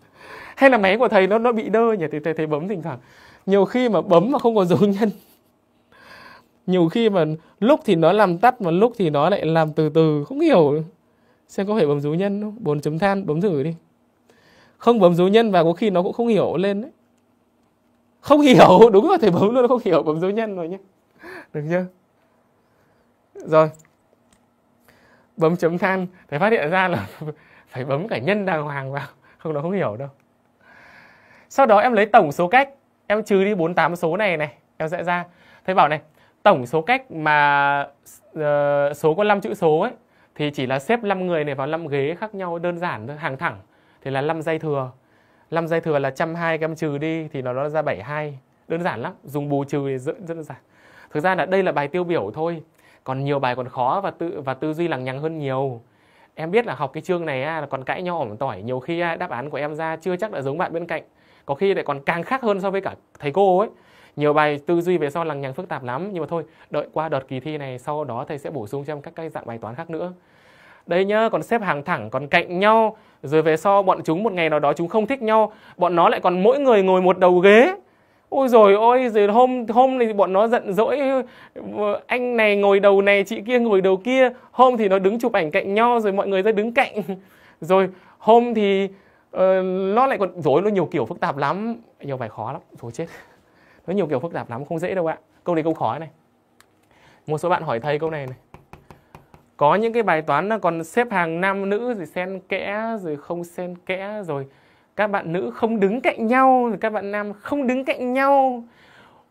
Hay là máy của thầy nó nó bị đơ nhỉ, thầy thầy, thầy bấm thỉnh thoảng. Nhiều khi mà bấm mà không có dấu nhân nhiều khi mà lúc thì nó làm tắt mà lúc thì nó lại làm từ từ không hiểu xem có phải bấm dấu nhân không bốn chấm than bấm thử đi không bấm dấu nhân và có khi nó cũng không hiểu lên đấy không hiểu đúng là thầy bấm luôn không hiểu bấm dấu nhân rồi nhé được chưa rồi bấm chấm than thầy phát hiện ra là phải bấm cả nhân đàng hoàng vào không nó không hiểu đâu sau đó em lấy tổng số cách em trừ đi 48 số này này em sẽ ra thầy bảo này tổng số cách mà uh, số có 5 chữ số ấy thì chỉ là xếp 5 người này vào 5 ghế khác nhau đơn giản thôi, hàng thẳng thì là 5 dây thừa. 5 dây thừa là 120 gram trừ đi thì nó ra 72. Đơn giản lắm, dùng bù trừ thì rất, rất đơn giản. Thực ra là đây là bài tiêu biểu thôi. Còn nhiều bài còn khó và tự và tư duy lằng nhằng hơn nhiều. Em biết là học cái chương này là còn cãi nhau ỏm tỏi, nhiều khi đáp án của em ra chưa chắc là giống bạn bên cạnh. Có khi lại còn càng khác hơn so với cả thầy cô ấy nhiều bài tư duy về sau lằng nhằng phức tạp lắm nhưng mà thôi đợi qua đợt kỳ thi này sau đó thầy sẽ bổ sung cho em các cái dạng bài toán khác nữa đây nhá còn xếp hàng thẳng còn cạnh nhau rồi về sau bọn chúng một ngày nào đó chúng không thích nhau bọn nó lại còn mỗi người ngồi một đầu ghế ôi rồi ôi rồi hôm hôm thì bọn nó giận dỗi anh này ngồi đầu này chị kia ngồi đầu kia hôm thì nó đứng chụp ảnh cạnh nhau rồi mọi người ra đứng cạnh rồi hôm thì uh, nó lại còn dối nó nhiều kiểu phức tạp lắm nhiều bài khó lắm rồi chết nó nhiều kiểu phức tạp lắm không dễ đâu ạ câu này câu khó này một số bạn hỏi thầy câu này này có những cái bài toán nó còn xếp hàng nam nữ rồi xen kẽ rồi không xen kẽ rồi các bạn nữ không đứng cạnh nhau rồi các bạn nam không đứng cạnh nhau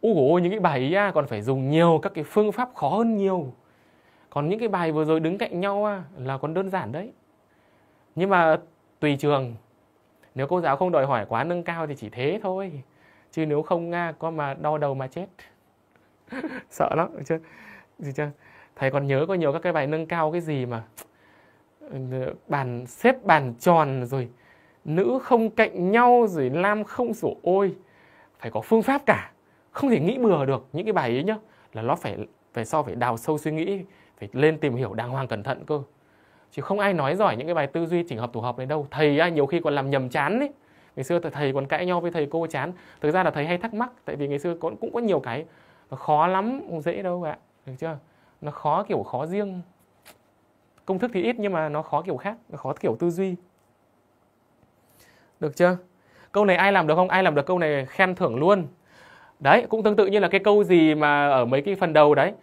ui những cái bài ý à, còn phải dùng nhiều các cái phương pháp khó hơn nhiều còn những cái bài vừa rồi đứng cạnh nhau à, là còn đơn giản đấy nhưng mà tùy trường nếu cô giáo không đòi hỏi quá nâng cao thì chỉ thế thôi chứ nếu không nga có mà đau đầu mà chết sợ lắm chưa gì chưa thầy còn nhớ có nhiều các cái bài nâng cao cái gì mà ừ, bàn xếp bàn tròn rồi nữ không cạnh nhau rồi nam không sổ ôi phải có phương pháp cả không thể nghĩ bừa được những cái bài ấy nhá là nó phải phải so phải đào sâu suy nghĩ phải lên tìm hiểu đàng hoàng cẩn thận cơ chứ không ai nói giỏi những cái bài tư duy chỉnh hợp tổ hợp này đâu thầy ai nhiều khi còn làm nhầm chán ấy ngày xưa thầy còn cãi nhau với thầy cô chán thực ra là thầy hay thắc mắc tại vì ngày xưa cũng cũng có nhiều cái khó lắm không dễ đâu ạ được chưa nó khó kiểu khó riêng công thức thì ít nhưng mà nó khó kiểu khác nó khó kiểu tư duy được chưa câu này ai làm được không ai làm được câu này khen thưởng luôn đấy cũng tương tự như là cái câu gì mà ở mấy cái phần đầu đấy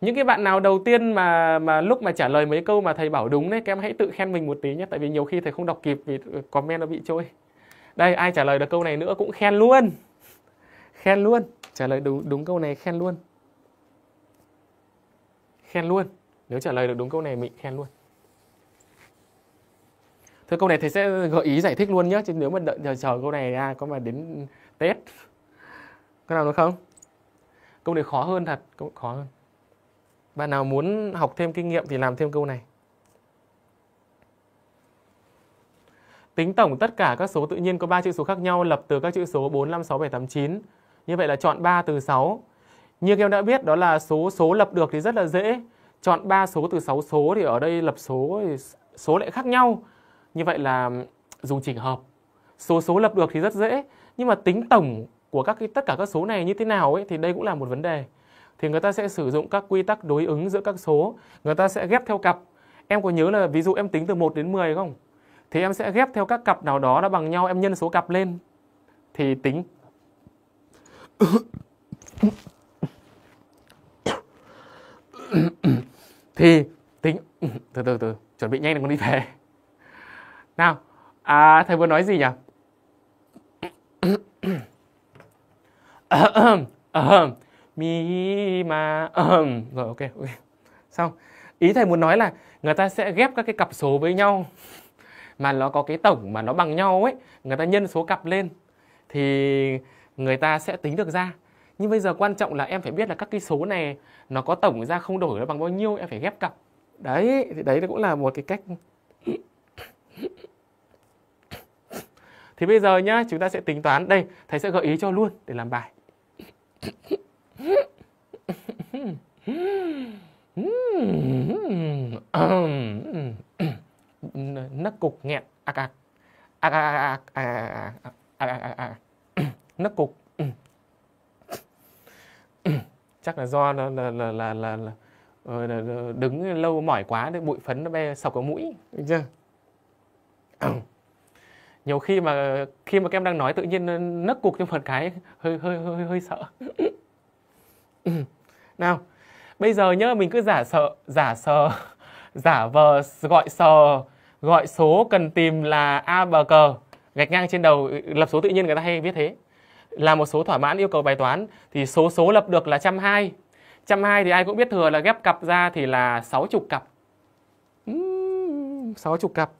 những cái bạn nào đầu tiên mà mà lúc mà trả lời mấy câu mà thầy bảo đúng đấy các em hãy tự khen mình một tí nhé tại vì nhiều khi thầy không đọc kịp vì comment nó bị trôi đây ai trả lời được câu này nữa cũng khen luôn khen luôn trả lời đúng đúng câu này khen luôn khen luôn nếu trả lời được đúng câu này mình khen luôn Thưa câu này thầy sẽ gợi ý giải thích luôn nhé chứ nếu mà đợi chờ, chờ câu này ra có mà đến Tết có nào được không câu này khó hơn thật câu khó hơn bạn nào muốn học thêm kinh nghiệm thì làm thêm câu này Tính tổng tất cả các số tự nhiên có 3 chữ số khác nhau lập từ các chữ số 4, 5, 6, 7, 8, 9. Như vậy là chọn 3 từ 6. Như các em đã biết đó là số số lập được thì rất là dễ. Chọn 3 số từ 6 số thì ở đây lập số thì số lại khác nhau. Như vậy là dùng chỉnh hợp. Số số lập được thì rất dễ, nhưng mà tính tổng của các cái tất cả các số này như thế nào ấy thì đây cũng là một vấn đề. Thì người ta sẽ sử dụng các quy tắc đối ứng giữa các số, người ta sẽ ghép theo cặp. Em có nhớ là ví dụ em tính từ 1 đến 10 không? thì em sẽ ghép theo các cặp nào đó nó bằng nhau em nhân số cặp lên thì tính thì tính từ từ từ chuẩn bị nhanh để con đi về nào à thầy vừa nói gì nhỉ mi ma rồi ok ok xong ý thầy muốn nói là người ta sẽ ghép các cái cặp số với nhau mà nó có cái tổng mà nó bằng nhau ấy người ta nhân số cặp lên thì người ta sẽ tính được ra nhưng bây giờ quan trọng là em phải biết là các cái số này nó có tổng ra không đổi nó bằng bao nhiêu em phải ghép cặp đấy thì đấy cũng là một cái cách thì bây giờ nhá chúng ta sẽ tính toán đây thầy sẽ gợi ý cho luôn để làm bài nó cục nghẹt ạc ạc ạc ạc ạc ạc ạc nó cục chắc là do là là là là, ờ, là, là đứng lâu mỏi quá nên bụi phấn nó be sọc ở mũi được chưa nhiều khi mà khi mà các em đang nói tự nhiên nấc cục trong phần cái hơi hơi hơi hơi sợ nào bây giờ nhớ mình cứ giả sợ giả sờ giả vờ gọi sờ gọi số cần tìm là a bờ cờ gạch ngang trên đầu lập số tự nhiên người ta hay viết thế là một số thỏa mãn yêu cầu bài toán thì số số lập được là trăm hai trăm hai thì ai cũng biết thừa là ghép cặp ra thì là sáu chục cặp sáu chục cặp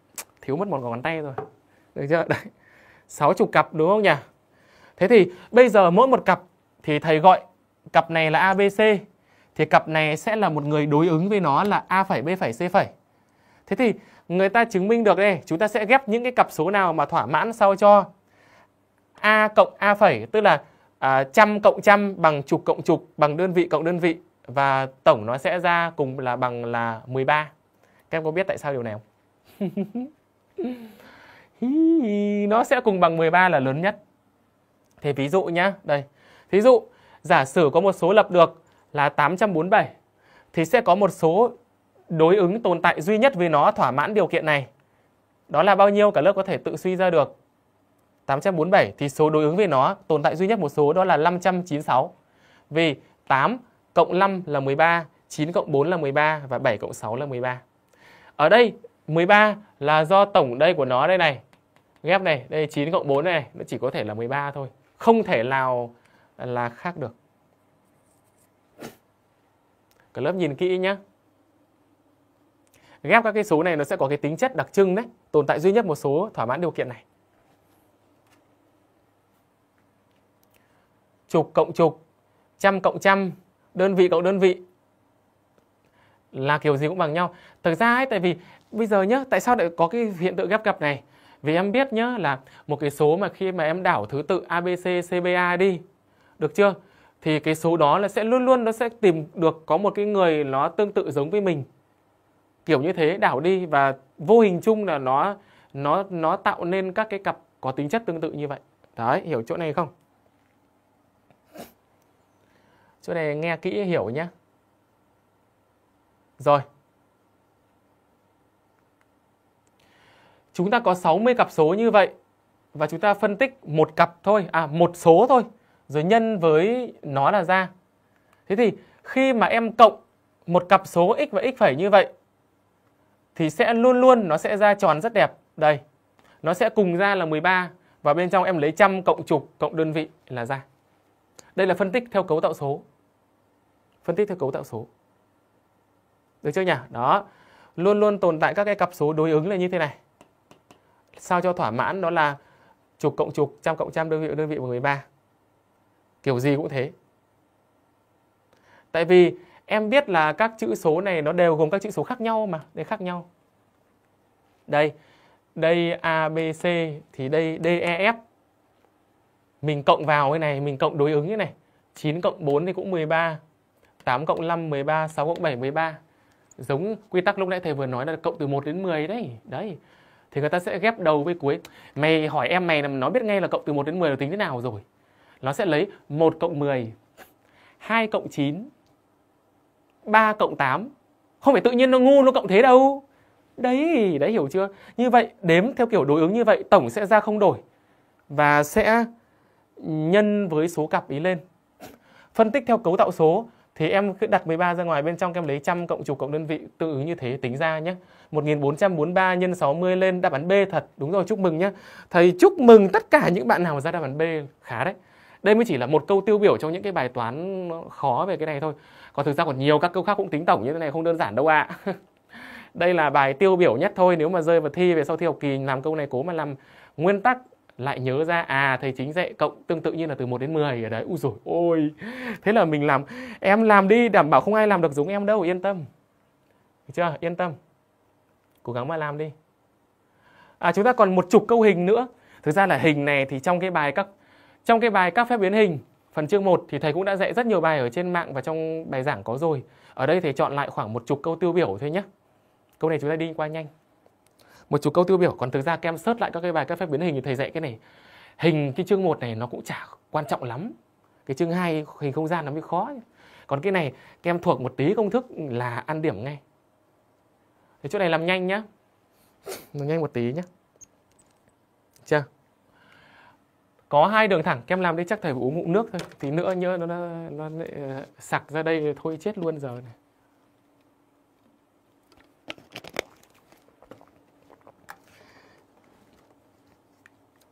thiếu mất một ngón tay rồi được chưa đấy sáu chục cặp đúng không nhỉ thế thì bây giờ mỗi một cặp thì thầy gọi cặp này là abc thì cặp này sẽ là một người đối ứng với nó là a phẩy b phẩy c phẩy. Thế thì người ta chứng minh được đây, chúng ta sẽ ghép những cái cặp số nào mà thỏa mãn sao cho a cộng a phẩy tức là à, trăm cộng trăm bằng chục cộng chục bằng đơn vị cộng đơn vị và tổng nó sẽ ra cùng là bằng là 13. Các em có biết tại sao điều này không? nó sẽ cùng bằng 13 là lớn nhất. Thì ví dụ nhá, đây. Ví dụ giả sử có một số lập được là 847 thì sẽ có một số đối ứng tồn tại duy nhất với nó thỏa mãn điều kiện này. Đó là bao nhiêu cả lớp có thể tự suy ra được. 847 thì số đối ứng với nó tồn tại duy nhất một số đó là 596. Vì 8 cộng 5 là 13, 9 cộng 4 là 13 và 7 cộng 6 là 13. Ở đây 13 là do tổng đây của nó đây này. Ghép này, đây 9 cộng 4 này, nó chỉ có thể là 13 thôi. Không thể nào là khác được cả lớp nhìn kỹ nhé ghép các cái số này nó sẽ có cái tính chất đặc trưng đấy tồn tại duy nhất một số thỏa mãn điều kiện này chục cộng chục trăm cộng trăm đơn vị cộng đơn vị là kiểu gì cũng bằng nhau thực ra ấy tại vì bây giờ nhá tại sao lại có cái hiện tượng ghép cặp này vì em biết nhá là một cái số mà khi mà em đảo thứ tự abc cba đi được chưa thì cái số đó là sẽ luôn luôn nó sẽ tìm được có một cái người nó tương tự giống với mình kiểu như thế đảo đi và vô hình chung là nó nó nó tạo nên các cái cặp có tính chất tương tự như vậy đấy hiểu chỗ này không chỗ này nghe kỹ hiểu nhé rồi chúng ta có 60 cặp số như vậy và chúng ta phân tích một cặp thôi à một số thôi rồi nhân với nó là ra. Thế thì khi mà em cộng một cặp số x và x' phẩy như vậy thì sẽ luôn luôn nó sẽ ra tròn rất đẹp. Đây. Nó sẽ cùng ra là 13 và bên trong em lấy trăm cộng chục cộng đơn vị là ra. Đây là phân tích theo cấu tạo số. Phân tích theo cấu tạo số. Được chưa nhỉ? Đó. Luôn luôn tồn tại các cái cặp số đối ứng là như thế này. Sao cho thỏa mãn đó là chục cộng chục, trăm cộng trăm đơn vị đơn vị bằng 13 kiểu gì cũng thế tại vì em biết là các chữ số này nó đều gồm các chữ số khác nhau mà để khác nhau đây đây a b c thì đây d e f mình cộng vào cái này mình cộng đối ứng cái này 9 cộng 4 thì cũng 13 8 cộng 5 13 6 cộng 7 13 giống quy tắc lúc nãy thầy vừa nói là cộng từ 1 đến 10 đấy đấy thì người ta sẽ ghép đầu với cuối mày hỏi em mày là nó biết ngay là cộng từ 1 đến 10 là tính thế nào rồi nó sẽ lấy 1 cộng 10, 2 cộng 9, 3 cộng 8. Không phải tự nhiên nó ngu nó cộng thế đâu. Đấy, đấy hiểu chưa? Như vậy đếm theo kiểu đối ứng như vậy, tổng sẽ ra không đổi và sẽ nhân với số cặp ý lên. Phân tích theo cấu tạo số thì em cứ đặt 13 ra ngoài bên trong em lấy trăm cộng chục cộng đơn vị tương ứng như thế tính ra nhé. 1443 nhân 60 lên đáp án B thật. Đúng rồi, chúc mừng nhé. Thầy chúc mừng tất cả những bạn nào ra đáp án B khá đấy đây mới chỉ là một câu tiêu biểu trong những cái bài toán khó về cái này thôi còn thực ra còn nhiều các câu khác cũng tính tổng như thế này không đơn giản đâu ạ à. đây là bài tiêu biểu nhất thôi nếu mà rơi vào thi về sau thi học kỳ làm câu này cố mà làm nguyên tắc lại nhớ ra à thầy chính dạy cộng tương tự như là từ 1 đến 10 ở đấy u rồi ôi thế là mình làm em làm đi đảm bảo không ai làm được giống em đâu yên tâm được chưa yên tâm cố gắng mà làm đi à chúng ta còn một chục câu hình nữa thực ra là hình này thì trong cái bài các trong cái bài các phép biến hình phần chương 1 thì thầy cũng đã dạy rất nhiều bài ở trên mạng và trong bài giảng có rồi. Ở đây thầy chọn lại khoảng một chục câu tiêu biểu thôi nhé. Câu này chúng ta đi qua nhanh. Một chục câu tiêu biểu còn thực ra kem sớt lại các cái bài các phép biến hình thì thầy dạy cái này. Hình cái chương 1 này nó cũng chả quan trọng lắm. Cái chương 2 hình không gian nó mới khó. Còn cái này kem thuộc một tí công thức là ăn điểm ngay. Thế chỗ này làm nhanh nhá. Làm nhanh một tí nhá. Chưa? có hai đường thẳng kem làm đi chắc thầy phải uống ngụm nước thôi tí nữa nhớ nó nó, nó lại ờ, sặc ra đây thôi chết luôn giờ này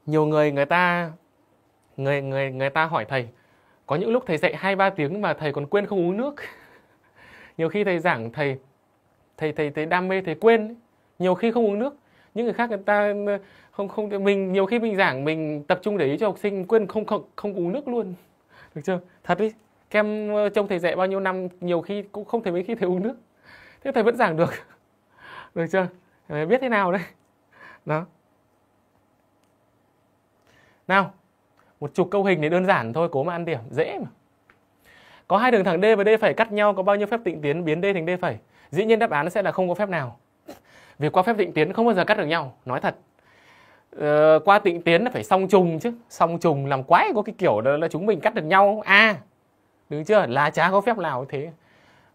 nhiều người người ta người người người ta hỏi thầy có những lúc thầy dạy hai ba tiếng mà thầy còn quên không uống nước nhiều khi thầy giảng thầy thầy thầy thầy đam mê thầy quên nhiều khi không uống nước những người khác người ta không không mình nhiều khi mình giảng mình tập trung để ý cho học sinh quên không không không uống nước luôn được chưa thật đi kem em ờ, trong thầy dạy bao nhiêu năm nhiều khi cũng không thấy mấy khi thầy uống nước thế thầy vẫn giảng được được chưa thầy biết thế nào đấy đó nào một chục câu hình thì đơn giản thôi cố mà ăn điểm dễ mà có hai đường thẳng d và d phẩy cắt nhau có bao nhiêu phép tịnh tiến biến d thành d phẩy dĩ nhiên đáp án sẽ là không có phép nào vì qua phép tịnh tiến không bao giờ cắt được nhau nói thật Ờ, qua tịnh tiến là phải song trùng chứ song trùng làm quái có cái kiểu đó là chúng mình cắt được nhau a à, đúng chưa là chả có phép nào thế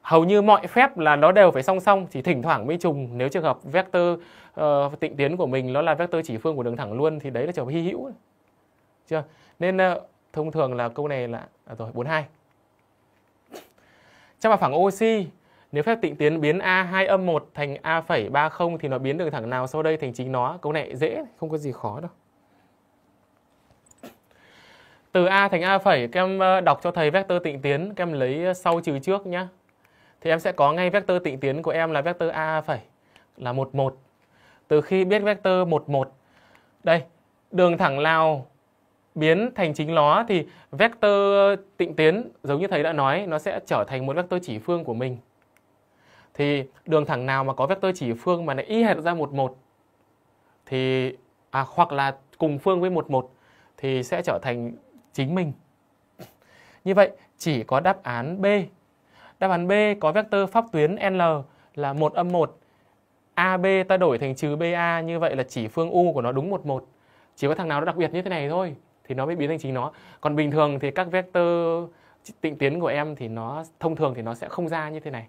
hầu như mọi phép là nó đều phải song song chỉ thỉnh thoảng mới trùng nếu trường hợp vector uh, tịnh tiến của mình nó là vector chỉ phương của đường thẳng luôn thì đấy là trường hợp hy hữu chưa nên uh, thông thường là câu này là à, rồi 42 trong mặt phẳng oxy nếu phép tịnh tiến biến A2 âm 1 thành A30 phẩy thì nó biến đường thẳng nào sau đây thành chính nó? Câu này dễ, không có gì khó đâu. Từ A thành A phẩy, các em ờ, đọc cho thầy vector tịnh tiến, các em lấy ờ, sau trừ trước nhá. Thì em sẽ có ngay vector tịnh tiến của em là vector A phẩy là 1 1. Từ khi biết vector 1 1 đây, đường thẳng nào biến thành chính nó thì vector tịnh tiến giống như thầy đã nói nó sẽ trở thành một vector chỉ phương của mình thì đường thẳng nào mà có vectơ chỉ phương mà lại y hệt ra một một thì à, hoặc là cùng phương với một một thì sẽ trở thành chính mình. Như vậy chỉ có đáp án B. Đáp án B có vectơ pháp tuyến L là 1 âm 1. AB ta đổi thành trừ BA như vậy là chỉ phương U của nó đúng 1 1. Chỉ có thằng nào nó đặc biệt như thế này thôi thì nó mới biến thành chính nó. Còn bình thường thì các vectơ tịnh tiến của em thì nó thông thường thì nó sẽ không ra như thế này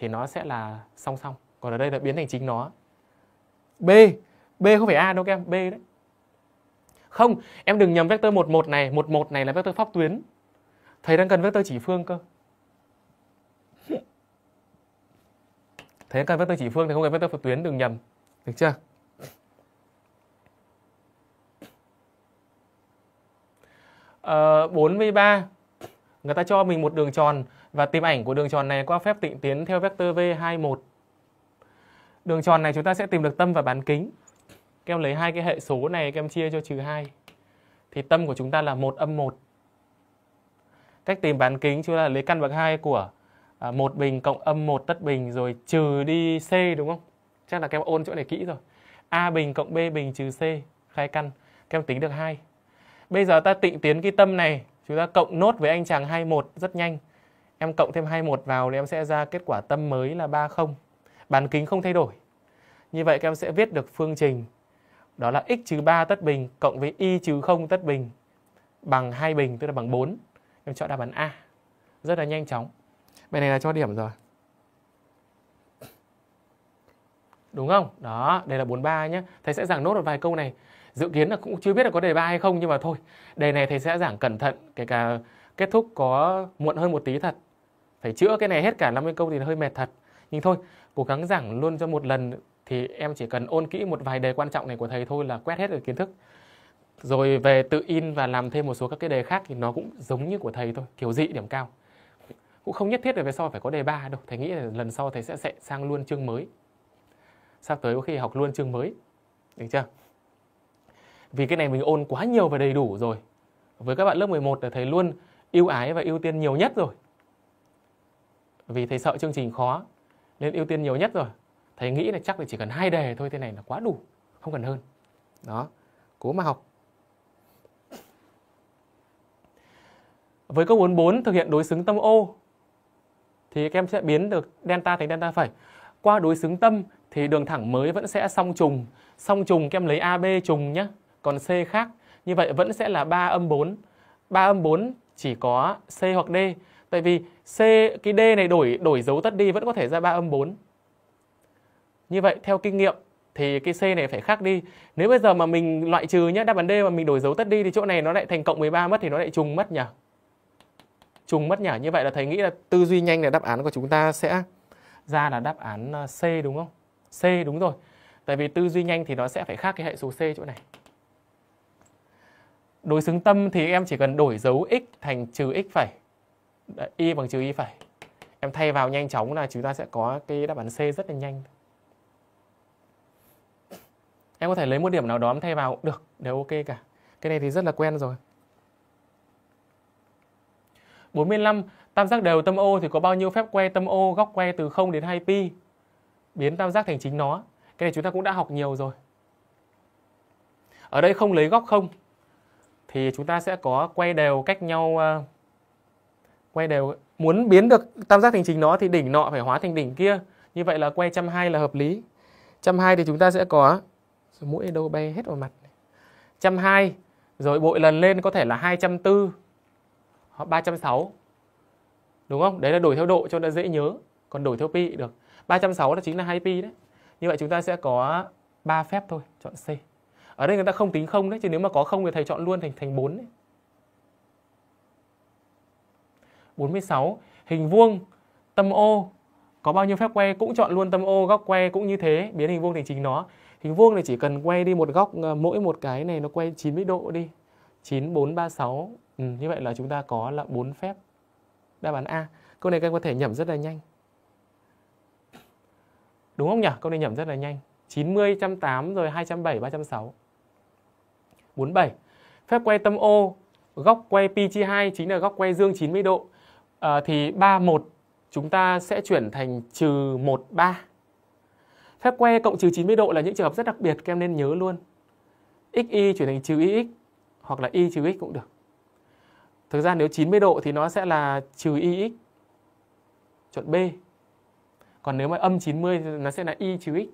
thì nó sẽ là song song còn ở đây là biến thành chính nó b b không phải a đâu các em b đấy không em đừng nhầm vector một một này một một này là vector pháp tuyến thầy đang cần vector chỉ phương cơ thầy đang cần vector chỉ phương thì không cần vector pháp tuyến đừng nhầm được chưa Uh, ờ, 43 người ta cho mình một đường tròn và tìm ảnh của đường tròn này qua phép tịnh tiến theo vectơ V21. Đường tròn này chúng ta sẽ tìm được tâm và bán kính. Các em lấy hai cái hệ số này các em chia cho trừ 2. Thì tâm của chúng ta là 1 âm 1. Cách tìm bán kính chúng ta lấy căn bậc 2 của à, 1 bình cộng âm 1 tất bình rồi trừ đi C đúng không? Chắc là các em ôn chỗ này kỹ rồi. A bình cộng B bình trừ C khai căn. Các em tính được 2. Bây giờ ta tịnh tiến cái tâm này Chúng ta cộng nốt với anh chàng 21 rất nhanh em cộng thêm 21 vào thì em sẽ ra kết quả tâm mới là 30. Bán kính không thay đổi. Như vậy các em sẽ viết được phương trình đó là x 3 tất bình cộng với y 0 tất bình bằng 2 bình tức là bằng 4. Em chọn đáp án A. Rất là nhanh chóng. Bài này là cho điểm rồi. Đúng không? Đó, đây là 43 nhé. Thầy sẽ giảng nốt một vài câu này. Dự kiến là cũng chưa biết là có đề 3 hay không nhưng mà thôi. Đề này thầy sẽ giảng cẩn thận, kể cả kết thúc có muộn hơn một tí thật phải chữa cái này hết cả 50 câu thì hơi mệt thật nhưng thôi cố gắng giảng luôn cho một lần thì em chỉ cần ôn kỹ một vài đề quan trọng này của thầy thôi là quét hết được kiến thức rồi về tự in và làm thêm một số các cái đề khác thì nó cũng giống như của thầy thôi kiểu dị điểm cao cũng không nhất thiết là về sau phải có đề ba đâu thầy nghĩ là lần sau thầy sẽ, sẽ sang luôn chương mới sắp tới có khi học luôn chương mới được chưa vì cái này mình ôn quá nhiều và đầy đủ rồi với các bạn lớp 11 là thầy luôn ưu ái và ưu tiên nhiều nhất rồi vì thầy sợ chương trình khó nên ưu tiên nhiều nhất rồi thầy nghĩ là chắc là chỉ cần hai đề thôi thế này là quá đủ không cần hơn đó cố mà học với câu 44 thực hiện đối xứng tâm ô thì các em sẽ biến được delta thành delta phẩy qua đối xứng tâm thì đường thẳng mới vẫn sẽ song trùng song trùng các em lấy AB trùng nhé còn C khác như vậy vẫn sẽ là 3 âm 4 3 âm 4 chỉ có C hoặc D Tại vì C cái D này đổi đổi dấu tắt đi vẫn có thể ra ba âm 4. Như vậy theo kinh nghiệm thì cái C này phải khác đi. Nếu bây giờ mà mình loại trừ nhá, đáp án D mà mình đổi dấu tất đi thì chỗ này nó lại thành cộng 13 mất thì nó lại trùng mất nhỉ. Trùng mất nhỉ. Như vậy là thầy nghĩ là tư duy nhanh là đáp án của chúng ta sẽ ra là đáp án ờ, C đúng không? C đúng rồi. Tại vì tư duy nhanh thì nó sẽ phải khác cái hệ số C chỗ này. Đối xứng tâm thì em chỉ cần đổi dấu x thành trừ x phải y bằng trừ y phẩy em thay vào nhanh chóng là chúng ta sẽ có cái đáp án C rất là nhanh em có thể lấy một điểm nào đó em thay vào cũng được đều ok cả cái này thì rất là quen rồi 45 tam giác đều tâm ô thì có bao nhiêu phép quay tâm ô góc quay từ 0 đến 2 pi biến tam giác thành chính nó cái này chúng ta cũng đã học nhiều rồi ở đây không lấy góc không thì chúng ta sẽ có quay đều cách nhau à, quay đều muốn biến được tam giác thành trình nó thì đỉnh nọ phải hóa thành đỉnh kia như vậy là quay trăm hai là hợp lý trăm hai thì chúng ta sẽ có mũi đâu bay hết vào mặt trăm hai rồi bội lần lên có thể là hai trăm tư hoặc ba trăm sáu đúng không đấy là đổi theo độ cho nó dễ nhớ còn đổi theo pi được ba trăm sáu là chính là hai pi đấy như vậy chúng ta sẽ có ba phép thôi chọn c ở đây người ta không tính không đấy chứ nếu mà có không thì thầy chọn luôn thành thành bốn đấy 46 hình vuông tâm ô có bao nhiêu phép quay cũng chọn luôn tâm ô góc quay cũng như thế biến hình vuông thành chính nó hình vuông này chỉ cần quay đi một góc ờ, mỗi một cái này nó quay 90 độ đi 9 4 3 6 ừ, như vậy là chúng ta có là 4 phép đáp án A câu này các em có thể nhẩm rất là nhanh đúng không nhỉ câu này nhẩm rất là nhanh 90 108 rồi 207 306 47 phép quay tâm ô góc quay pi chia 2 chính là góc quay dương 90 độ à, thì 31 chúng ta sẽ chuyển thành trừ 13. Phép que cộng trừ 90 độ là những trường hợp rất đặc biệt các em nên nhớ luôn. x y chuyển thành trừ y x hoặc là y trừ x cũng được. Thực ra nếu 90 độ thì nó sẽ là trừ y x chuẩn B. Còn nếu mà âm 90 nó sẽ là y trừ x.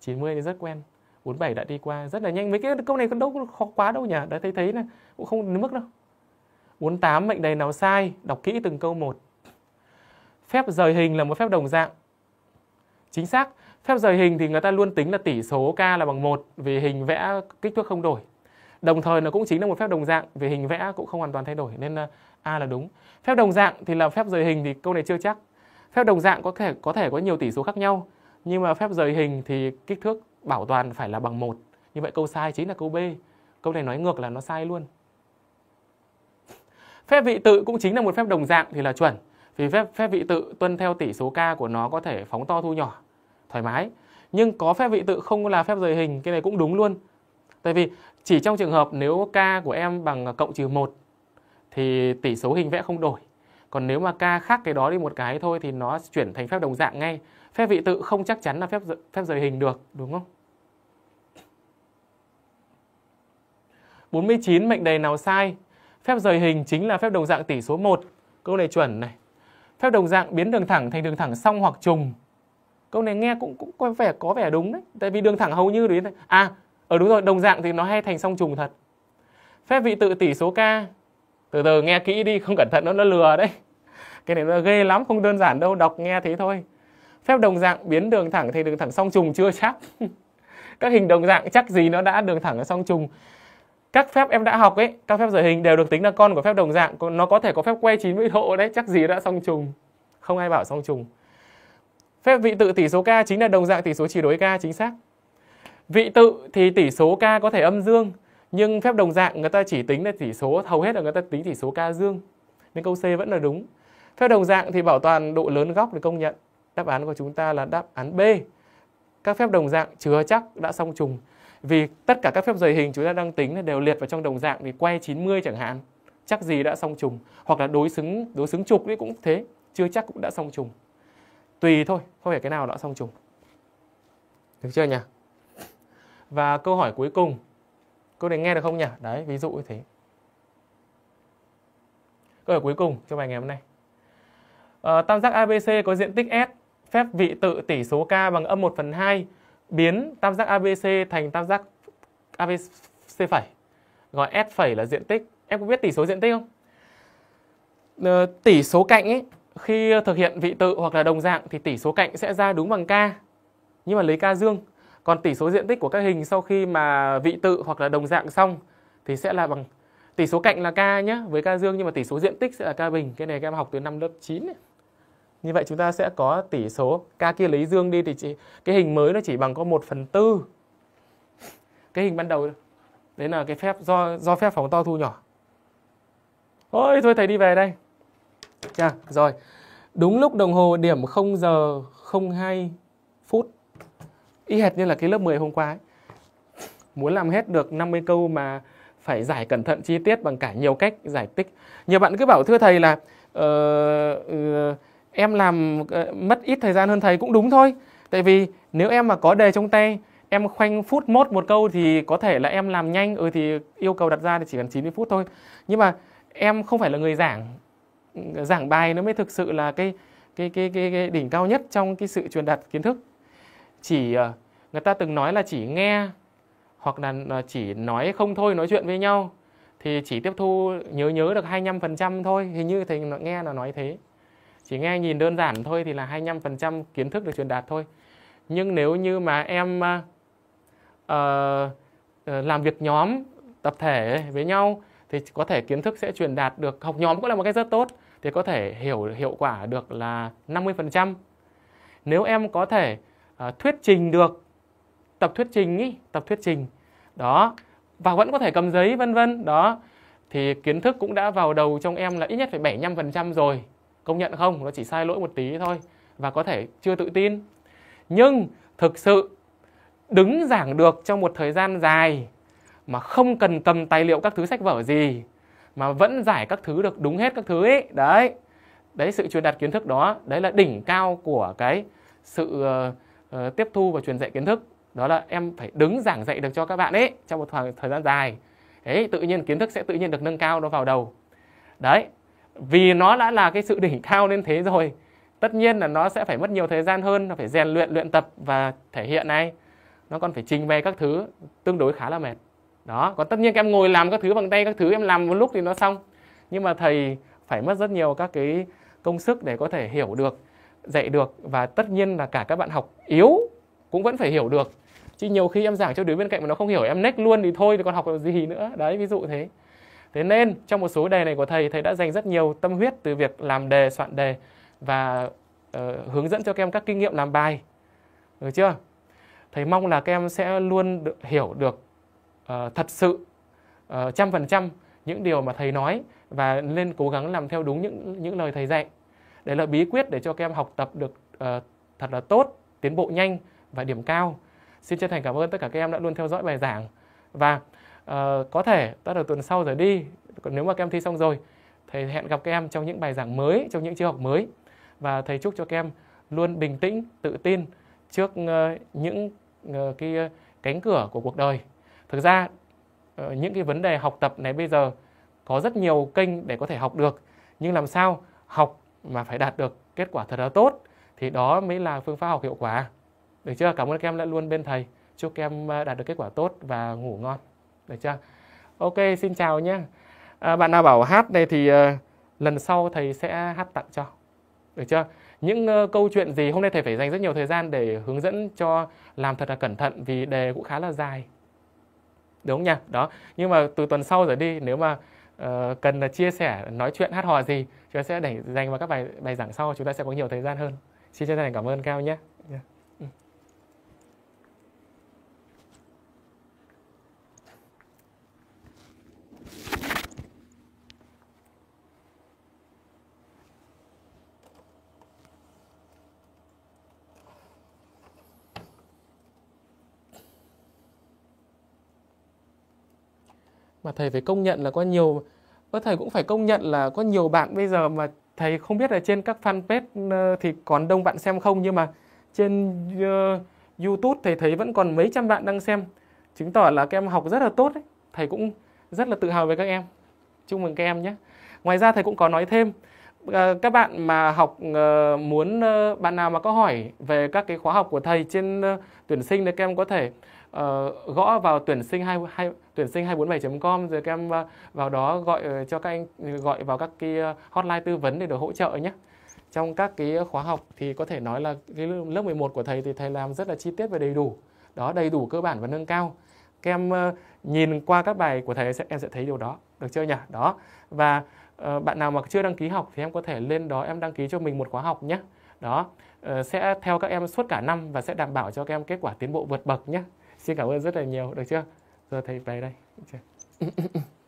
90 thì rất quen. 47 đã đi qua rất là nhanh mấy cái câu này con đâu khó quá đâu nhỉ đã thấy thấy này cũng không đến mức đâu 48 mệnh đề nào sai, đọc kỹ từng câu một. Phép rời hình là một phép đồng dạng. Chính xác, phép rời hình thì người ta luôn tính là tỷ số k là bằng 1 vì hình vẽ kích thước không đổi. Đồng thời nó cũng chính là một phép đồng dạng vì hình vẽ cũng không hoàn toàn thay đổi nên ờ, A là đúng. Phép đồng dạng thì là phép rời hình thì câu này chưa chắc. Phép đồng dạng có thể có thể có nhiều tỷ số khác nhau nhưng mà phép rời hình thì kích thước bảo toàn phải là bằng 1. Như vậy câu sai chính là câu B. Câu này nói ngược là nó sai luôn phép vị tự cũng chính là một phép đồng dạng thì là chuẩn vì phép phép vị tự tuân theo tỷ số k của nó có thể phóng to thu nhỏ thoải mái nhưng có phép vị tự không là phép rời hình cái này cũng đúng luôn tại vì chỉ trong trường hợp nếu k của em bằng cộng trừ một thì tỷ số hình vẽ không đổi còn nếu mà k khác cái đó đi một cái thôi thì nó chuyển thành phép đồng dạng ngay phép vị tự không chắc chắn là phép phép rời hình được đúng không 49 mệnh đề nào sai Phép rời hình chính là phép đồng dạng tỉ số 1, câu này chuẩn này. Phép đồng dạng biến đường thẳng thành đường thẳng song hoặc trùng. Câu này nghe cũng cũng có vẻ có vẻ đúng đấy, tại vì đường thẳng hầu như đến à, ở ờ, đúng rồi, đồng dạng thì nó hay thành song trùng thật. Phép vị tự tỉ số k. Từ từ nghe kỹ đi, không cẩn thận nó nó lừa đấy. Cái này nó ghê lắm, không đơn giản đâu, đọc nghe thế thôi. Phép đồng dạng biến đường thẳng thành đường thẳng song trùng chưa chắc. Các hình đồng dạng chắc gì nó đã đường thẳng là song trùng các phép em đã học ấy các phép giờ hình đều được tính là con của phép đồng dạng nó có thể có phép quay 90 độ đấy chắc gì đã song trùng không ai bảo song trùng phép vị tự tỷ số k chính là đồng dạng tỷ số chỉ đối k chính xác vị tự thì tỷ số k có thể âm dương nhưng phép đồng dạng người ta chỉ tính là tỷ số hầu hết là người ta tính tỷ số k dương nên câu c vẫn là đúng phép đồng dạng thì bảo toàn độ lớn góc được công nhận đáp án của chúng ta là đáp án b các phép đồng dạng chứa chắc đã song trùng vì tất cả các phép dày hình chúng ta đang tính đều liệt vào trong đồng dạng thì quay 90 chẳng hạn chắc gì đã song trùng hoặc là đối xứng đối xứng trục đấy cũng thế chưa chắc cũng đã song trùng tùy thôi không phải cái nào đã song trùng được chưa nhỉ và câu hỏi cuối cùng câu này nghe được không nhỉ đấy ví dụ như thế câu hỏi cuối cùng trong bài ngày hôm nay à, tam giác abc có diện tích s phép vị tự tỷ số k bằng âm 1 phần 2 biến tam giác ABC thành tam giác ABC phẩy gọi S phẩy là diện tích em có biết tỷ số diện tích không ờ, tỷ số cạnh ấy khi thực hiện vị tự hoặc là đồng dạng thì tỷ số cạnh sẽ ra đúng bằng k nhưng mà lấy k dương còn tỷ số diện tích của các hình sau khi mà vị tự hoặc là đồng dạng xong thì sẽ là bằng tỷ số cạnh là k nhé với k dương nhưng mà tỷ số diện tích sẽ là k bình cái này các em học từ năm lớp 9 này. Như vậy chúng ta sẽ có tỷ số K kia lấy dương đi thì chỉ, cái hình mới nó chỉ bằng có 1 phần tư Cái hình ban đầu Đấy là cái phép do do phép phóng to thu nhỏ Ôi thôi thầy đi về đây Chà, rồi Đúng lúc đồng hồ điểm 0 giờ 02 phút Y hệt như là cái lớp 10 hôm qua ấy. Muốn làm hết được 50 câu mà phải giải cẩn thận chi tiết bằng cả nhiều cách giải tích. Nhiều bạn cứ bảo thưa thầy là uh, uh, em làm ờ, mất ít thời gian hơn thầy cũng đúng thôi tại vì nếu em mà có đề trong tay em khoanh phút mốt một câu thì có thể là em làm nhanh ừ thì yêu cầu đặt ra thì chỉ cần 90 phút thôi nhưng mà em không phải là người giảng ừ, giảng bài nó mới thực sự là cái cái cái cái, cái đỉnh cao nhất trong cái sự truyền đạt kiến thức chỉ ờ, người ta từng nói là chỉ nghe hoặc là ờ, chỉ nói không thôi nói chuyện với nhau thì chỉ tiếp thu nhớ nhớ được 25% thôi hình như thầy nghe là nói thế chỉ nghe nhìn đơn giản thôi thì là 25% kiến thức được truyền đạt thôi nhưng nếu như mà em uh, làm việc nhóm tập thể với nhau thì có thể kiến thức sẽ truyền đạt được học nhóm cũng là một cái rất tốt thì có thể hiểu hiệu quả được là 50%. Nếu em có thể uh, thuyết trình được tập thuyết trình ý, tập thuyết trình đó và vẫn có thể cầm giấy vân vân đó thì kiến thức cũng đã vào đầu trong em là ít nhất phải 75% rồi công nhận không nó chỉ sai lỗi một tí thôi và có thể chưa tự tin nhưng thực sự đứng giảng được trong một thời gian dài mà không cần cầm tài liệu các thứ sách vở gì mà vẫn giải các thứ được đúng hết các thứ ấy đấy đấy sự truyền đạt kiến thức đó đấy là đỉnh cao của cái sự uh, uh, tiếp thu và truyền dạy kiến thức đó là em phải đứng giảng dạy được cho các bạn ấy trong một khoảng thời gian dài ấy tự nhiên kiến thức sẽ tự nhiên được nâng cao nó vào đầu đấy vì nó đã là cái sự đỉnh cao lên thế rồi tất nhiên là nó sẽ phải mất nhiều thời gian hơn nó phải rèn luyện luyện tập và thể hiện này nó còn phải trình bày các thứ tương đối khá là mệt đó còn tất nhiên em ngồi làm các thứ bằng tay các thứ em làm một lúc thì nó xong nhưng mà thầy phải mất rất nhiều các cái công sức để có thể hiểu được dạy được và tất nhiên là cả các bạn học yếu cũng vẫn phải hiểu được chứ nhiều khi em giảng cho đứa bên cạnh mà nó không hiểu em nách luôn thì thôi thì còn học được gì nữa đấy ví dụ thế Thế nên trong một số đề này của thầy, thầy đã dành rất nhiều tâm huyết từ việc làm đề, soạn đề và uh, hướng dẫn cho các em các kinh nghiệm làm bài. Được chưa? Thầy mong là các em sẽ luôn được, hiểu được uh, thật sự ờ, trăm phần trăm những điều mà thầy nói và nên cố gắng làm theo đúng những những lời thầy dạy. Đấy là bí quyết để cho các em học tập được uh, thật là tốt, tiến bộ nhanh và điểm cao. Xin chân thành cảm ơn tất cả các em đã luôn theo dõi bài giảng và Ờ, có thể bắt đầu tuần sau rồi đi còn nếu mà các em thi xong rồi thầy hẹn gặp các em trong những bài giảng mới trong những chương học mới và thầy chúc cho các em luôn bình tĩnh tự tin trước ờ, những ờ, cái cánh cửa của cuộc đời thực ra những cái vấn đề học tập này bây giờ có rất nhiều kênh để có thể học được nhưng làm sao học mà phải đạt được kết quả thật là tốt thì đó mới là phương pháp học hiệu quả được chưa cảm ơn các em đã luôn bên thầy chúc các em đạt được kết quả tốt và ngủ ngon được chưa ok xin chào nhé à, bạn nào bảo hát này thì uh, lần sau thầy sẽ hát tặng cho được chưa những uh, câu chuyện gì hôm nay thầy phải dành rất nhiều thời gian để hướng dẫn cho làm thật là cẩn thận vì đề cũng khá là dài đúng nha đó nhưng mà từ tuần sau rồi đi nếu mà uh, cần là chia sẻ nói chuyện hát hò gì chúng ta sẽ để dành vào các bài bài giảng sau chúng ta sẽ có nhiều thời gian hơn xin chân thành cảm ơn cao nhé yeah. mà thầy phải công nhận là có nhiều có thầy cũng phải công nhận là có nhiều bạn bây giờ mà thầy không biết là trên các fanpage ờ, thì còn đông bạn xem không nhưng mà trên uh, YouTube thầy thấy vẫn còn mấy trăm bạn đang xem chứng tỏ là các em học rất là tốt đấy thầy cũng rất là tự hào về các em chúc mừng các em nhé ngoài ra thầy cũng có nói thêm uh, các bạn mà học uh, muốn uh, bạn nào mà có hỏi về các cái khóa học của thầy trên tuyển sinh thì các em có thể uh, gõ vào tuyển sinh hai hai tuyển sinh 247.com rồi các em uh, vào đó gọi uh, cho các anh gọi vào các cái ờ, hotline tư vấn để được hỗ trợ nhé. Trong các cái khóa học thì có thể nói là cái lớp 11 của thầy thì thầy làm rất là chi tiết và đầy đủ. Đó đầy đủ cơ bản và nâng cao. Các em uh, nhìn qua các bài của thầy sẽ em sẽ thấy điều đó, được chưa nhỉ? Đó. Và uh, bạn nào mà chưa đăng ký học thì em có thể lên đó em đăng ký cho mình một khóa học nhé. Đó, sẽ theo các em suốt cả năm và sẽ đảm bảo cho các em kết quả tiến bộ vượt bậc nhé. Xin cảm ơn rất là nhiều, được chưa? Giờ thầy về đây. Được chưa?